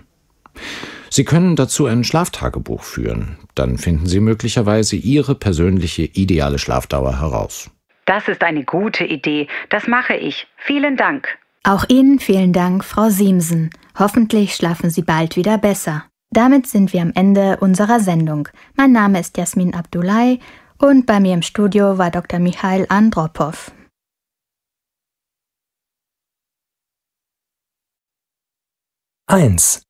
Sie können dazu ein Schlaftagebuch führen, dann finden Sie möglicherweise Ihre persönliche ideale Schlafdauer heraus. Das ist eine gute Idee, das mache ich. Vielen Dank. Auch Ihnen vielen Dank, Frau Siemsen. Hoffentlich schlafen Sie bald wieder besser. Damit sind wir am Ende unserer Sendung. Mein Name ist Jasmin Abdullahi und bei mir im Studio war Dr. Michael Andropov. Eins.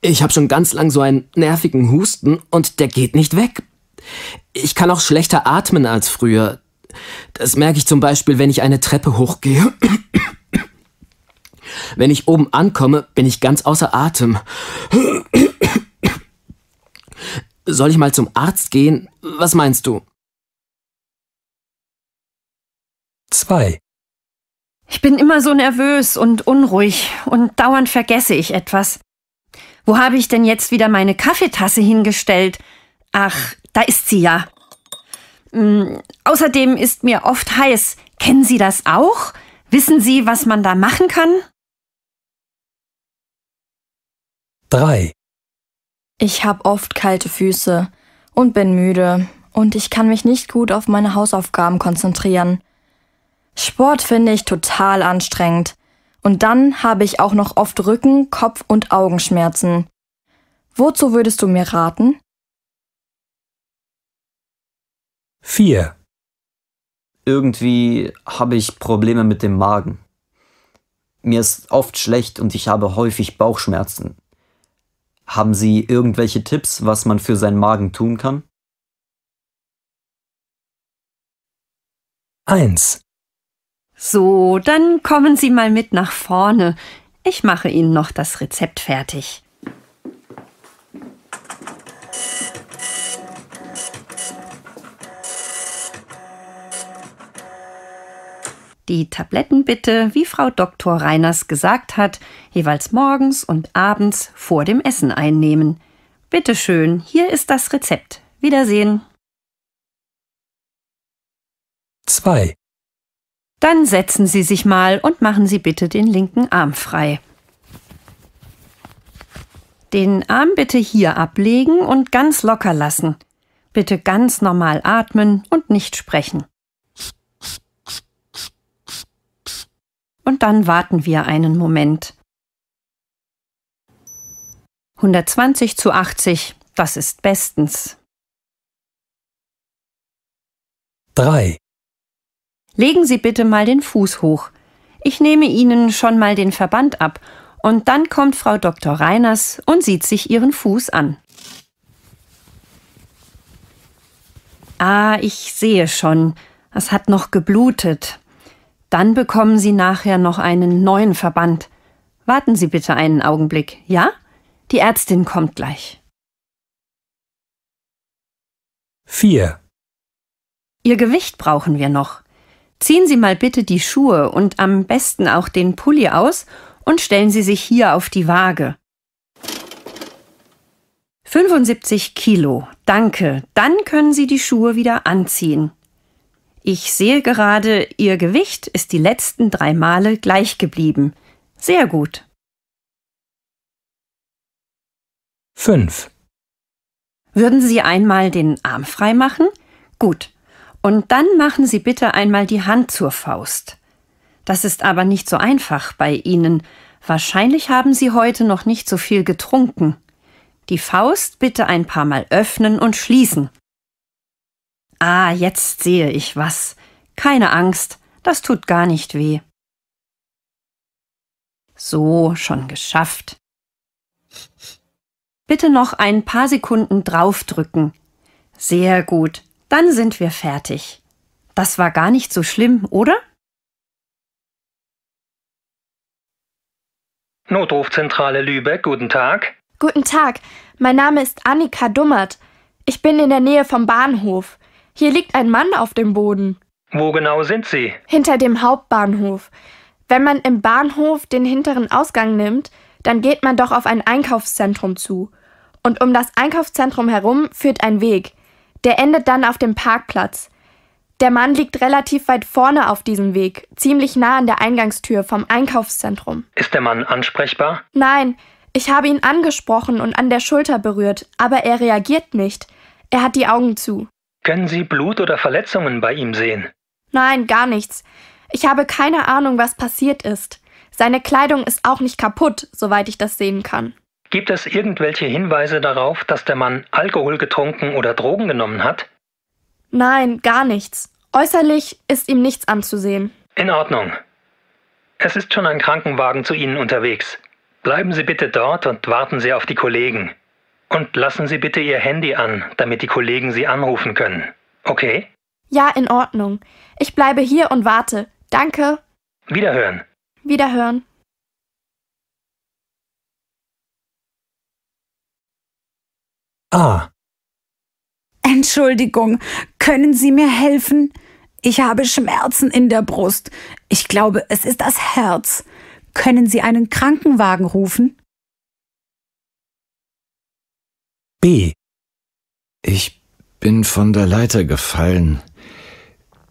Ich habe schon ganz lang so einen nervigen Husten und der geht nicht weg. Ich kann auch schlechter atmen als früher. Das merke ich zum Beispiel, wenn ich eine Treppe hochgehe. Wenn ich oben ankomme, bin ich ganz außer Atem. Soll ich mal zum Arzt gehen? Was meinst du? 2. Ich bin immer so nervös und unruhig und dauernd vergesse ich etwas. Wo habe ich denn jetzt wieder meine Kaffeetasse hingestellt? Ach, da ist sie ja. Hm, außerdem ist mir oft heiß. Kennen Sie das auch? Wissen Sie, was man da machen kann? 3. Ich habe oft kalte Füße und bin müde und ich kann mich nicht gut auf meine Hausaufgaben konzentrieren. Sport finde ich total anstrengend. Und dann habe ich auch noch oft Rücken, Kopf und Augenschmerzen. Wozu würdest du mir raten? 4. Irgendwie habe ich Probleme mit dem Magen. Mir ist oft schlecht und ich habe häufig Bauchschmerzen. Haben Sie irgendwelche Tipps, was man für seinen Magen tun kann? 1. So, dann kommen Sie mal mit nach vorne. Ich mache Ihnen noch das Rezept fertig. Die Tabletten bitte, wie Frau Dr. Reiners gesagt hat, jeweils morgens und abends vor dem Essen einnehmen. Bitte schön, hier ist das Rezept. Wiedersehen. 2. Dann setzen Sie sich mal und machen Sie bitte den linken Arm frei. Den Arm bitte hier ablegen und ganz locker lassen. Bitte ganz normal atmen und nicht sprechen. und dann warten wir einen Moment. 120 zu 80, das ist bestens. 3. Legen Sie bitte mal den Fuß hoch. Ich nehme Ihnen schon mal den Verband ab und dann kommt Frau Dr. Reiners und sieht sich Ihren Fuß an. Ah, ich sehe schon, es hat noch geblutet. Dann bekommen Sie nachher noch einen neuen Verband. Warten Sie bitte einen Augenblick, ja? Die Ärztin kommt gleich. 4. Ihr Gewicht brauchen wir noch. Ziehen Sie mal bitte die Schuhe und am besten auch den Pulli aus und stellen Sie sich hier auf die Waage. 75 Kilo. Danke. Dann können Sie die Schuhe wieder anziehen. Ich sehe gerade, Ihr Gewicht ist die letzten drei Male gleich geblieben. Sehr gut. 5. Würden Sie einmal den Arm frei machen? Gut. Und dann machen Sie bitte einmal die Hand zur Faust. Das ist aber nicht so einfach bei Ihnen. Wahrscheinlich haben Sie heute noch nicht so viel getrunken. Die Faust bitte ein paar Mal öffnen und schließen. Ah, jetzt sehe ich was. Keine Angst, das tut gar nicht weh. So, schon geschafft. Bitte noch ein paar Sekunden draufdrücken. Sehr gut, dann sind wir fertig. Das war gar nicht so schlimm, oder? Notrufzentrale Lübeck, guten Tag. Guten Tag, mein Name ist Annika Dummert. Ich bin in der Nähe vom Bahnhof. Hier liegt ein Mann auf dem Boden. Wo genau sind Sie? Hinter dem Hauptbahnhof. Wenn man im Bahnhof den hinteren Ausgang nimmt, dann geht man doch auf ein Einkaufszentrum zu. Und um das Einkaufszentrum herum führt ein Weg. Der endet dann auf dem Parkplatz. Der Mann liegt relativ weit vorne auf diesem Weg, ziemlich nah an der Eingangstür vom Einkaufszentrum. Ist der Mann ansprechbar? Nein, ich habe ihn angesprochen und an der Schulter berührt, aber er reagiert nicht. Er hat die Augen zu. Können Sie Blut oder Verletzungen bei ihm sehen? Nein, gar nichts. Ich habe keine Ahnung, was passiert ist. Seine Kleidung ist auch nicht kaputt, soweit ich das sehen kann. Gibt es irgendwelche Hinweise darauf, dass der Mann Alkohol getrunken oder Drogen genommen hat? Nein, gar nichts. Äußerlich ist ihm nichts anzusehen. In Ordnung. Es ist schon ein Krankenwagen zu Ihnen unterwegs. Bleiben Sie bitte dort und warten Sie auf die Kollegen. Und lassen Sie bitte Ihr Handy an, damit die Kollegen Sie anrufen können. Okay? Ja, in Ordnung. Ich bleibe hier und warte. Danke. Wiederhören. Wiederhören. Ah. Entschuldigung, können Sie mir helfen? Ich habe Schmerzen in der Brust. Ich glaube, es ist das Herz. Können Sie einen Krankenwagen rufen? B. Ich bin von der Leiter gefallen.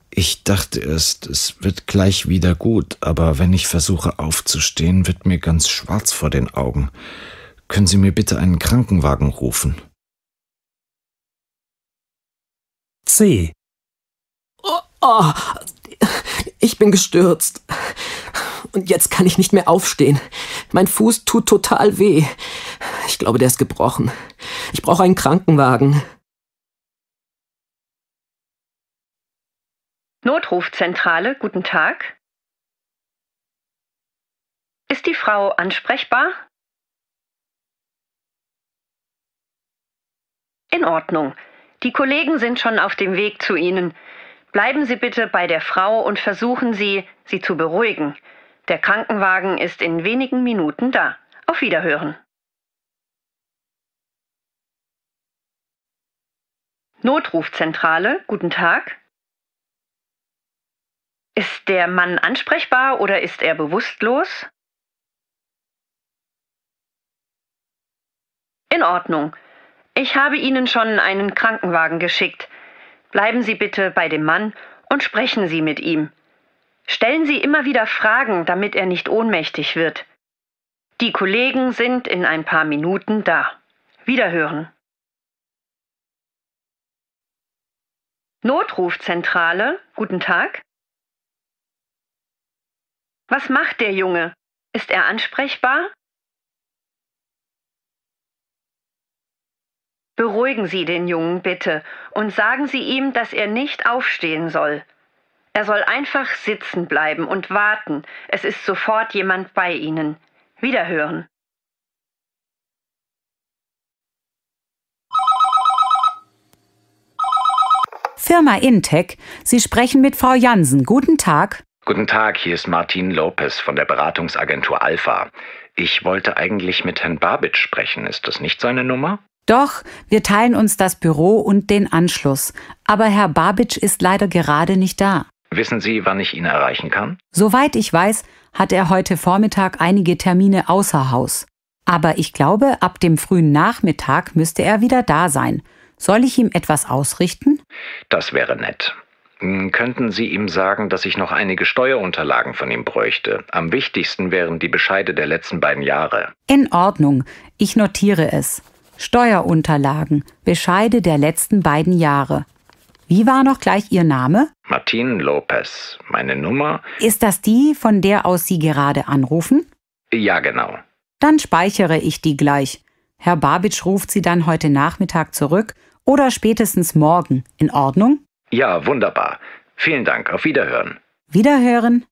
Ich dachte erst, es wird gleich wieder gut, aber wenn ich versuche aufzustehen, wird mir ganz schwarz vor den Augen. Können Sie mir bitte einen Krankenwagen rufen? C. Oh, oh, ich bin gestürzt und jetzt kann ich nicht mehr aufstehen. Mein Fuß tut total weh. Ich glaube, der ist gebrochen. Ich brauche einen Krankenwagen. Notrufzentrale, guten Tag. Ist die Frau ansprechbar? In Ordnung. Die Kollegen sind schon auf dem Weg zu Ihnen. Bleiben Sie bitte bei der Frau und versuchen Sie, sie zu beruhigen. Der Krankenwagen ist in wenigen Minuten da. Auf Wiederhören. Notrufzentrale, guten Tag. Ist der Mann ansprechbar oder ist er bewusstlos? In Ordnung. Ich habe Ihnen schon einen Krankenwagen geschickt. Bleiben Sie bitte bei dem Mann und sprechen Sie mit ihm. Stellen Sie immer wieder Fragen, damit er nicht ohnmächtig wird. Die Kollegen sind in ein paar Minuten da. Wiederhören. Notrufzentrale, guten Tag. Was macht der Junge? Ist er ansprechbar? Beruhigen Sie den Jungen bitte und sagen Sie ihm, dass er nicht aufstehen soll. Er soll einfach sitzen bleiben und warten. Es ist sofort jemand bei Ihnen. Wiederhören. Firma Intec. Sie sprechen mit Frau Jansen. Guten Tag. Guten Tag, hier ist Martin Lopez von der Beratungsagentur Alpha. Ich wollte eigentlich mit Herrn Babitsch sprechen. Ist das nicht seine Nummer? Doch, wir teilen uns das Büro und den Anschluss. Aber Herr Babitsch ist leider gerade nicht da. Wissen Sie, wann ich ihn erreichen kann? Soweit ich weiß, hat er heute Vormittag einige Termine außer Haus. Aber ich glaube, ab dem frühen Nachmittag müsste er wieder da sein. Soll ich ihm etwas ausrichten? Das wäre nett. Hm, könnten Sie ihm sagen, dass ich noch einige Steuerunterlagen von ihm bräuchte? Am wichtigsten wären die Bescheide der letzten beiden Jahre. In Ordnung, ich notiere es. Steuerunterlagen, Bescheide der letzten beiden Jahre. Wie war noch gleich Ihr Name? Martin Lopez. Meine Nummer. Ist das die, von der aus Sie gerade anrufen? Ja, genau. Dann speichere ich die gleich. Herr Babitsch ruft Sie dann heute Nachmittag zurück oder spätestens morgen. In Ordnung? Ja, wunderbar. Vielen Dank. Auf Wiederhören. Wiederhören.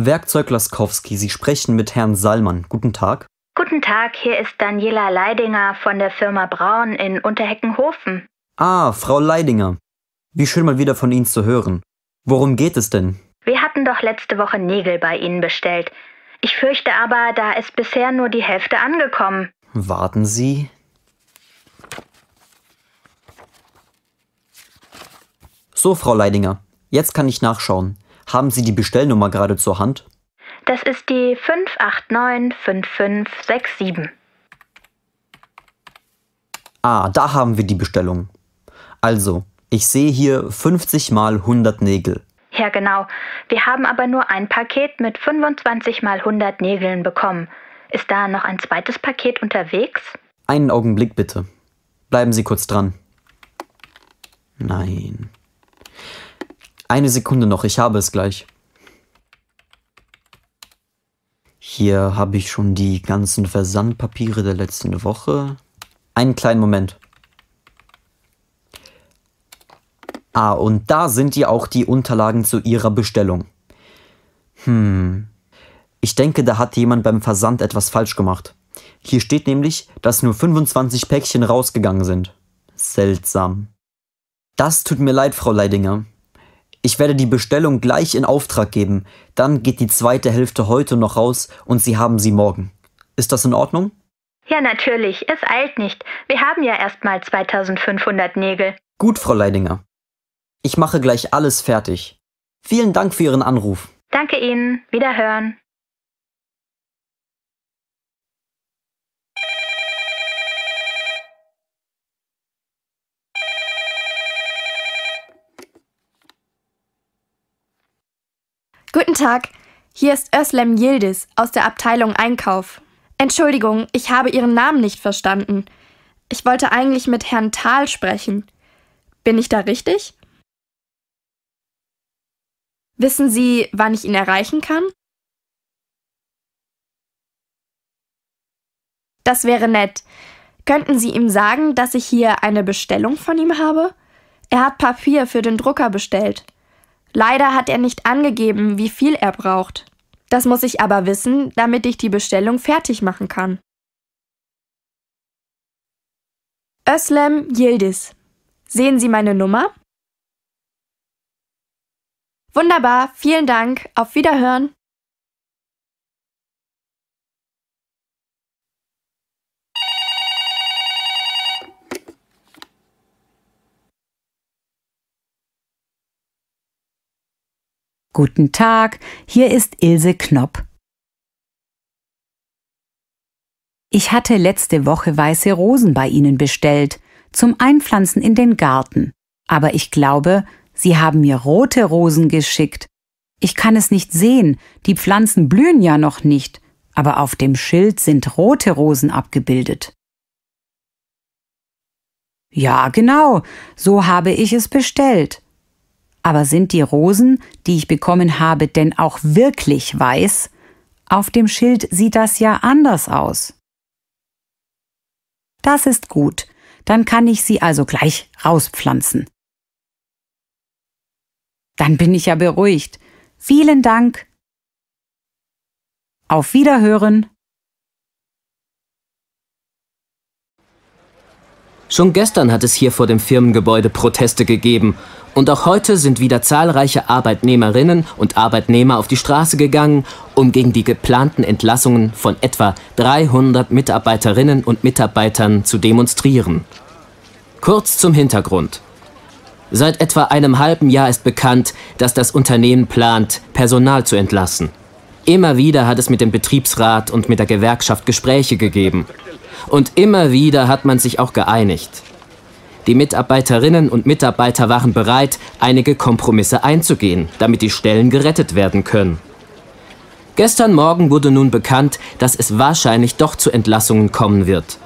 Werkzeug Laskowski, Sie sprechen mit Herrn Salmann. Guten Tag. Guten Tag, hier ist Daniela Leidinger von der Firma Braun in Unterheckenhofen. Ah, Frau Leidinger. Wie schön mal wieder von Ihnen zu hören. Worum geht es denn? Wir hatten doch letzte Woche Nägel bei Ihnen bestellt. Ich fürchte aber, da ist bisher nur die Hälfte angekommen. Warten Sie. So, Frau Leidinger, jetzt kann ich nachschauen. Haben Sie die Bestellnummer gerade zur Hand? Das ist die 5895567. Ah, da haben wir die Bestellung. Also, ich sehe hier 50 mal 100 Nägel. Ja, genau. Wir haben aber nur ein Paket mit 25 mal 100 Nägeln bekommen. Ist da noch ein zweites Paket unterwegs? Einen Augenblick bitte. Bleiben Sie kurz dran. Nein. Eine Sekunde noch, ich habe es gleich. Hier habe ich schon die ganzen Versandpapiere der letzten Woche. Einen kleinen Moment. Ah, und da sind ja auch die Unterlagen zu Ihrer Bestellung. Hm. Ich denke, da hat jemand beim Versand etwas falsch gemacht. Hier steht nämlich, dass nur 25 Päckchen rausgegangen sind. Seltsam. Das tut mir leid, Frau Leidinger. Ich werde die Bestellung gleich in Auftrag geben, dann geht die zweite Hälfte heute noch raus und Sie haben sie morgen. Ist das in Ordnung? Ja, natürlich, es eilt nicht. Wir haben ja erst mal 2500 Nägel. Gut, Frau Leidinger. Ich mache gleich alles fertig. Vielen Dank für Ihren Anruf. Danke Ihnen. Wiederhören. Guten Tag, hier ist Özlem Yildiz aus der Abteilung Einkauf. Entschuldigung, ich habe Ihren Namen nicht verstanden. Ich wollte eigentlich mit Herrn Thal sprechen. Bin ich da richtig? Wissen Sie, wann ich ihn erreichen kann? Das wäre nett. Könnten Sie ihm sagen, dass ich hier eine Bestellung von ihm habe? Er hat Papier für den Drucker bestellt. Leider hat er nicht angegeben, wie viel er braucht. Das muss ich aber wissen, damit ich die Bestellung fertig machen kann. Öslem Yildiz. Sehen Sie meine Nummer? Wunderbar, vielen Dank, auf Wiederhören. Guten Tag, hier ist Ilse Knopp. Ich hatte letzte Woche weiße Rosen bei Ihnen bestellt, zum Einpflanzen in den Garten. Aber ich glaube, Sie haben mir rote Rosen geschickt. Ich kann es nicht sehen, die Pflanzen blühen ja noch nicht, aber auf dem Schild sind rote Rosen abgebildet. Ja, genau, so habe ich es bestellt. Aber sind die Rosen, die ich bekommen habe, denn auch wirklich weiß? Auf dem Schild sieht das ja anders aus. Das ist gut. Dann kann ich sie also gleich rauspflanzen. Dann bin ich ja beruhigt. Vielen Dank. Auf Wiederhören. Schon gestern hat es hier vor dem Firmengebäude Proteste gegeben und auch heute sind wieder zahlreiche Arbeitnehmerinnen und Arbeitnehmer auf die Straße gegangen, um gegen die geplanten Entlassungen von etwa 300 Mitarbeiterinnen und Mitarbeitern zu demonstrieren. Kurz zum Hintergrund. Seit etwa einem halben Jahr ist bekannt, dass das Unternehmen plant, Personal zu entlassen. Immer wieder hat es mit dem Betriebsrat und mit der Gewerkschaft Gespräche gegeben. Und immer wieder hat man sich auch geeinigt. Die Mitarbeiterinnen und Mitarbeiter waren bereit, einige Kompromisse einzugehen, damit die Stellen gerettet werden können. Gestern Morgen wurde nun bekannt, dass es wahrscheinlich doch zu Entlassungen kommen wird.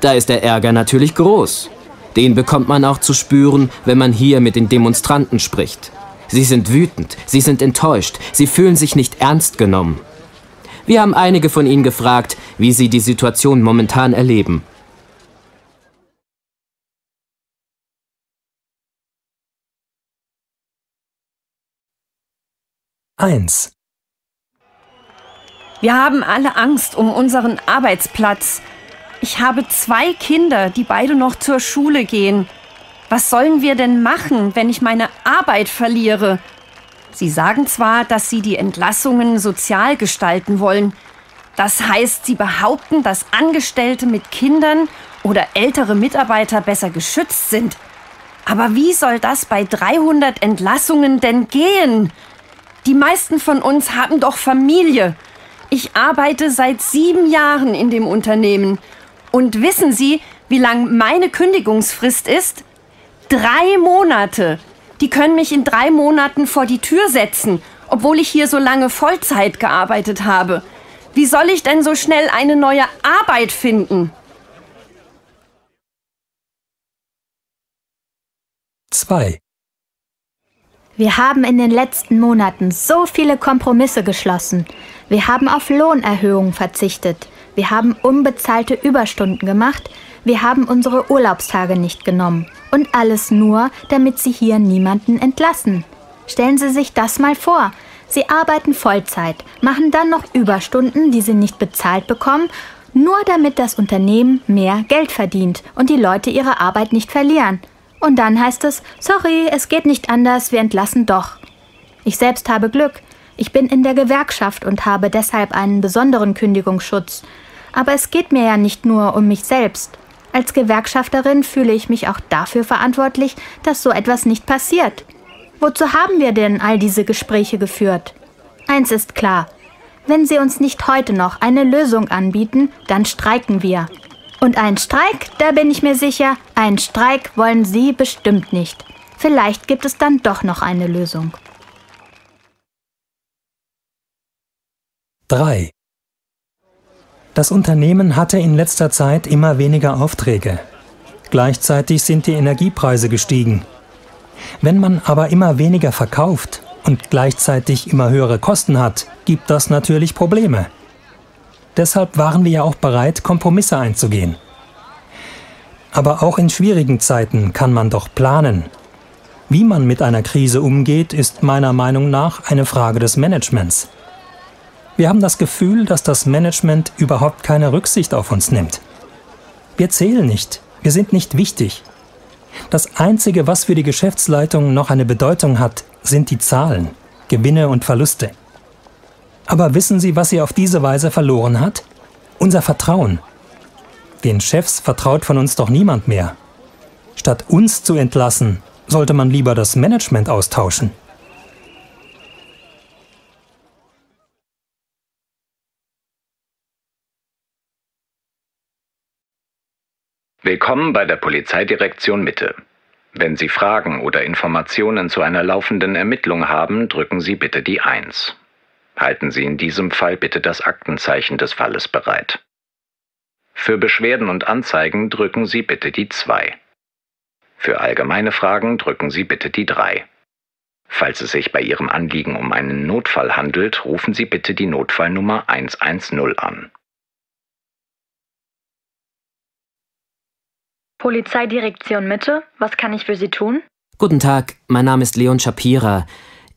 Da ist der Ärger natürlich groß. Den bekommt man auch zu spüren, wenn man hier mit den Demonstranten spricht. Sie sind wütend, sie sind enttäuscht, sie fühlen sich nicht ernst genommen. Wir haben einige von ihnen gefragt, wie sie die Situation momentan erleben. 1. Wir haben alle Angst um unseren Arbeitsplatz. Ich habe zwei Kinder, die beide noch zur Schule gehen. Was sollen wir denn machen, wenn ich meine Arbeit verliere? Sie sagen zwar, dass Sie die Entlassungen sozial gestalten wollen. Das heißt, Sie behaupten, dass Angestellte mit Kindern oder ältere Mitarbeiter besser geschützt sind. Aber wie soll das bei 300 Entlassungen denn gehen? Die meisten von uns haben doch Familie. Ich arbeite seit sieben Jahren in dem Unternehmen. Und wissen Sie, wie lang meine Kündigungsfrist ist? Drei Monate. Die können mich in drei Monaten vor die Tür setzen, obwohl ich hier so lange Vollzeit gearbeitet habe. Wie soll ich denn so schnell eine neue Arbeit finden? Zwei. Wir haben in den letzten Monaten so viele Kompromisse geschlossen. Wir haben auf Lohnerhöhungen verzichtet. Wir haben unbezahlte Überstunden gemacht. Wir haben unsere Urlaubstage nicht genommen. Und alles nur, damit Sie hier niemanden entlassen. Stellen Sie sich das mal vor. Sie arbeiten Vollzeit, machen dann noch Überstunden, die Sie nicht bezahlt bekommen, nur damit das Unternehmen mehr Geld verdient und die Leute ihre Arbeit nicht verlieren. Und dann heißt es, sorry, es geht nicht anders, wir entlassen doch. Ich selbst habe Glück. Ich bin in der Gewerkschaft und habe deshalb einen besonderen Kündigungsschutz. Aber es geht mir ja nicht nur um mich selbst. Als Gewerkschafterin fühle ich mich auch dafür verantwortlich, dass so etwas nicht passiert. Wozu haben wir denn all diese Gespräche geführt? Eins ist klar. Wenn Sie uns nicht heute noch eine Lösung anbieten, dann streiken wir. Und einen Streik, da bin ich mir sicher, einen Streik wollen Sie bestimmt nicht. Vielleicht gibt es dann doch noch eine Lösung. 3. Das Unternehmen hatte in letzter Zeit immer weniger Aufträge. Gleichzeitig sind die Energiepreise gestiegen. Wenn man aber immer weniger verkauft und gleichzeitig immer höhere Kosten hat, gibt das natürlich Probleme. Deshalb waren wir ja auch bereit, Kompromisse einzugehen. Aber auch in schwierigen Zeiten kann man doch planen. Wie man mit einer Krise umgeht, ist meiner Meinung nach eine Frage des Managements. Wir haben das Gefühl, dass das Management überhaupt keine Rücksicht auf uns nimmt. Wir zählen nicht, wir sind nicht wichtig. Das Einzige, was für die Geschäftsleitung noch eine Bedeutung hat, sind die Zahlen, Gewinne und Verluste. Aber wissen Sie, was sie auf diese Weise verloren hat? Unser Vertrauen. Den Chefs vertraut von uns doch niemand mehr. Statt uns zu entlassen, sollte man lieber das Management austauschen. Willkommen bei der Polizeidirektion Mitte. Wenn Sie Fragen oder Informationen zu einer laufenden Ermittlung haben, drücken Sie bitte die 1. Halten Sie in diesem Fall bitte das Aktenzeichen des Falles bereit. Für Beschwerden und Anzeigen drücken Sie bitte die 2. Für allgemeine Fragen drücken Sie bitte die 3. Falls es sich bei Ihrem Anliegen um einen Notfall handelt, rufen Sie bitte die Notfallnummer 110 an. Polizeidirektion Mitte, was kann ich für Sie tun? Guten Tag, mein Name ist Leon Shapira.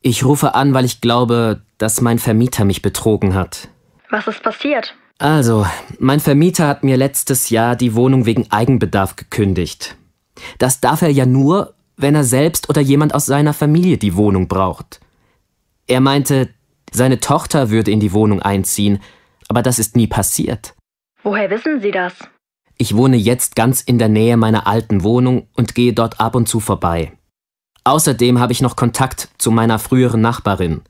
Ich rufe an, weil ich glaube, dass mein Vermieter mich betrogen hat. Was ist passiert? Also, mein Vermieter hat mir letztes Jahr die Wohnung wegen Eigenbedarf gekündigt. Das darf er ja nur, wenn er selbst oder jemand aus seiner Familie die Wohnung braucht. Er meinte, seine Tochter würde in die Wohnung einziehen, aber das ist nie passiert. Woher wissen Sie das? Ich wohne jetzt ganz in der Nähe meiner alten Wohnung und gehe dort ab und zu vorbei. Außerdem habe ich noch Kontakt zu meiner früheren Nachbarin.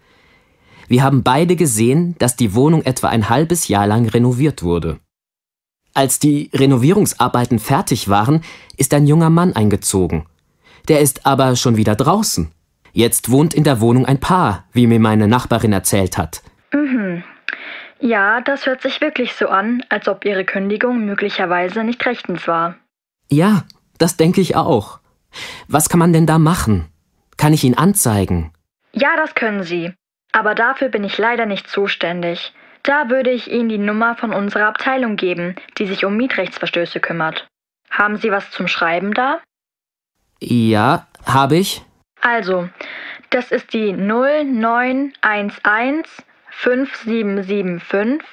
Wir haben beide gesehen, dass die Wohnung etwa ein halbes Jahr lang renoviert wurde. Als die Renovierungsarbeiten fertig waren, ist ein junger Mann eingezogen. Der ist aber schon wieder draußen. Jetzt wohnt in der Wohnung ein Paar, wie mir meine Nachbarin erzählt hat. Mhm. Ja, das hört sich wirklich so an, als ob ihre Kündigung möglicherweise nicht rechtens war. Ja, das denke ich auch. Was kann man denn da machen? Kann ich ihn anzeigen? Ja, das können Sie. Aber dafür bin ich leider nicht zuständig. Da würde ich Ihnen die Nummer von unserer Abteilung geben, die sich um Mietrechtsverstöße kümmert. Haben Sie was zum Schreiben da? Ja, habe ich. Also, das ist die 0911 5775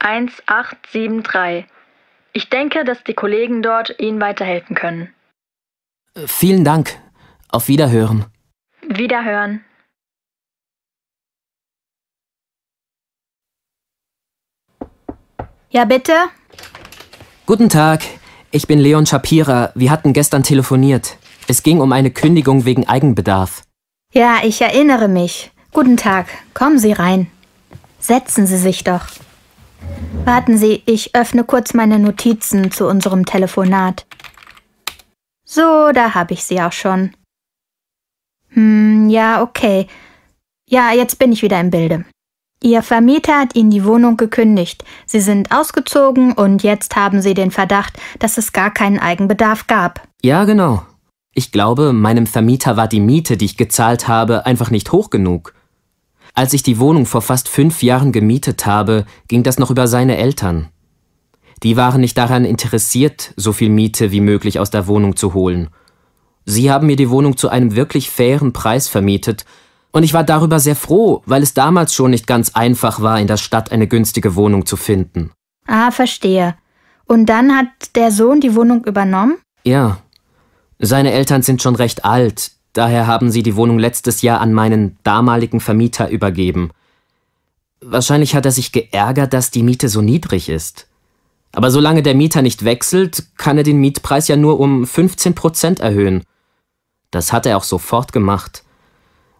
1873. Ich denke, dass die Kollegen dort Ihnen weiterhelfen können. Äh, vielen Dank. Auf Wiederhören. Wiederhören. Ja, bitte? Guten Tag. Ich bin Leon Shapira. Wir hatten gestern telefoniert. Es ging um eine Kündigung wegen Eigenbedarf. Ja, ich erinnere mich. Guten Tag. Kommen Sie rein. Setzen Sie sich doch. Warten Sie, ich öffne kurz meine Notizen zu unserem Telefonat. So, da habe ich sie auch schon. Hm, ja, okay. Ja, jetzt bin ich wieder im Bilde. Ihr Vermieter hat Ihnen die Wohnung gekündigt. Sie sind ausgezogen und jetzt haben Sie den Verdacht, dass es gar keinen Eigenbedarf gab. Ja, genau. Ich glaube, meinem Vermieter war die Miete, die ich gezahlt habe, einfach nicht hoch genug. Als ich die Wohnung vor fast fünf Jahren gemietet habe, ging das noch über seine Eltern. Die waren nicht daran interessiert, so viel Miete wie möglich aus der Wohnung zu holen. Sie haben mir die Wohnung zu einem wirklich fairen Preis vermietet, und ich war darüber sehr froh, weil es damals schon nicht ganz einfach war, in der Stadt eine günstige Wohnung zu finden. Ah, verstehe. Und dann hat der Sohn die Wohnung übernommen? Ja. Seine Eltern sind schon recht alt, daher haben sie die Wohnung letztes Jahr an meinen damaligen Vermieter übergeben. Wahrscheinlich hat er sich geärgert, dass die Miete so niedrig ist. Aber solange der Mieter nicht wechselt, kann er den Mietpreis ja nur um 15 Prozent erhöhen. Das hat er auch sofort gemacht.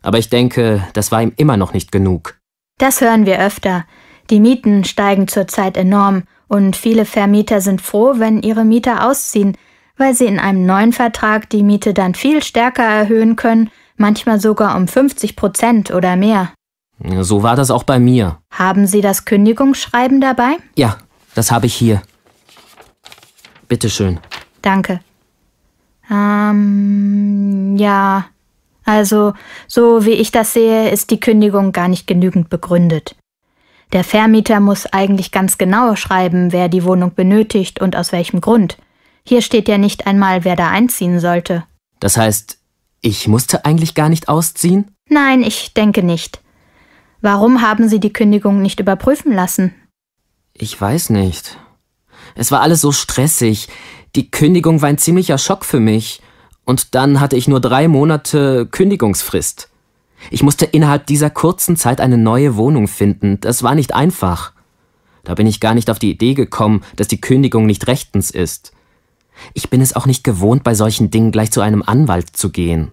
Aber ich denke, das war ihm immer noch nicht genug. Das hören wir öfter. Die Mieten steigen zurzeit enorm und viele Vermieter sind froh, wenn ihre Mieter ausziehen, weil sie in einem neuen Vertrag die Miete dann viel stärker erhöhen können, manchmal sogar um 50 Prozent oder mehr. So war das auch bei mir. Haben Sie das Kündigungsschreiben dabei? Ja, das habe ich hier. Bitte schön. Danke. Ähm, ja. Also, so wie ich das sehe, ist die Kündigung gar nicht genügend begründet. Der Vermieter muss eigentlich ganz genau schreiben, wer die Wohnung benötigt und aus welchem Grund. Hier steht ja nicht einmal, wer da einziehen sollte. Das heißt, ich musste eigentlich gar nicht ausziehen? Nein, ich denke nicht. Warum haben Sie die Kündigung nicht überprüfen lassen? Ich weiß nicht. Es war alles so stressig. Die Kündigung war ein ziemlicher Schock für mich. Und dann hatte ich nur drei Monate Kündigungsfrist. Ich musste innerhalb dieser kurzen Zeit eine neue Wohnung finden. Das war nicht einfach. Da bin ich gar nicht auf die Idee gekommen, dass die Kündigung nicht rechtens ist. Ich bin es auch nicht gewohnt, bei solchen Dingen gleich zu einem Anwalt zu gehen.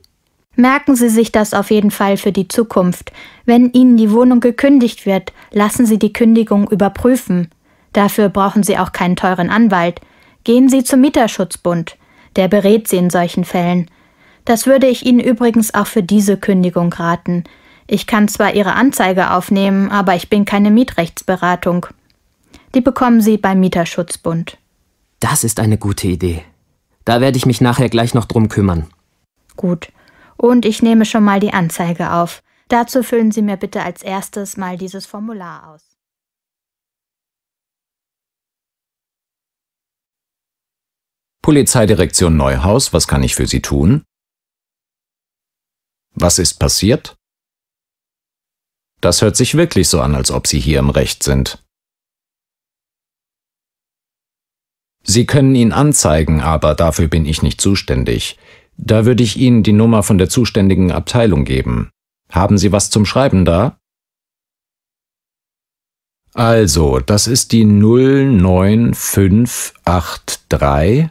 Merken Sie sich das auf jeden Fall für die Zukunft. Wenn Ihnen die Wohnung gekündigt wird, lassen Sie die Kündigung überprüfen. Dafür brauchen Sie auch keinen teuren Anwalt. Gehen Sie zum Mieterschutzbund. Der berät Sie in solchen Fällen. Das würde ich Ihnen übrigens auch für diese Kündigung raten. Ich kann zwar Ihre Anzeige aufnehmen, aber ich bin keine Mietrechtsberatung. Die bekommen Sie beim Mieterschutzbund. Das ist eine gute Idee. Da werde ich mich nachher gleich noch drum kümmern. Gut. Und ich nehme schon mal die Anzeige auf. Dazu füllen Sie mir bitte als erstes mal dieses Formular aus. Polizeidirektion Neuhaus, was kann ich für Sie tun? Was ist passiert? Das hört sich wirklich so an, als ob Sie hier im Recht sind. Sie können ihn anzeigen, aber dafür bin ich nicht zuständig. Da würde ich Ihnen die Nummer von der zuständigen Abteilung geben. Haben Sie was zum Schreiben da? Also, das ist die 09583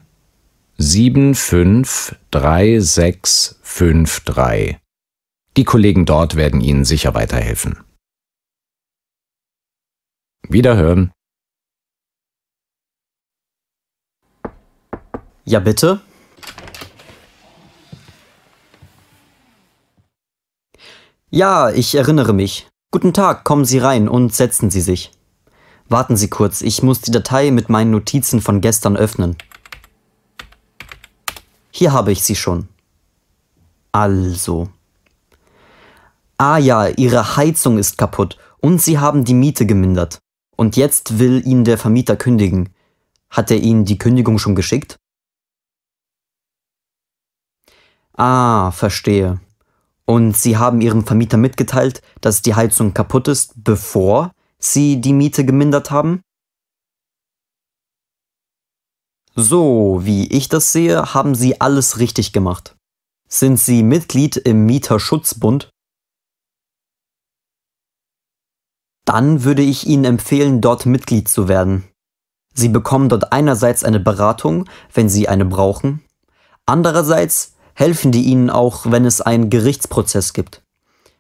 753653. Die Kollegen dort werden Ihnen sicher weiterhelfen. Wiederhören. Ja, bitte? Ja, ich erinnere mich. Guten Tag, kommen Sie rein und setzen Sie sich. Warten Sie kurz, ich muss die Datei mit meinen Notizen von gestern öffnen. Hier habe ich sie schon. Also. Ah ja, ihre Heizung ist kaputt und sie haben die Miete gemindert. Und jetzt will ihnen der Vermieter kündigen. Hat er ihnen die Kündigung schon geschickt? Ah, verstehe. Und Sie haben Ihrem Vermieter mitgeteilt, dass die Heizung kaputt ist, bevor Sie die Miete gemindert haben? So, wie ich das sehe, haben Sie alles richtig gemacht. Sind Sie Mitglied im Mieterschutzbund? Dann würde ich Ihnen empfehlen, dort Mitglied zu werden. Sie bekommen dort einerseits eine Beratung, wenn Sie eine brauchen, andererseits helfen die Ihnen auch, wenn es einen Gerichtsprozess gibt.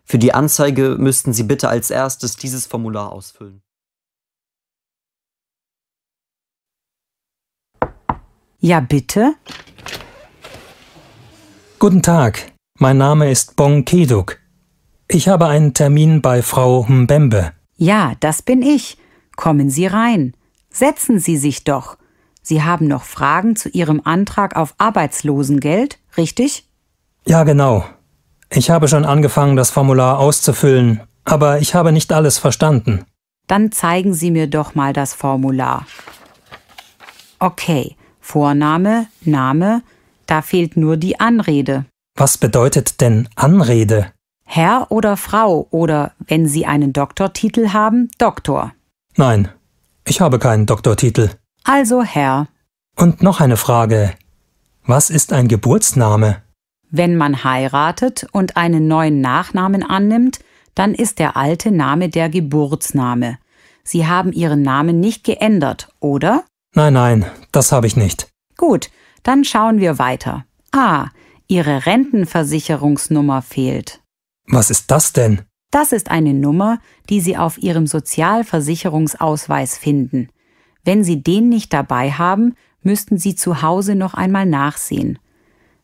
Für die Anzeige müssten Sie bitte als erstes dieses Formular ausfüllen. Ja, bitte? Guten Tag, mein Name ist Bong Keduk. Ich habe einen Termin bei Frau Mbembe. Ja, das bin ich. Kommen Sie rein. Setzen Sie sich doch. Sie haben noch Fragen zu Ihrem Antrag auf Arbeitslosengeld, richtig? Ja, genau. Ich habe schon angefangen, das Formular auszufüllen, aber ich habe nicht alles verstanden. Dann zeigen Sie mir doch mal das Formular. Okay, Vorname, Name, da fehlt nur die Anrede. Was bedeutet denn Anrede? Herr oder Frau oder, wenn Sie einen Doktortitel haben, Doktor. Nein, ich habe keinen Doktortitel. Also Herr. Und noch eine Frage. Was ist ein Geburtsname? Wenn man heiratet und einen neuen Nachnamen annimmt, dann ist der alte Name der Geburtsname. Sie haben Ihren Namen nicht geändert, oder? Nein, nein, das habe ich nicht. Gut, dann schauen wir weiter. Ah, Ihre Rentenversicherungsnummer fehlt. Was ist das denn? Das ist eine Nummer, die Sie auf Ihrem Sozialversicherungsausweis finden. Wenn Sie den nicht dabei haben, müssten Sie zu Hause noch einmal nachsehen.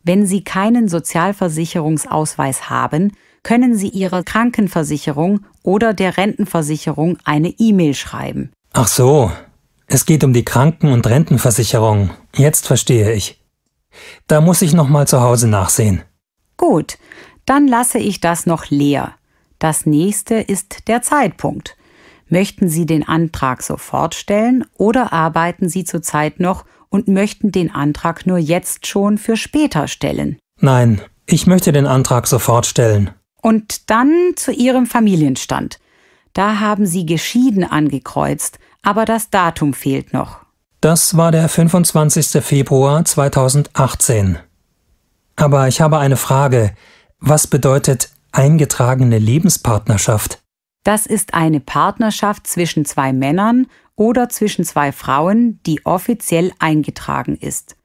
Wenn Sie keinen Sozialversicherungsausweis haben, können Sie Ihrer Krankenversicherung oder der Rentenversicherung eine E-Mail schreiben. Ach so, es geht um die Kranken- und Rentenversicherung. Jetzt verstehe ich. Da muss ich noch mal zu Hause nachsehen. Gut, dann lasse ich das noch leer. Das nächste ist der Zeitpunkt. Möchten Sie den Antrag sofort stellen oder arbeiten Sie zurzeit noch und möchten den Antrag nur jetzt schon für später stellen? Nein, ich möchte den Antrag sofort stellen. Und dann zu Ihrem Familienstand. Da haben Sie geschieden angekreuzt, aber das Datum fehlt noch. Das war der 25. Februar 2018. Aber ich habe eine Frage. Was bedeutet eingetragene Lebenspartnerschaft? Das ist eine Partnerschaft zwischen zwei Männern oder zwischen zwei Frauen, die offiziell eingetragen ist.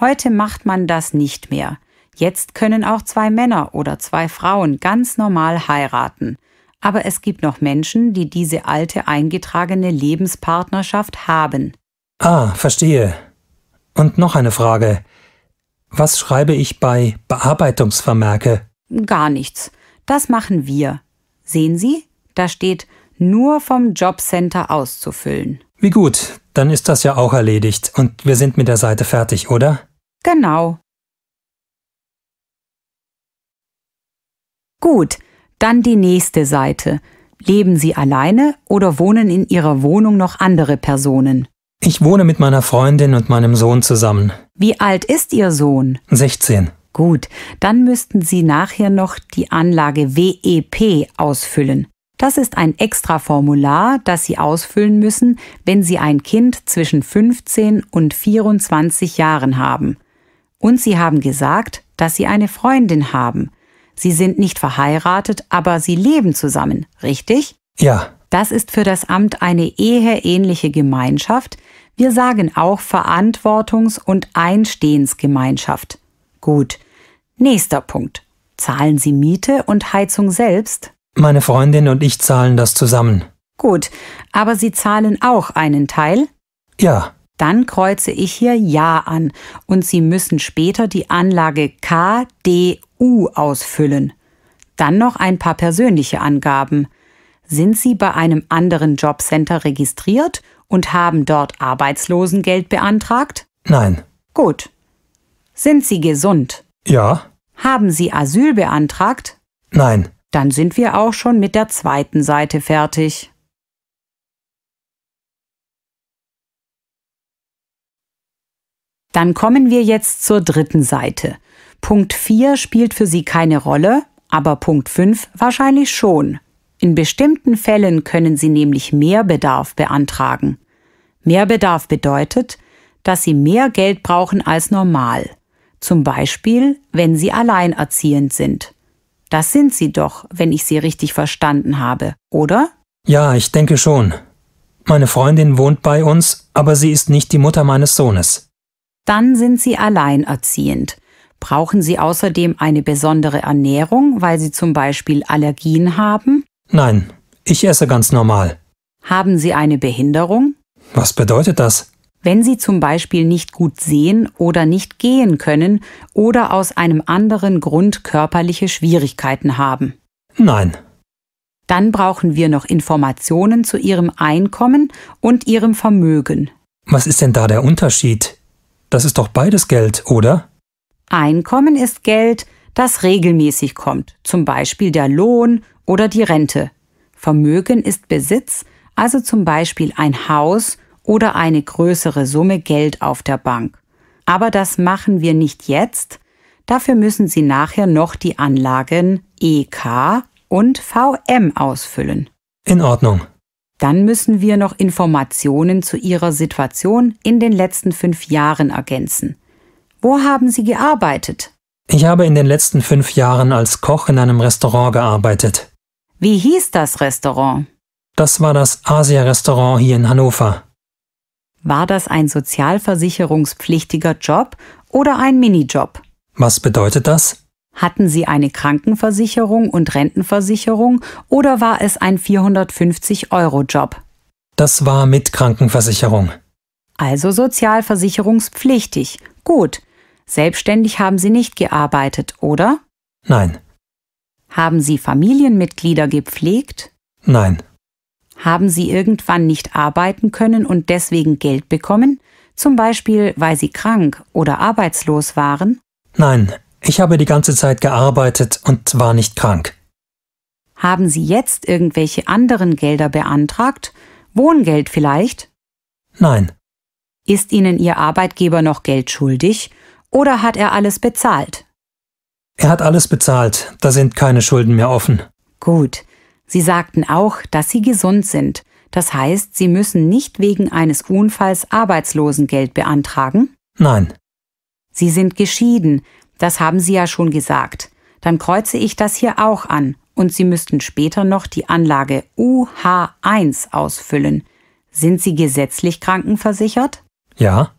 Heute macht man das nicht mehr. Jetzt können auch zwei Männer oder zwei Frauen ganz normal heiraten. Aber es gibt noch Menschen, die diese alte eingetragene Lebenspartnerschaft haben. Ah, verstehe. Und noch eine Frage. Was schreibe ich bei Bearbeitungsvermerke? Gar nichts. Das machen wir. Sehen Sie? Da steht nur vom Jobcenter auszufüllen. Wie gut, dann ist das ja auch erledigt und wir sind mit der Seite fertig, oder? Genau. Gut, dann die nächste Seite. Leben Sie alleine oder wohnen in Ihrer Wohnung noch andere Personen? Ich wohne mit meiner Freundin und meinem Sohn zusammen. Wie alt ist Ihr Sohn? 16. Gut, dann müssten Sie nachher noch die Anlage WEP ausfüllen. Das ist ein extra Formular, das Sie ausfüllen müssen, wenn Sie ein Kind zwischen 15 und 24 Jahren haben. Und Sie haben gesagt, dass Sie eine Freundin haben. Sie sind nicht verheiratet, aber sie leben zusammen, richtig? Ja. Das ist für das Amt eine eheähnliche Gemeinschaft. Wir sagen auch Verantwortungs- und Einstehensgemeinschaft. Gut. Nächster Punkt. Zahlen Sie Miete und Heizung selbst? Meine Freundin und ich zahlen das zusammen. Gut, aber Sie zahlen auch einen Teil? Ja. Dann kreuze ich hier Ja an und Sie müssen später die Anlage K, D U ausfüllen. Dann noch ein paar persönliche Angaben. Sind Sie bei einem anderen Jobcenter registriert und haben dort Arbeitslosengeld beantragt? Nein. Gut. Sind Sie gesund? Ja. Haben Sie Asyl beantragt? Nein. Dann sind wir auch schon mit der zweiten Seite fertig. Dann kommen wir jetzt zur dritten Seite. Punkt 4 spielt für sie keine Rolle, aber Punkt 5 wahrscheinlich schon. In bestimmten Fällen können sie nämlich Mehrbedarf beantragen. Mehrbedarf bedeutet, dass sie mehr Geld brauchen als normal. Zum Beispiel, wenn sie alleinerziehend sind. Das sind sie doch, wenn ich sie richtig verstanden habe, oder? Ja, ich denke schon. Meine Freundin wohnt bei uns, aber sie ist nicht die Mutter meines Sohnes. Dann sind sie alleinerziehend. Brauchen Sie außerdem eine besondere Ernährung, weil Sie zum Beispiel Allergien haben? Nein, ich esse ganz normal. Haben Sie eine Behinderung? Was bedeutet das? Wenn Sie zum Beispiel nicht gut sehen oder nicht gehen können oder aus einem anderen Grund körperliche Schwierigkeiten haben. Nein. Dann brauchen wir noch Informationen zu Ihrem Einkommen und Ihrem Vermögen. Was ist denn da der Unterschied? Das ist doch beides Geld, oder? Einkommen ist Geld, das regelmäßig kommt, zum Beispiel der Lohn oder die Rente. Vermögen ist Besitz, also zum Beispiel ein Haus oder eine größere Summe Geld auf der Bank. Aber das machen wir nicht jetzt, dafür müssen Sie nachher noch die Anlagen EK und VM ausfüllen. In Ordnung. Dann müssen wir noch Informationen zu Ihrer Situation in den letzten fünf Jahren ergänzen. Wo haben Sie gearbeitet? Ich habe in den letzten fünf Jahren als Koch in einem Restaurant gearbeitet. Wie hieß das Restaurant? Das war das Asia-Restaurant hier in Hannover. War das ein sozialversicherungspflichtiger Job oder ein Minijob? Was bedeutet das? Hatten Sie eine Krankenversicherung und Rentenversicherung oder war es ein 450-Euro-Job? Das war mit Krankenversicherung. Also sozialversicherungspflichtig. Gut. Selbstständig haben Sie nicht gearbeitet, oder? Nein. Haben Sie Familienmitglieder gepflegt? Nein. Haben Sie irgendwann nicht arbeiten können und deswegen Geld bekommen, zum Beispiel weil Sie krank oder arbeitslos waren? Nein, ich habe die ganze Zeit gearbeitet und war nicht krank. Haben Sie jetzt irgendwelche anderen Gelder beantragt? Wohngeld vielleicht? Nein. Ist Ihnen Ihr Arbeitgeber noch Geld schuldig? Oder hat er alles bezahlt? Er hat alles bezahlt, da sind keine Schulden mehr offen. Gut. Sie sagten auch, dass Sie gesund sind. Das heißt, Sie müssen nicht wegen eines Unfalls Arbeitslosengeld beantragen? Nein. Sie sind geschieden, das haben Sie ja schon gesagt. Dann kreuze ich das hier auch an und Sie müssten später noch die Anlage UH1 ausfüllen. Sind Sie gesetzlich krankenversichert? Ja.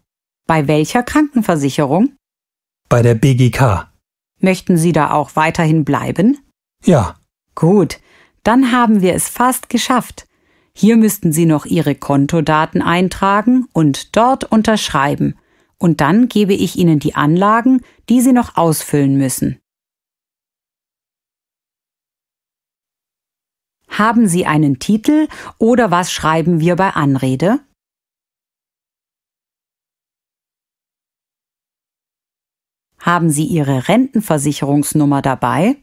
Bei welcher Krankenversicherung? bei der BGK. Möchten Sie da auch weiterhin bleiben? Ja. Gut, dann haben wir es fast geschafft. Hier müssten Sie noch Ihre Kontodaten eintragen und dort unterschreiben. Und dann gebe ich Ihnen die Anlagen, die Sie noch ausfüllen müssen. Haben Sie einen Titel oder was schreiben wir bei Anrede? Haben Sie Ihre Rentenversicherungsnummer dabei?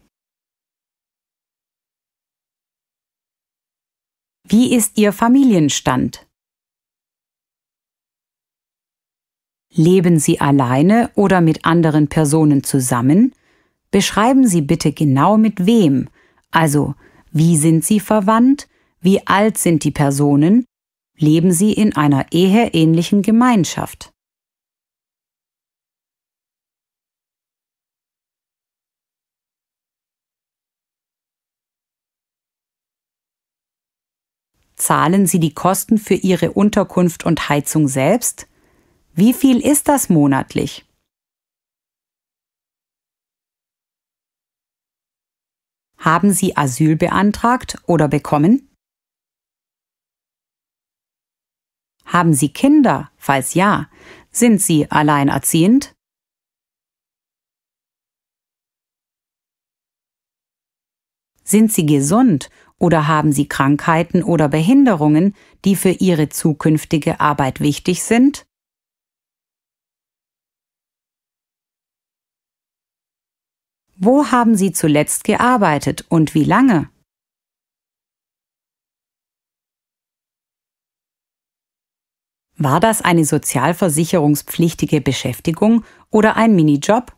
Wie ist Ihr Familienstand? Leben Sie alleine oder mit anderen Personen zusammen? Beschreiben Sie bitte genau mit wem, also wie sind Sie verwandt, wie alt sind die Personen, leben Sie in einer eheähnlichen Gemeinschaft. Zahlen Sie die Kosten für Ihre Unterkunft und Heizung selbst? Wie viel ist das monatlich? Haben Sie Asyl beantragt oder bekommen? Haben Sie Kinder? Falls ja, sind Sie alleinerziehend? Sind Sie gesund oder haben Sie Krankheiten oder Behinderungen, die für Ihre zukünftige Arbeit wichtig sind? Wo haben Sie zuletzt gearbeitet und wie lange? War das eine sozialversicherungspflichtige Beschäftigung oder ein Minijob?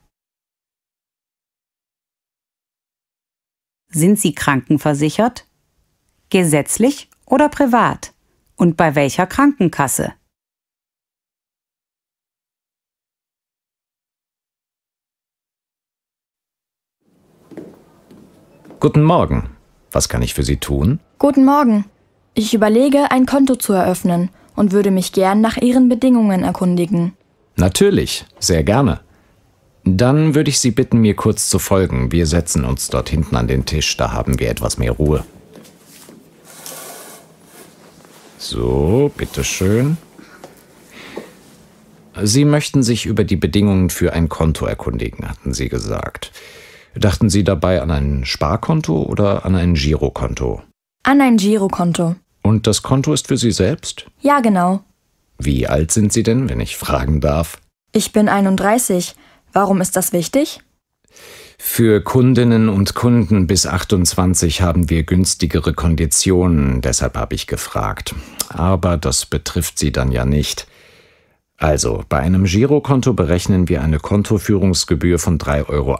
Sind Sie krankenversichert? gesetzlich oder privat und bei welcher Krankenkasse. Guten Morgen. Was kann ich für Sie tun? Guten Morgen. Ich überlege, ein Konto zu eröffnen und würde mich gern nach Ihren Bedingungen erkundigen. Natürlich, sehr gerne. Dann würde ich Sie bitten, mir kurz zu folgen. Wir setzen uns dort hinten an den Tisch, da haben wir etwas mehr Ruhe. So, bitteschön. Sie möchten sich über die Bedingungen für ein Konto erkundigen, hatten Sie gesagt. Dachten Sie dabei an ein Sparkonto oder an ein Girokonto? An ein Girokonto. Und das Konto ist für Sie selbst? Ja, genau. Wie alt sind Sie denn, wenn ich fragen darf? Ich bin 31. Warum ist das wichtig? Für Kundinnen und Kunden bis 28 haben wir günstigere Konditionen, deshalb habe ich gefragt. Aber das betrifft sie dann ja nicht. Also, bei einem Girokonto berechnen wir eine Kontoführungsgebühr von 3,80 Euro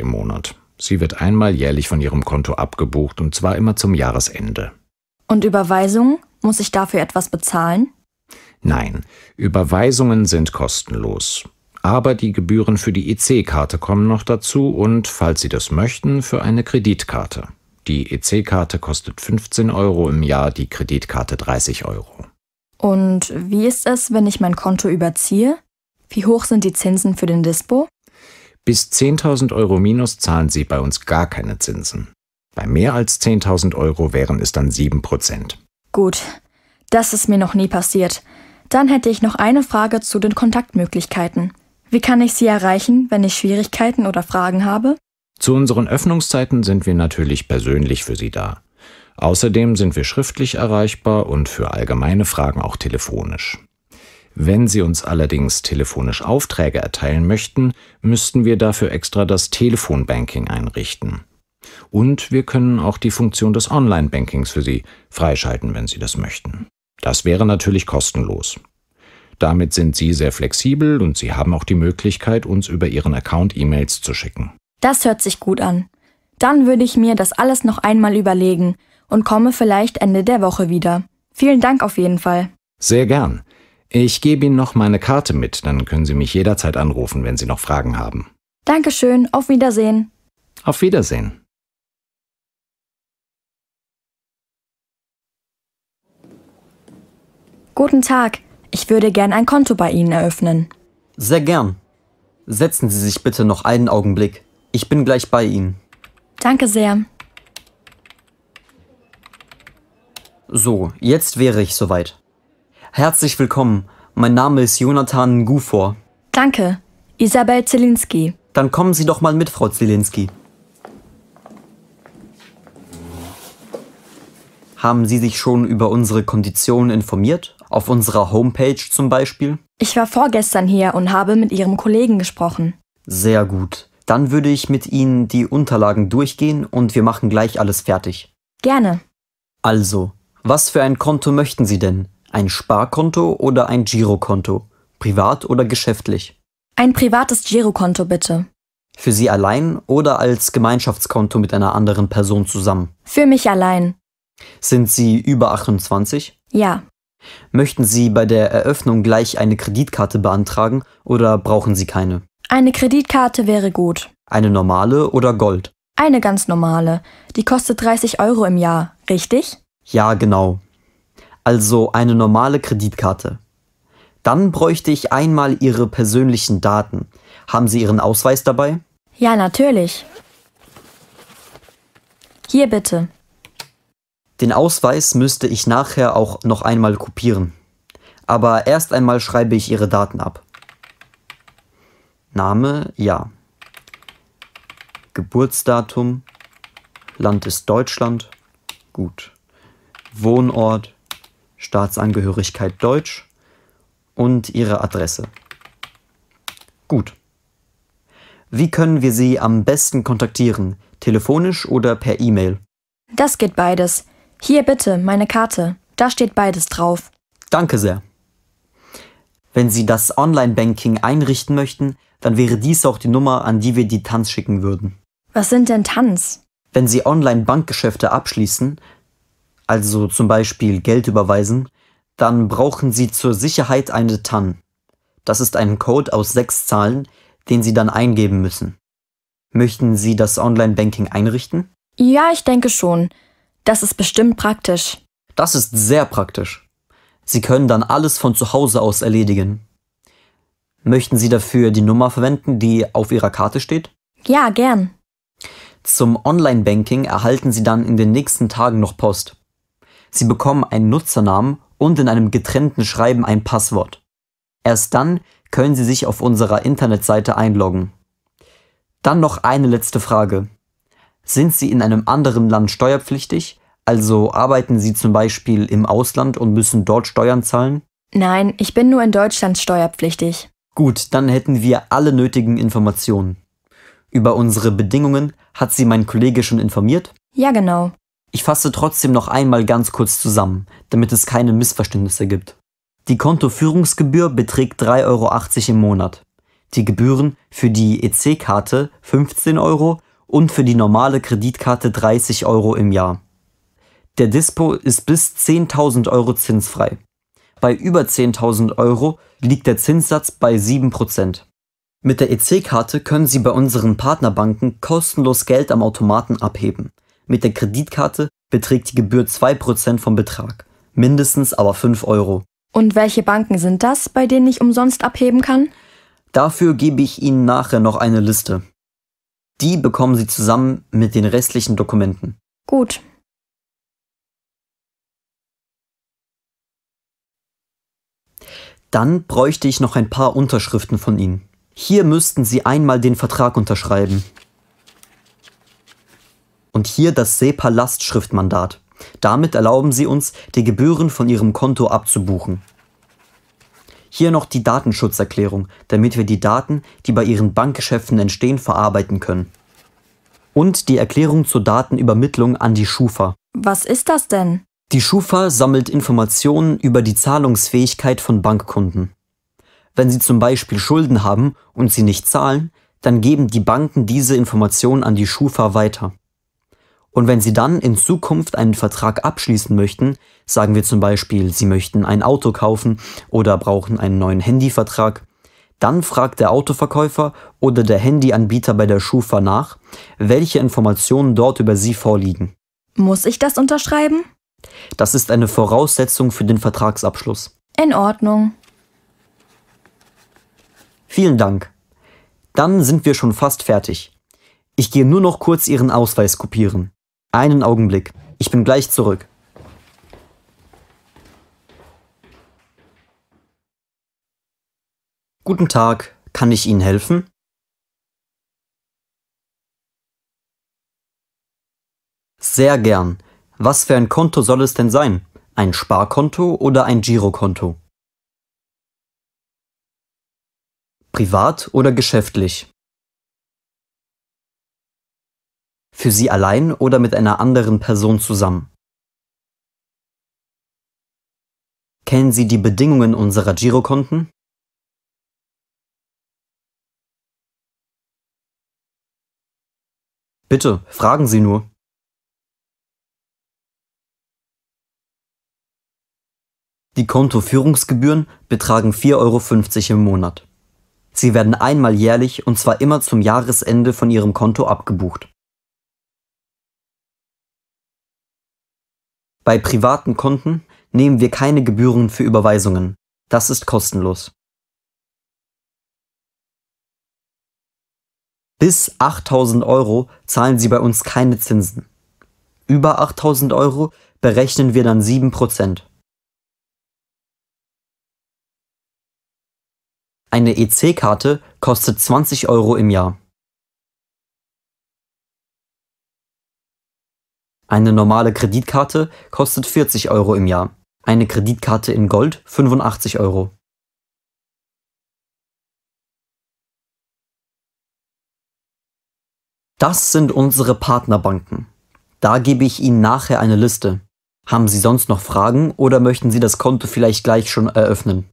im Monat. Sie wird einmal jährlich von Ihrem Konto abgebucht und zwar immer zum Jahresende. Und Überweisungen? Muss ich dafür etwas bezahlen? Nein, Überweisungen sind kostenlos aber die Gebühren für die EC-Karte kommen noch dazu und, falls Sie das möchten, für eine Kreditkarte. Die EC-Karte kostet 15 Euro im Jahr, die Kreditkarte 30 Euro. Und wie ist es, wenn ich mein Konto überziehe? Wie hoch sind die Zinsen für den Dispo? Bis 10.000 Euro minus zahlen Sie bei uns gar keine Zinsen. Bei mehr als 10.000 Euro wären es dann 7%. Gut, das ist mir noch nie passiert. Dann hätte ich noch eine Frage zu den Kontaktmöglichkeiten. Wie kann ich Sie erreichen, wenn ich Schwierigkeiten oder Fragen habe? Zu unseren Öffnungszeiten sind wir natürlich persönlich für Sie da. Außerdem sind wir schriftlich erreichbar und für allgemeine Fragen auch telefonisch. Wenn Sie uns allerdings telefonisch Aufträge erteilen möchten, müssten wir dafür extra das Telefonbanking einrichten. Und wir können auch die Funktion des Online-Bankings für Sie freischalten, wenn Sie das möchten. Das wäre natürlich kostenlos. Damit sind Sie sehr flexibel und Sie haben auch die Möglichkeit, uns über Ihren Account E-Mails zu schicken. Das hört sich gut an. Dann würde ich mir das alles noch einmal überlegen und komme vielleicht Ende der Woche wieder. Vielen Dank auf jeden Fall. Sehr gern. Ich gebe Ihnen noch meine Karte mit, dann können Sie mich jederzeit anrufen, wenn Sie noch Fragen haben. Dankeschön, auf Wiedersehen. Auf Wiedersehen. Guten Tag, ich würde gern ein Konto bei Ihnen eröffnen. Sehr gern. Setzen Sie sich bitte noch einen Augenblick. Ich bin gleich bei Ihnen. Danke sehr. So, jetzt wäre ich soweit. Herzlich willkommen. Mein Name ist Jonathan Ngufor. Danke. Isabel Zielinski. Dann kommen Sie doch mal mit, Frau Zielinski. Haben Sie sich schon über unsere Konditionen informiert, auf unserer Homepage zum Beispiel? Ich war vorgestern hier und habe mit Ihrem Kollegen gesprochen. Sehr gut. Dann würde ich mit Ihnen die Unterlagen durchgehen und wir machen gleich alles fertig. Gerne. Also, was für ein Konto möchten Sie denn? Ein Sparkonto oder ein Girokonto? Privat oder geschäftlich? Ein privates Girokonto bitte. Für Sie allein oder als Gemeinschaftskonto mit einer anderen Person zusammen? Für mich allein. Sind Sie über 28? Ja. Möchten Sie bei der Eröffnung gleich eine Kreditkarte beantragen oder brauchen Sie keine? Eine Kreditkarte wäre gut. Eine normale oder Gold? Eine ganz normale. Die kostet 30 Euro im Jahr, richtig? Ja, genau. Also eine normale Kreditkarte. Dann bräuchte ich einmal Ihre persönlichen Daten. Haben Sie Ihren Ausweis dabei? Ja, natürlich. Hier bitte. Den Ausweis müsste ich nachher auch noch einmal kopieren. Aber erst einmal schreibe ich Ihre Daten ab. Name, ja. Geburtsdatum, Land ist Deutschland, gut. Wohnort, Staatsangehörigkeit Deutsch und Ihre Adresse. Gut. Wie können wir Sie am besten kontaktieren? Telefonisch oder per E-Mail? Das geht beides. Hier bitte, meine Karte. Da steht beides drauf. Danke sehr. Wenn Sie das Online-Banking einrichten möchten, dann wäre dies auch die Nummer, an die wir die Tanz schicken würden. Was sind denn Tanz? Wenn Sie Online-Bankgeschäfte abschließen, also zum Beispiel Geld überweisen, dann brauchen Sie zur Sicherheit eine TAN. Das ist ein Code aus sechs Zahlen, den Sie dann eingeben müssen. Möchten Sie das Online-Banking einrichten? Ja, ich denke schon. Das ist bestimmt praktisch. Das ist sehr praktisch. Sie können dann alles von zu Hause aus erledigen. Möchten Sie dafür die Nummer verwenden, die auf Ihrer Karte steht? Ja, gern. Zum Online-Banking erhalten Sie dann in den nächsten Tagen noch Post. Sie bekommen einen Nutzernamen und in einem getrennten Schreiben ein Passwort. Erst dann können Sie sich auf unserer Internetseite einloggen. Dann noch eine letzte Frage. Sind sie in einem anderen Land steuerpflichtig? Also arbeiten sie zum Beispiel im Ausland und müssen dort Steuern zahlen? Nein, ich bin nur in Deutschland steuerpflichtig. Gut, dann hätten wir alle nötigen Informationen. Über unsere Bedingungen hat sie mein Kollege schon informiert? Ja, genau. Ich fasse trotzdem noch einmal ganz kurz zusammen, damit es keine Missverständnisse gibt. Die Kontoführungsgebühr beträgt 3,80 Euro im Monat. Die Gebühren für die EC-Karte 15 Euro, und für die normale Kreditkarte 30 Euro im Jahr. Der Dispo ist bis 10.000 Euro zinsfrei. Bei über 10.000 Euro liegt der Zinssatz bei 7%. Mit der EC-Karte können Sie bei unseren Partnerbanken kostenlos Geld am Automaten abheben. Mit der Kreditkarte beträgt die Gebühr 2% vom Betrag, mindestens aber 5 Euro. Und welche Banken sind das, bei denen ich umsonst abheben kann? Dafür gebe ich Ihnen nachher noch eine Liste. Die bekommen Sie zusammen mit den restlichen Dokumenten. Gut. Dann bräuchte ich noch ein paar Unterschriften von Ihnen. Hier müssten Sie einmal den Vertrag unterschreiben. Und hier das SEPA-Lastschriftmandat. Damit erlauben Sie uns, die Gebühren von Ihrem Konto abzubuchen. Hier noch die Datenschutzerklärung, damit wir die Daten, die bei Ihren Bankgeschäften entstehen, verarbeiten können. Und die Erklärung zur Datenübermittlung an die Schufa. Was ist das denn? Die Schufa sammelt Informationen über die Zahlungsfähigkeit von Bankkunden. Wenn sie zum Beispiel Schulden haben und sie nicht zahlen, dann geben die Banken diese Informationen an die Schufa weiter. Und wenn Sie dann in Zukunft einen Vertrag abschließen möchten, sagen wir zum Beispiel, Sie möchten ein Auto kaufen oder brauchen einen neuen Handyvertrag, dann fragt der Autoverkäufer oder der Handyanbieter bei der Schufa nach, welche Informationen dort über Sie vorliegen. Muss ich das unterschreiben? Das ist eine Voraussetzung für den Vertragsabschluss. In Ordnung. Vielen Dank. Dann sind wir schon fast fertig. Ich gehe nur noch kurz Ihren Ausweis kopieren. Einen Augenblick. Ich bin gleich zurück. Guten Tag, kann ich Ihnen helfen? Sehr gern. Was für ein Konto soll es denn sein? Ein Sparkonto oder ein Girokonto? Privat oder geschäftlich? für sie allein oder mit einer anderen Person zusammen. Kennen Sie die Bedingungen unserer Girokonten? Bitte, fragen Sie nur. Die Kontoführungsgebühren betragen 4,50 Euro im Monat. Sie werden einmal jährlich und zwar immer zum Jahresende von Ihrem Konto abgebucht. Bei privaten Konten nehmen wir keine Gebühren für Überweisungen. Das ist kostenlos. Bis 8000 Euro zahlen Sie bei uns keine Zinsen. Über 8000 Euro berechnen wir dann 7%. Eine EC-Karte kostet 20 Euro im Jahr. Eine normale Kreditkarte kostet 40 Euro im Jahr, eine Kreditkarte in Gold 85 Euro. Das sind unsere Partnerbanken. Da gebe ich Ihnen nachher eine Liste. Haben Sie sonst noch Fragen oder möchten Sie das Konto vielleicht gleich schon eröffnen?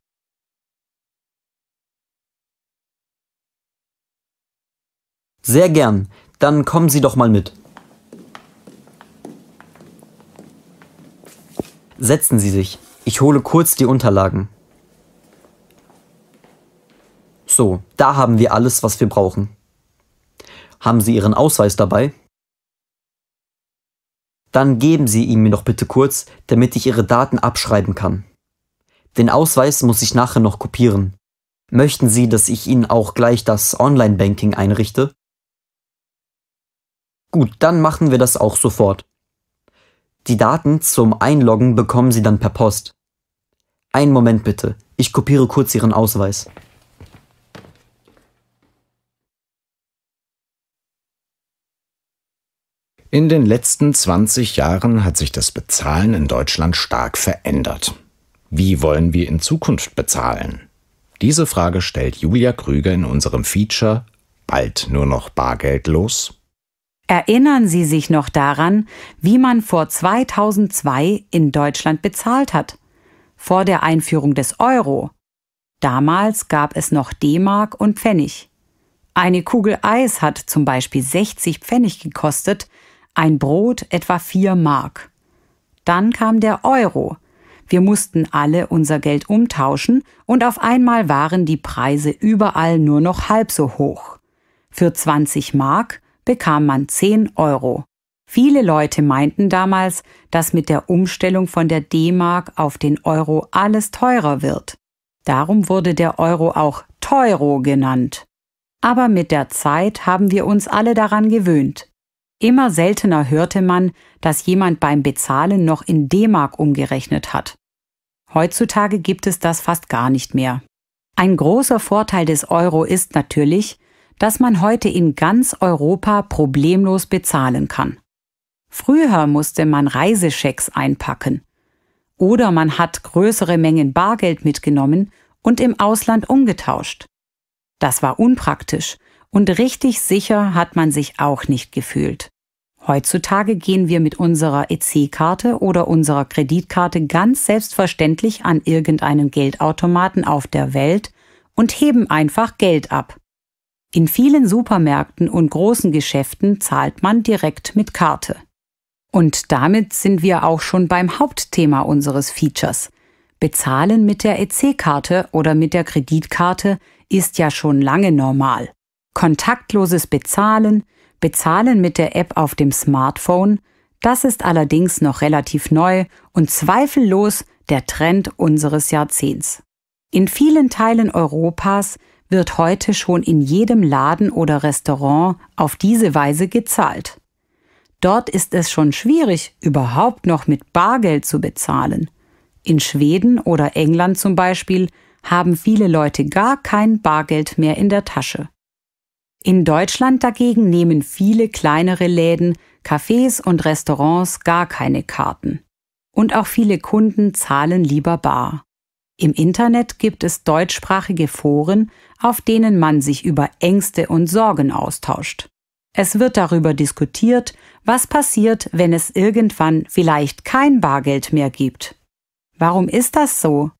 Sehr gern, dann kommen Sie doch mal mit. Setzen Sie sich. Ich hole kurz die Unterlagen. So, da haben wir alles, was wir brauchen. Haben Sie Ihren Ausweis dabei? Dann geben Sie ihn mir noch bitte kurz, damit ich Ihre Daten abschreiben kann. Den Ausweis muss ich nachher noch kopieren. Möchten Sie, dass ich Ihnen auch gleich das Online-Banking einrichte? Gut, dann machen wir das auch sofort. Die Daten zum Einloggen bekommen Sie dann per Post. Einen Moment bitte, ich kopiere kurz Ihren Ausweis. In den letzten 20 Jahren hat sich das Bezahlen in Deutschland stark verändert. Wie wollen wir in Zukunft bezahlen? Diese Frage stellt Julia Krüger in unserem Feature Bald nur noch bargeldlos? Erinnern Sie sich noch daran, wie man vor 2002 in Deutschland bezahlt hat, vor der Einführung des Euro. Damals gab es noch D-Mark und Pfennig. Eine Kugel Eis hat zum Beispiel 60 Pfennig gekostet, ein Brot etwa 4 Mark. Dann kam der Euro. Wir mussten alle unser Geld umtauschen und auf einmal waren die Preise überall nur noch halb so hoch. Für 20 Mark bekam man 10 Euro. Viele Leute meinten damals, dass mit der Umstellung von der D-Mark auf den Euro alles teurer wird. Darum wurde der Euro auch Teuro genannt. Aber mit der Zeit haben wir uns alle daran gewöhnt. Immer seltener hörte man, dass jemand beim Bezahlen noch in D-Mark umgerechnet hat. Heutzutage gibt es das fast gar nicht mehr. Ein großer Vorteil des Euro ist natürlich, dass man heute in ganz Europa problemlos bezahlen kann. Früher musste man Reiseschecks einpacken. Oder man hat größere Mengen Bargeld mitgenommen und im Ausland umgetauscht. Das war unpraktisch und richtig sicher hat man sich auch nicht gefühlt. Heutzutage gehen wir mit unserer EC-Karte oder unserer Kreditkarte ganz selbstverständlich an irgendeinen Geldautomaten auf der Welt und heben einfach Geld ab. In vielen Supermärkten und großen Geschäften zahlt man direkt mit Karte. Und damit sind wir auch schon beim Hauptthema unseres Features. Bezahlen mit der EC-Karte oder mit der Kreditkarte ist ja schon lange normal. Kontaktloses Bezahlen, Bezahlen mit der App auf dem Smartphone, das ist allerdings noch relativ neu und zweifellos der Trend unseres Jahrzehnts. In vielen Teilen Europas wird heute schon in jedem Laden oder Restaurant auf diese Weise gezahlt. Dort ist es schon schwierig, überhaupt noch mit Bargeld zu bezahlen. In Schweden oder England zum Beispiel haben viele Leute gar kein Bargeld mehr in der Tasche. In Deutschland dagegen nehmen viele kleinere Läden, Cafés und Restaurants gar keine Karten. Und auch viele Kunden zahlen lieber bar. Im Internet gibt es deutschsprachige Foren, auf denen man sich über Ängste und Sorgen austauscht. Es wird darüber diskutiert, was passiert, wenn es irgendwann vielleicht kein Bargeld mehr gibt. Warum ist das so?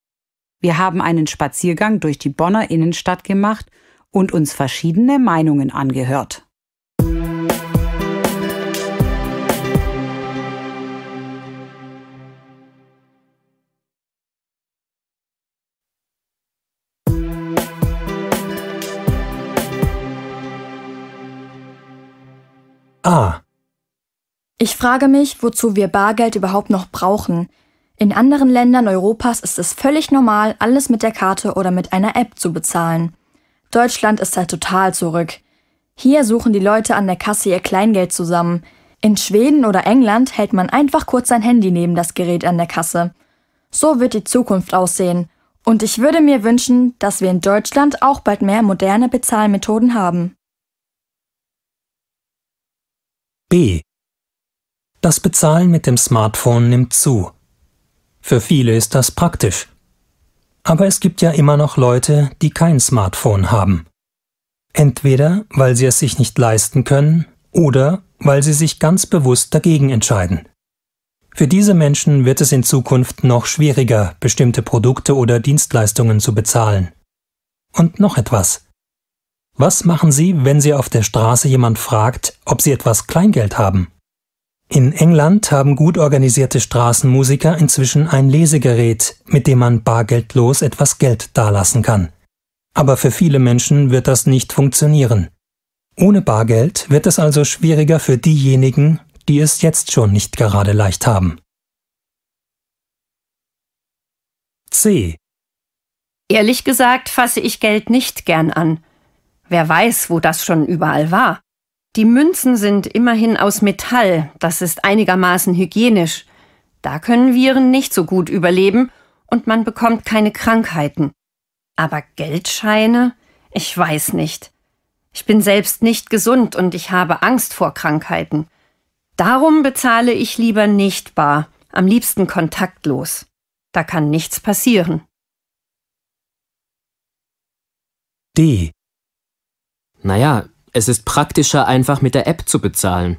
Wir haben einen Spaziergang durch die Bonner Innenstadt gemacht und uns verschiedene Meinungen angehört. Ah. Ich frage mich, wozu wir Bargeld überhaupt noch brauchen. In anderen Ländern Europas ist es völlig normal, alles mit der Karte oder mit einer App zu bezahlen. Deutschland ist da halt total zurück. Hier suchen die Leute an der Kasse ihr Kleingeld zusammen. In Schweden oder England hält man einfach kurz sein Handy neben das Gerät an der Kasse. So wird die Zukunft aussehen. Und ich würde mir wünschen, dass wir in Deutschland auch bald mehr moderne Bezahlmethoden haben. B. Das Bezahlen mit dem Smartphone nimmt zu. Für viele ist das praktisch. Aber es gibt ja immer noch Leute, die kein Smartphone haben. Entweder weil sie es sich nicht leisten können oder weil sie sich ganz bewusst dagegen entscheiden. Für diese Menschen wird es in Zukunft noch schwieriger, bestimmte Produkte oder Dienstleistungen zu bezahlen. Und noch etwas. Was machen Sie, wenn Sie auf der Straße jemand fragt, ob Sie etwas Kleingeld haben? In England haben gut organisierte Straßenmusiker inzwischen ein Lesegerät, mit dem man bargeldlos etwas Geld dalassen kann. Aber für viele Menschen wird das nicht funktionieren. Ohne Bargeld wird es also schwieriger für diejenigen, die es jetzt schon nicht gerade leicht haben. C. Ehrlich gesagt fasse ich Geld nicht gern an. Wer weiß, wo das schon überall war. Die Münzen sind immerhin aus Metall, das ist einigermaßen hygienisch. Da können Viren nicht so gut überleben und man bekommt keine Krankheiten. Aber Geldscheine? Ich weiß nicht. Ich bin selbst nicht gesund und ich habe Angst vor Krankheiten. Darum bezahle ich lieber nicht bar, am liebsten kontaktlos. Da kann nichts passieren. D. Naja, es ist praktischer, einfach mit der App zu bezahlen.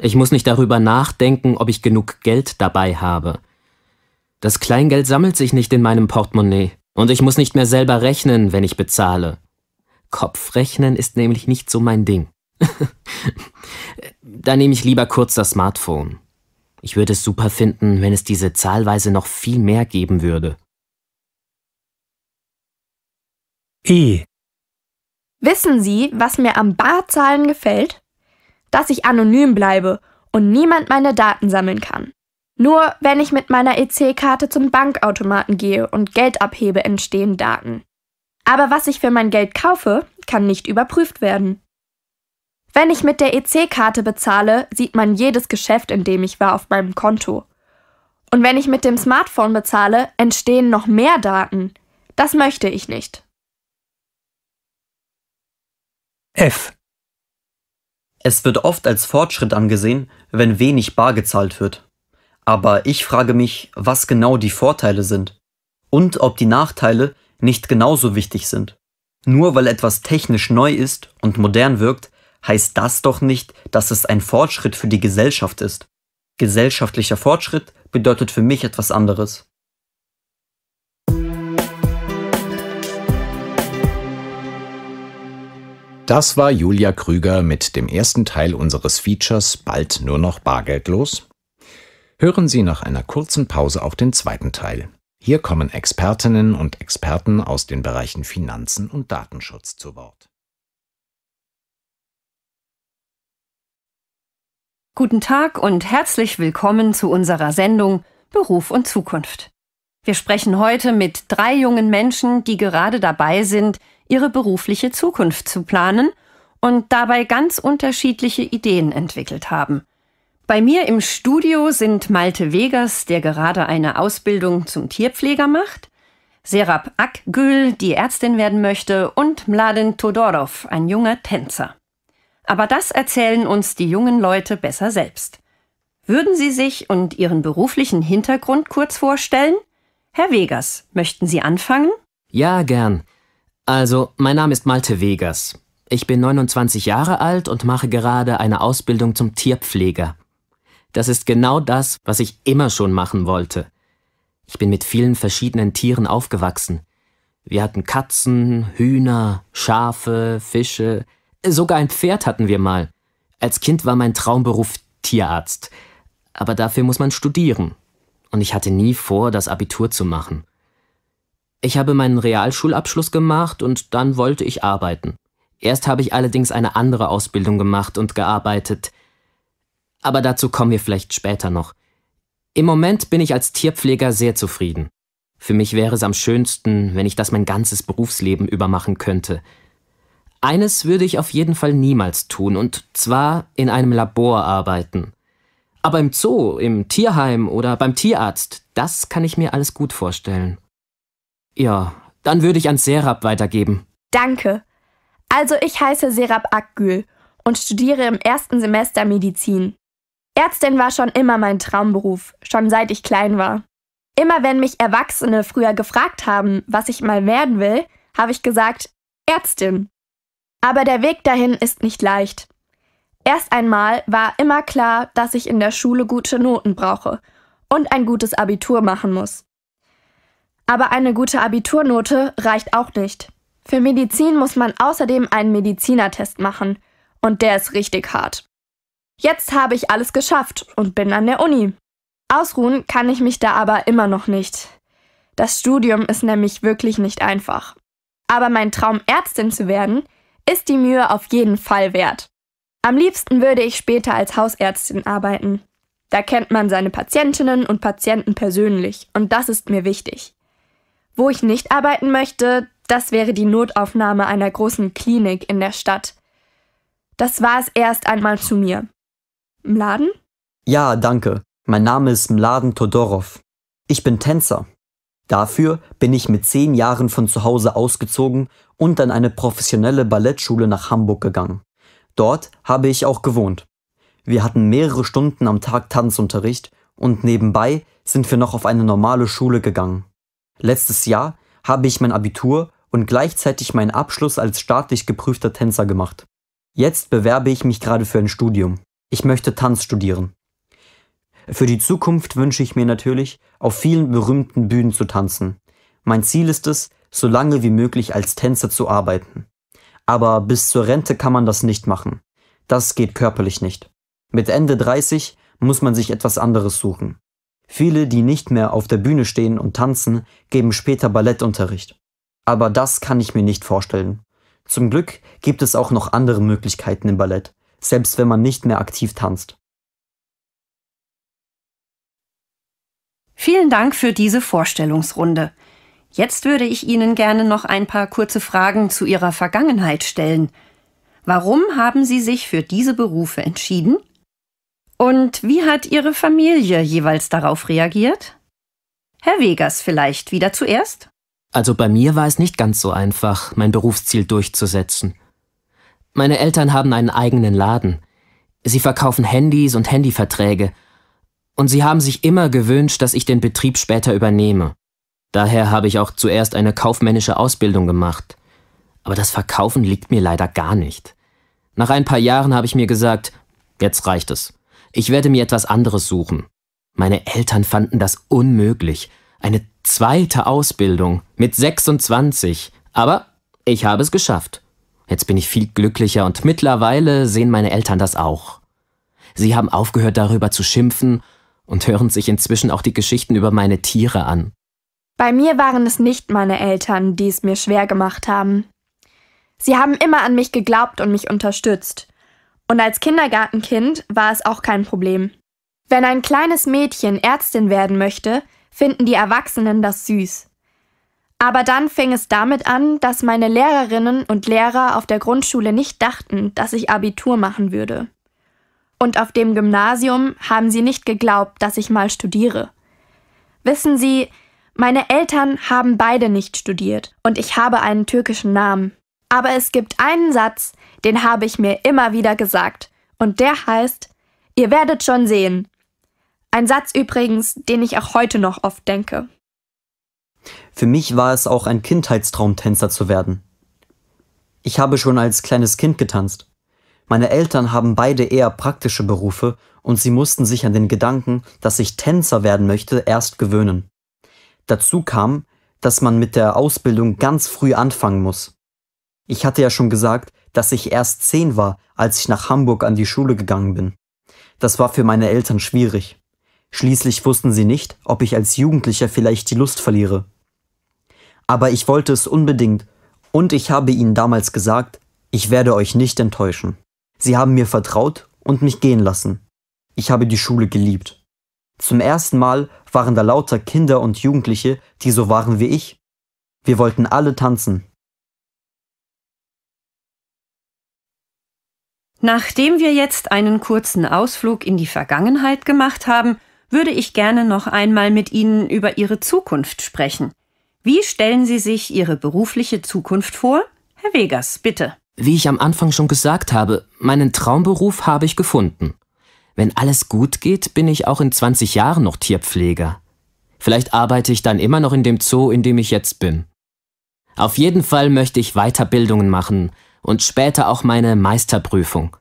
Ich muss nicht darüber nachdenken, ob ich genug Geld dabei habe. Das Kleingeld sammelt sich nicht in meinem Portemonnaie und ich muss nicht mehr selber rechnen, wenn ich bezahle. Kopfrechnen ist nämlich nicht so mein Ding. da nehme ich lieber kurz das Smartphone. Ich würde es super finden, wenn es diese Zahlweise noch viel mehr geben würde. E Wissen Sie, was mir am Barzahlen gefällt? Dass ich anonym bleibe und niemand meine Daten sammeln kann. Nur wenn ich mit meiner EC-Karte zum Bankautomaten gehe und Geld abhebe, entstehen Daten. Aber was ich für mein Geld kaufe, kann nicht überprüft werden. Wenn ich mit der EC-Karte bezahle, sieht man jedes Geschäft, in dem ich war, auf meinem Konto. Und wenn ich mit dem Smartphone bezahle, entstehen noch mehr Daten. Das möchte ich nicht. F. Es wird oft als Fortschritt angesehen, wenn wenig bar gezahlt wird. Aber ich frage mich, was genau die Vorteile sind und ob die Nachteile nicht genauso wichtig sind. Nur weil etwas technisch neu ist und modern wirkt, heißt das doch nicht, dass es ein Fortschritt für die Gesellschaft ist. Gesellschaftlicher Fortschritt bedeutet für mich etwas anderes. Das war Julia Krüger mit dem ersten Teil unseres Features Bald nur noch bargeldlos. Hören Sie nach einer kurzen Pause auch den zweiten Teil. Hier kommen Expertinnen und Experten aus den Bereichen Finanzen und Datenschutz zu Wort. Guten Tag und herzlich willkommen zu unserer Sendung Beruf und Zukunft. Wir sprechen heute mit drei jungen Menschen, die gerade dabei sind, ihre berufliche Zukunft zu planen und dabei ganz unterschiedliche Ideen entwickelt haben. Bei mir im Studio sind Malte Wegers, der gerade eine Ausbildung zum Tierpfleger macht, Serap Akgül, die Ärztin werden möchte, und Mladen Todorov, ein junger Tänzer. Aber das erzählen uns die jungen Leute besser selbst. Würden Sie sich und Ihren beruflichen Hintergrund kurz vorstellen? Herr Wegers, möchten Sie anfangen? Ja, gern. Also, mein Name ist Malte Vegas. Ich bin 29 Jahre alt und mache gerade eine Ausbildung zum Tierpfleger. Das ist genau das, was ich immer schon machen wollte. Ich bin mit vielen verschiedenen Tieren aufgewachsen. Wir hatten Katzen, Hühner, Schafe, Fische, sogar ein Pferd hatten wir mal. Als Kind war mein Traumberuf Tierarzt. Aber dafür muss man studieren. Und ich hatte nie vor, das Abitur zu machen. Ich habe meinen Realschulabschluss gemacht und dann wollte ich arbeiten. Erst habe ich allerdings eine andere Ausbildung gemacht und gearbeitet. Aber dazu kommen wir vielleicht später noch. Im Moment bin ich als Tierpfleger sehr zufrieden. Für mich wäre es am schönsten, wenn ich das mein ganzes Berufsleben übermachen könnte. Eines würde ich auf jeden Fall niemals tun, und zwar in einem Labor arbeiten. Aber im Zoo, im Tierheim oder beim Tierarzt, das kann ich mir alles gut vorstellen. Ja, dann würde ich an Serap weitergeben. Danke. Also ich heiße Serap Akgül und studiere im ersten Semester Medizin. Ärztin war schon immer mein Traumberuf, schon seit ich klein war. Immer wenn mich Erwachsene früher gefragt haben, was ich mal werden will, habe ich gesagt, Ärztin. Aber der Weg dahin ist nicht leicht. Erst einmal war immer klar, dass ich in der Schule gute Noten brauche und ein gutes Abitur machen muss. Aber eine gute Abiturnote reicht auch nicht. Für Medizin muss man außerdem einen Medizinertest machen. Und der ist richtig hart. Jetzt habe ich alles geschafft und bin an der Uni. Ausruhen kann ich mich da aber immer noch nicht. Das Studium ist nämlich wirklich nicht einfach. Aber mein Traum, Ärztin zu werden, ist die Mühe auf jeden Fall wert. Am liebsten würde ich später als Hausärztin arbeiten. Da kennt man seine Patientinnen und Patienten persönlich und das ist mir wichtig. Wo ich nicht arbeiten möchte, das wäre die Notaufnahme einer großen Klinik in der Stadt. Das war es erst einmal zu mir. Mladen? Ja, danke. Mein Name ist Mladen Todorov. Ich bin Tänzer. Dafür bin ich mit zehn Jahren von zu Hause ausgezogen und an eine professionelle Ballettschule nach Hamburg gegangen. Dort habe ich auch gewohnt. Wir hatten mehrere Stunden am Tag Tanzunterricht und nebenbei sind wir noch auf eine normale Schule gegangen. Letztes Jahr habe ich mein Abitur und gleichzeitig meinen Abschluss als staatlich geprüfter Tänzer gemacht. Jetzt bewerbe ich mich gerade für ein Studium. Ich möchte Tanz studieren. Für die Zukunft wünsche ich mir natürlich, auf vielen berühmten Bühnen zu tanzen. Mein Ziel ist es, so lange wie möglich als Tänzer zu arbeiten. Aber bis zur Rente kann man das nicht machen. Das geht körperlich nicht. Mit Ende 30 muss man sich etwas anderes suchen. Viele, die nicht mehr auf der Bühne stehen und tanzen, geben später Ballettunterricht. Aber das kann ich mir nicht vorstellen. Zum Glück gibt es auch noch andere Möglichkeiten im Ballett, selbst wenn man nicht mehr aktiv tanzt. Vielen Dank für diese Vorstellungsrunde. Jetzt würde ich Ihnen gerne noch ein paar kurze Fragen zu Ihrer Vergangenheit stellen. Warum haben Sie sich für diese Berufe entschieden? Und wie hat Ihre Familie jeweils darauf reagiert? Herr Vegas vielleicht wieder zuerst? Also bei mir war es nicht ganz so einfach, mein Berufsziel durchzusetzen. Meine Eltern haben einen eigenen Laden. Sie verkaufen Handys und Handyverträge. Und sie haben sich immer gewünscht, dass ich den Betrieb später übernehme. Daher habe ich auch zuerst eine kaufmännische Ausbildung gemacht. Aber das Verkaufen liegt mir leider gar nicht. Nach ein paar Jahren habe ich mir gesagt, jetzt reicht es. Ich werde mir etwas anderes suchen. Meine Eltern fanden das unmöglich. Eine zweite Ausbildung mit 26. Aber ich habe es geschafft. Jetzt bin ich viel glücklicher und mittlerweile sehen meine Eltern das auch. Sie haben aufgehört darüber zu schimpfen und hören sich inzwischen auch die Geschichten über meine Tiere an. Bei mir waren es nicht meine Eltern, die es mir schwer gemacht haben. Sie haben immer an mich geglaubt und mich unterstützt. Und als Kindergartenkind war es auch kein Problem. Wenn ein kleines Mädchen Ärztin werden möchte, finden die Erwachsenen das süß. Aber dann fing es damit an, dass meine Lehrerinnen und Lehrer auf der Grundschule nicht dachten, dass ich Abitur machen würde. Und auf dem Gymnasium haben sie nicht geglaubt, dass ich mal studiere. Wissen Sie, meine Eltern haben beide nicht studiert und ich habe einen türkischen Namen. Aber es gibt einen Satz, den habe ich mir immer wieder gesagt. Und der heißt, ihr werdet schon sehen. Ein Satz übrigens, den ich auch heute noch oft denke. Für mich war es auch ein Kindheitstraum, Tänzer zu werden. Ich habe schon als kleines Kind getanzt. Meine Eltern haben beide eher praktische Berufe und sie mussten sich an den Gedanken, dass ich Tänzer werden möchte, erst gewöhnen. Dazu kam, dass man mit der Ausbildung ganz früh anfangen muss. Ich hatte ja schon gesagt, dass ich erst zehn war, als ich nach Hamburg an die Schule gegangen bin. Das war für meine Eltern schwierig. Schließlich wussten sie nicht, ob ich als Jugendlicher vielleicht die Lust verliere. Aber ich wollte es unbedingt, und ich habe ihnen damals gesagt, ich werde euch nicht enttäuschen. Sie haben mir vertraut und mich gehen lassen. Ich habe die Schule geliebt. Zum ersten Mal waren da lauter Kinder und Jugendliche, die so waren wie ich. Wir wollten alle tanzen, Nachdem wir jetzt einen kurzen Ausflug in die Vergangenheit gemacht haben, würde ich gerne noch einmal mit Ihnen über Ihre Zukunft sprechen. Wie stellen Sie sich Ihre berufliche Zukunft vor? Herr Wegers, bitte. Wie ich am Anfang schon gesagt habe, meinen Traumberuf habe ich gefunden. Wenn alles gut geht, bin ich auch in 20 Jahren noch Tierpfleger. Vielleicht arbeite ich dann immer noch in dem Zoo, in dem ich jetzt bin. Auf jeden Fall möchte ich Weiterbildungen machen, und später auch meine Meisterprüfung.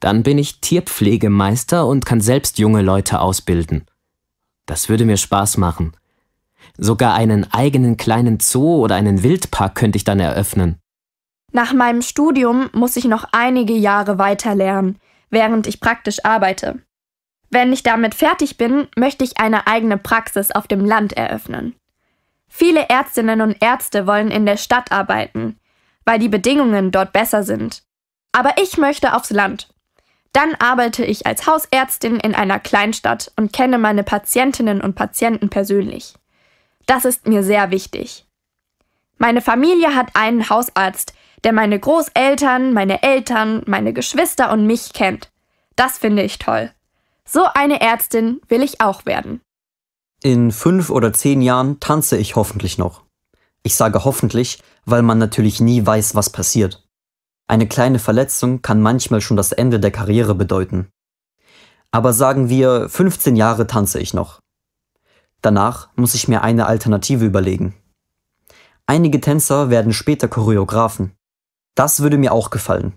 Dann bin ich Tierpflegemeister und kann selbst junge Leute ausbilden. Das würde mir Spaß machen. Sogar einen eigenen kleinen Zoo oder einen Wildpark könnte ich dann eröffnen. Nach meinem Studium muss ich noch einige Jahre weiter lernen, während ich praktisch arbeite. Wenn ich damit fertig bin, möchte ich eine eigene Praxis auf dem Land eröffnen. Viele Ärztinnen und Ärzte wollen in der Stadt arbeiten, weil die Bedingungen dort besser sind. Aber ich möchte aufs Land. Dann arbeite ich als Hausärztin in einer Kleinstadt und kenne meine Patientinnen und Patienten persönlich. Das ist mir sehr wichtig. Meine Familie hat einen Hausarzt, der meine Großeltern, meine Eltern, meine Geschwister und mich kennt. Das finde ich toll. So eine Ärztin will ich auch werden. In fünf oder zehn Jahren tanze ich hoffentlich noch. Ich sage hoffentlich, weil man natürlich nie weiß, was passiert. Eine kleine Verletzung kann manchmal schon das Ende der Karriere bedeuten. Aber sagen wir, 15 Jahre tanze ich noch. Danach muss ich mir eine Alternative überlegen. Einige Tänzer werden später Choreografen. Das würde mir auch gefallen.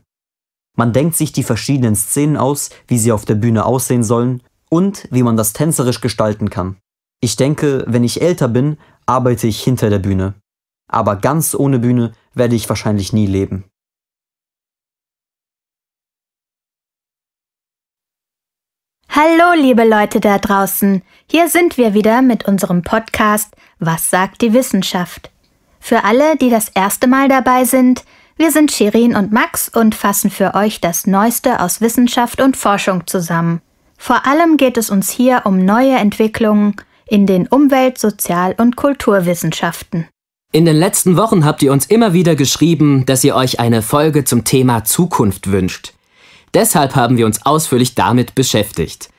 Man denkt sich die verschiedenen Szenen aus, wie sie auf der Bühne aussehen sollen und wie man das tänzerisch gestalten kann. Ich denke, wenn ich älter bin, arbeite ich hinter der Bühne. Aber ganz ohne Bühne werde ich wahrscheinlich nie leben. Hallo, liebe Leute da draußen. Hier sind wir wieder mit unserem Podcast Was sagt die Wissenschaft? Für alle, die das erste Mal dabei sind, wir sind Shirin und Max und fassen für euch das Neueste aus Wissenschaft und Forschung zusammen. Vor allem geht es uns hier um neue Entwicklungen in den Umwelt-, Sozial- und Kulturwissenschaften. In den letzten Wochen habt ihr uns immer wieder geschrieben, dass ihr euch eine Folge zum Thema Zukunft wünscht. Deshalb haben wir uns ausführlich damit beschäftigt.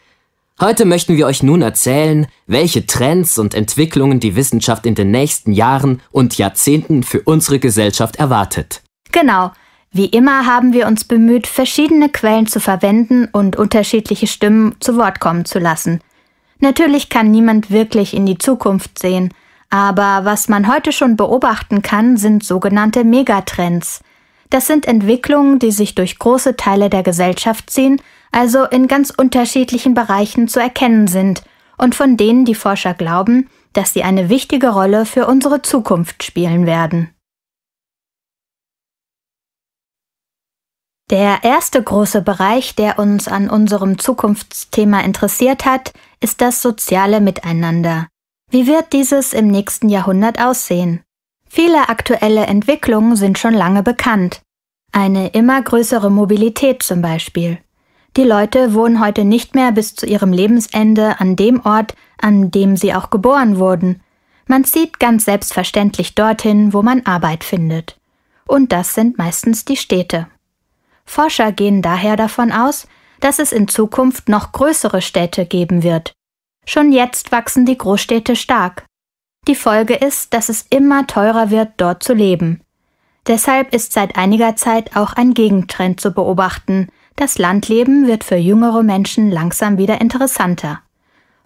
Heute möchten wir euch nun erzählen, welche Trends und Entwicklungen die Wissenschaft in den nächsten Jahren und Jahrzehnten für unsere Gesellschaft erwartet. Genau. Wie immer haben wir uns bemüht, verschiedene Quellen zu verwenden und unterschiedliche Stimmen zu Wort kommen zu lassen. Natürlich kann niemand wirklich in die Zukunft sehen, aber was man heute schon beobachten kann, sind sogenannte Megatrends. Das sind Entwicklungen, die sich durch große Teile der Gesellschaft ziehen, also in ganz unterschiedlichen Bereichen zu erkennen sind und von denen die Forscher glauben, dass sie eine wichtige Rolle für unsere Zukunft spielen werden. Der erste große Bereich, der uns an unserem Zukunftsthema interessiert hat, ist das soziale Miteinander. Wie wird dieses im nächsten Jahrhundert aussehen? Viele aktuelle Entwicklungen sind schon lange bekannt. Eine immer größere Mobilität zum Beispiel. Die Leute wohnen heute nicht mehr bis zu ihrem Lebensende an dem Ort, an dem sie auch geboren wurden. Man zieht ganz selbstverständlich dorthin, wo man Arbeit findet. Und das sind meistens die Städte. Forscher gehen daher davon aus, dass es in Zukunft noch größere Städte geben wird. Schon jetzt wachsen die Großstädte stark. Die Folge ist, dass es immer teurer wird, dort zu leben. Deshalb ist seit einiger Zeit auch ein Gegentrend zu beobachten. Das Landleben wird für jüngere Menschen langsam wieder interessanter.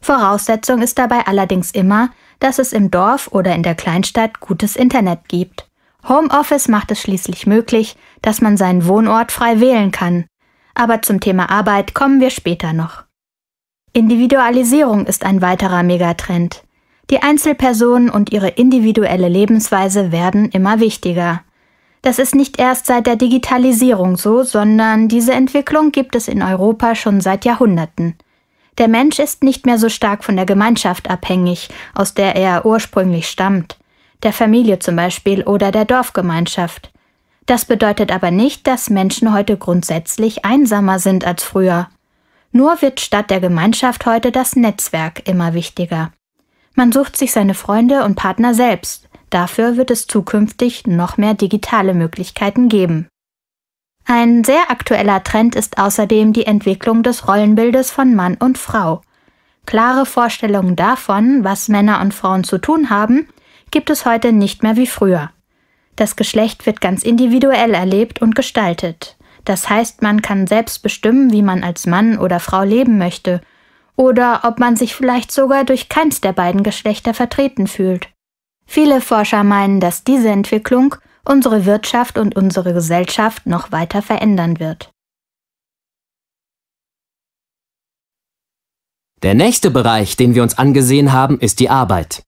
Voraussetzung ist dabei allerdings immer, dass es im Dorf oder in der Kleinstadt gutes Internet gibt. Homeoffice macht es schließlich möglich, dass man seinen Wohnort frei wählen kann. Aber zum Thema Arbeit kommen wir später noch. Individualisierung ist ein weiterer Megatrend. Die Einzelpersonen und ihre individuelle Lebensweise werden immer wichtiger. Das ist nicht erst seit der Digitalisierung so, sondern diese Entwicklung gibt es in Europa schon seit Jahrhunderten. Der Mensch ist nicht mehr so stark von der Gemeinschaft abhängig, aus der er ursprünglich stammt, der Familie zum Beispiel oder der Dorfgemeinschaft. Das bedeutet aber nicht, dass Menschen heute grundsätzlich einsamer sind als früher. Nur wird statt der Gemeinschaft heute das Netzwerk immer wichtiger. Man sucht sich seine Freunde und Partner selbst. Dafür wird es zukünftig noch mehr digitale Möglichkeiten geben. Ein sehr aktueller Trend ist außerdem die Entwicklung des Rollenbildes von Mann und Frau. Klare Vorstellungen davon, was Männer und Frauen zu tun haben, gibt es heute nicht mehr wie früher. Das Geschlecht wird ganz individuell erlebt und gestaltet. Das heißt, man kann selbst bestimmen, wie man als Mann oder Frau leben möchte oder ob man sich vielleicht sogar durch keins der beiden Geschlechter vertreten fühlt. Viele Forscher meinen, dass diese Entwicklung unsere Wirtschaft und unsere Gesellschaft noch weiter verändern wird. Der nächste Bereich, den wir uns angesehen haben, ist die Arbeit.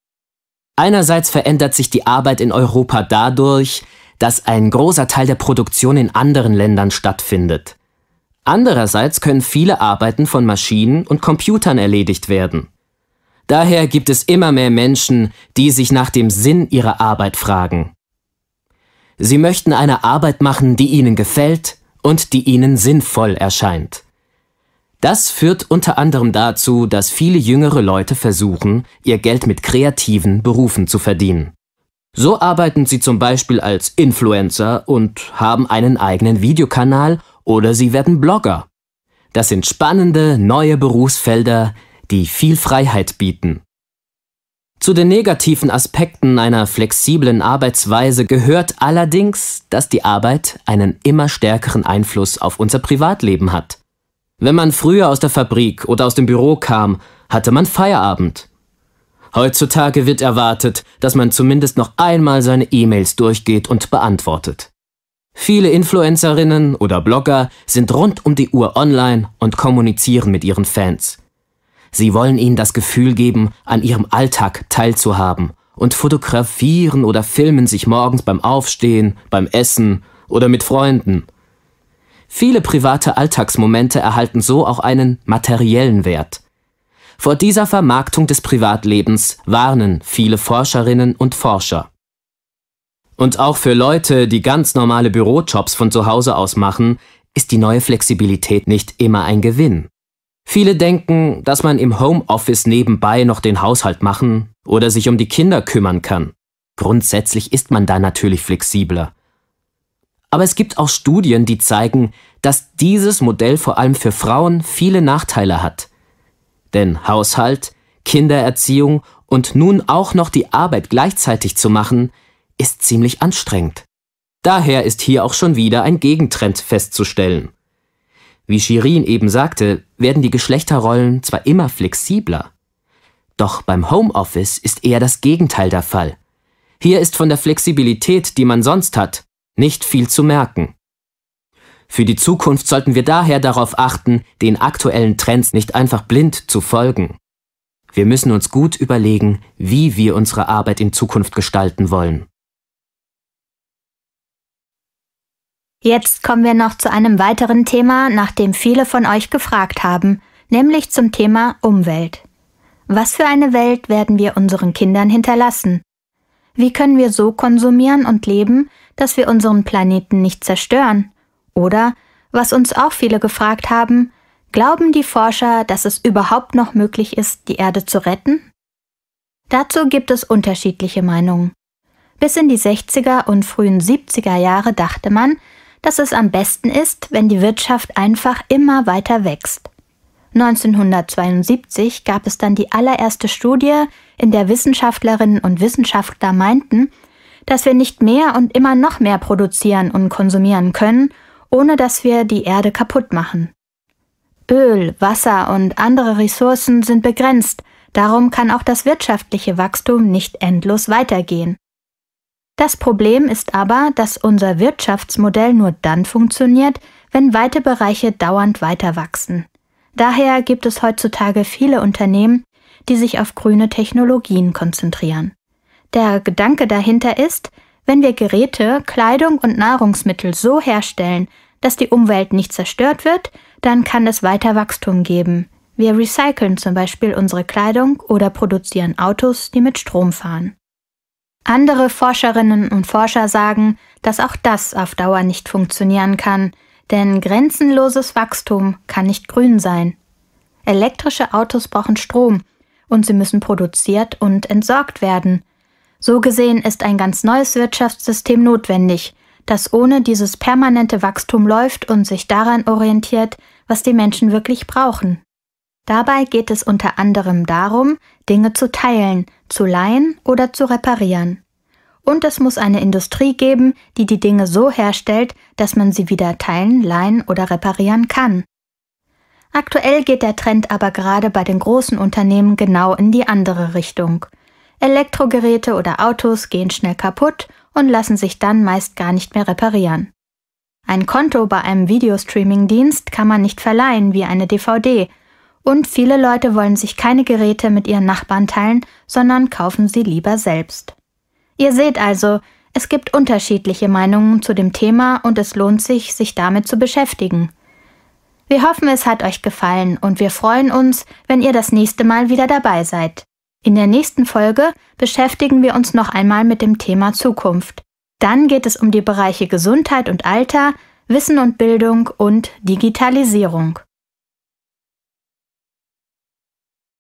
Einerseits verändert sich die Arbeit in Europa dadurch, dass ein großer Teil der Produktion in anderen Ländern stattfindet. Andererseits können viele Arbeiten von Maschinen und Computern erledigt werden. Daher gibt es immer mehr Menschen, die sich nach dem Sinn ihrer Arbeit fragen. Sie möchten eine Arbeit machen, die ihnen gefällt und die ihnen sinnvoll erscheint. Das führt unter anderem dazu, dass viele jüngere Leute versuchen, ihr Geld mit kreativen Berufen zu verdienen. So arbeiten sie zum Beispiel als Influencer und haben einen eigenen Videokanal oder sie werden Blogger. Das sind spannende, neue Berufsfelder, die viel Freiheit bieten. Zu den negativen Aspekten einer flexiblen Arbeitsweise gehört allerdings, dass die Arbeit einen immer stärkeren Einfluss auf unser Privatleben hat. Wenn man früher aus der Fabrik oder aus dem Büro kam, hatte man Feierabend. Heutzutage wird erwartet, dass man zumindest noch einmal seine E-Mails durchgeht und beantwortet. Viele Influencerinnen oder Blogger sind rund um die Uhr online und kommunizieren mit ihren Fans. Sie wollen ihnen das Gefühl geben, an ihrem Alltag teilzuhaben und fotografieren oder filmen sich morgens beim Aufstehen, beim Essen oder mit Freunden. Viele private Alltagsmomente erhalten so auch einen materiellen Wert. Vor dieser Vermarktung des Privatlebens warnen viele Forscherinnen und Forscher. Und auch für Leute, die ganz normale Bürojobs von zu Hause aus machen, ist die neue Flexibilität nicht immer ein Gewinn. Viele denken, dass man im Homeoffice nebenbei noch den Haushalt machen oder sich um die Kinder kümmern kann. Grundsätzlich ist man da natürlich flexibler. Aber es gibt auch Studien, die zeigen, dass dieses Modell vor allem für Frauen viele Nachteile hat. Denn Haushalt, Kindererziehung und nun auch noch die Arbeit gleichzeitig zu machen, ist ziemlich anstrengend. Daher ist hier auch schon wieder ein Gegentrend festzustellen. Wie Shirin eben sagte, werden die Geschlechterrollen zwar immer flexibler, doch beim Homeoffice ist eher das Gegenteil der Fall. Hier ist von der Flexibilität, die man sonst hat, nicht viel zu merken. Für die Zukunft sollten wir daher darauf achten, den aktuellen Trends nicht einfach blind zu folgen. Wir müssen uns gut überlegen, wie wir unsere Arbeit in Zukunft gestalten wollen. Jetzt kommen wir noch zu einem weiteren Thema, nach dem viele von euch gefragt haben, nämlich zum Thema Umwelt. Was für eine Welt werden wir unseren Kindern hinterlassen? Wie können wir so konsumieren und leben, dass wir unseren Planeten nicht zerstören? Oder, was uns auch viele gefragt haben, glauben die Forscher, dass es überhaupt noch möglich ist, die Erde zu retten? Dazu gibt es unterschiedliche Meinungen. Bis in die 60er und frühen 70er Jahre dachte man, dass es am besten ist, wenn die Wirtschaft einfach immer weiter wächst. 1972 gab es dann die allererste Studie, in der Wissenschaftlerinnen und Wissenschaftler meinten, dass wir nicht mehr und immer noch mehr produzieren und konsumieren können ohne dass wir die Erde kaputt machen. Öl, Wasser und andere Ressourcen sind begrenzt, darum kann auch das wirtschaftliche Wachstum nicht endlos weitergehen. Das Problem ist aber, dass unser Wirtschaftsmodell nur dann funktioniert, wenn weite Bereiche dauernd weiter wachsen. Daher gibt es heutzutage viele Unternehmen, die sich auf grüne Technologien konzentrieren. Der Gedanke dahinter ist, wenn wir Geräte, Kleidung und Nahrungsmittel so herstellen, dass die Umwelt nicht zerstört wird, dann kann es weiter Wachstum geben. Wir recyceln zum Beispiel unsere Kleidung oder produzieren Autos, die mit Strom fahren. Andere Forscherinnen und Forscher sagen, dass auch das auf Dauer nicht funktionieren kann, denn grenzenloses Wachstum kann nicht grün sein. Elektrische Autos brauchen Strom und sie müssen produziert und entsorgt werden. So gesehen ist ein ganz neues Wirtschaftssystem notwendig, das ohne dieses permanente Wachstum läuft und sich daran orientiert, was die Menschen wirklich brauchen. Dabei geht es unter anderem darum, Dinge zu teilen, zu leihen oder zu reparieren. Und es muss eine Industrie geben, die die Dinge so herstellt, dass man sie wieder teilen, leihen oder reparieren kann. Aktuell geht der Trend aber gerade bei den großen Unternehmen genau in die andere Richtung. Elektrogeräte oder Autos gehen schnell kaputt und lassen sich dann meist gar nicht mehr reparieren. Ein Konto bei einem Videostreaming-Dienst kann man nicht verleihen wie eine DVD, und viele Leute wollen sich keine Geräte mit ihren Nachbarn teilen, sondern kaufen sie lieber selbst. Ihr seht also, es gibt unterschiedliche Meinungen zu dem Thema und es lohnt sich, sich damit zu beschäftigen. Wir hoffen, es hat euch gefallen und wir freuen uns, wenn ihr das nächste Mal wieder dabei seid. In der nächsten Folge beschäftigen wir uns noch einmal mit dem Thema Zukunft. Dann geht es um die Bereiche Gesundheit und Alter, Wissen und Bildung und Digitalisierung.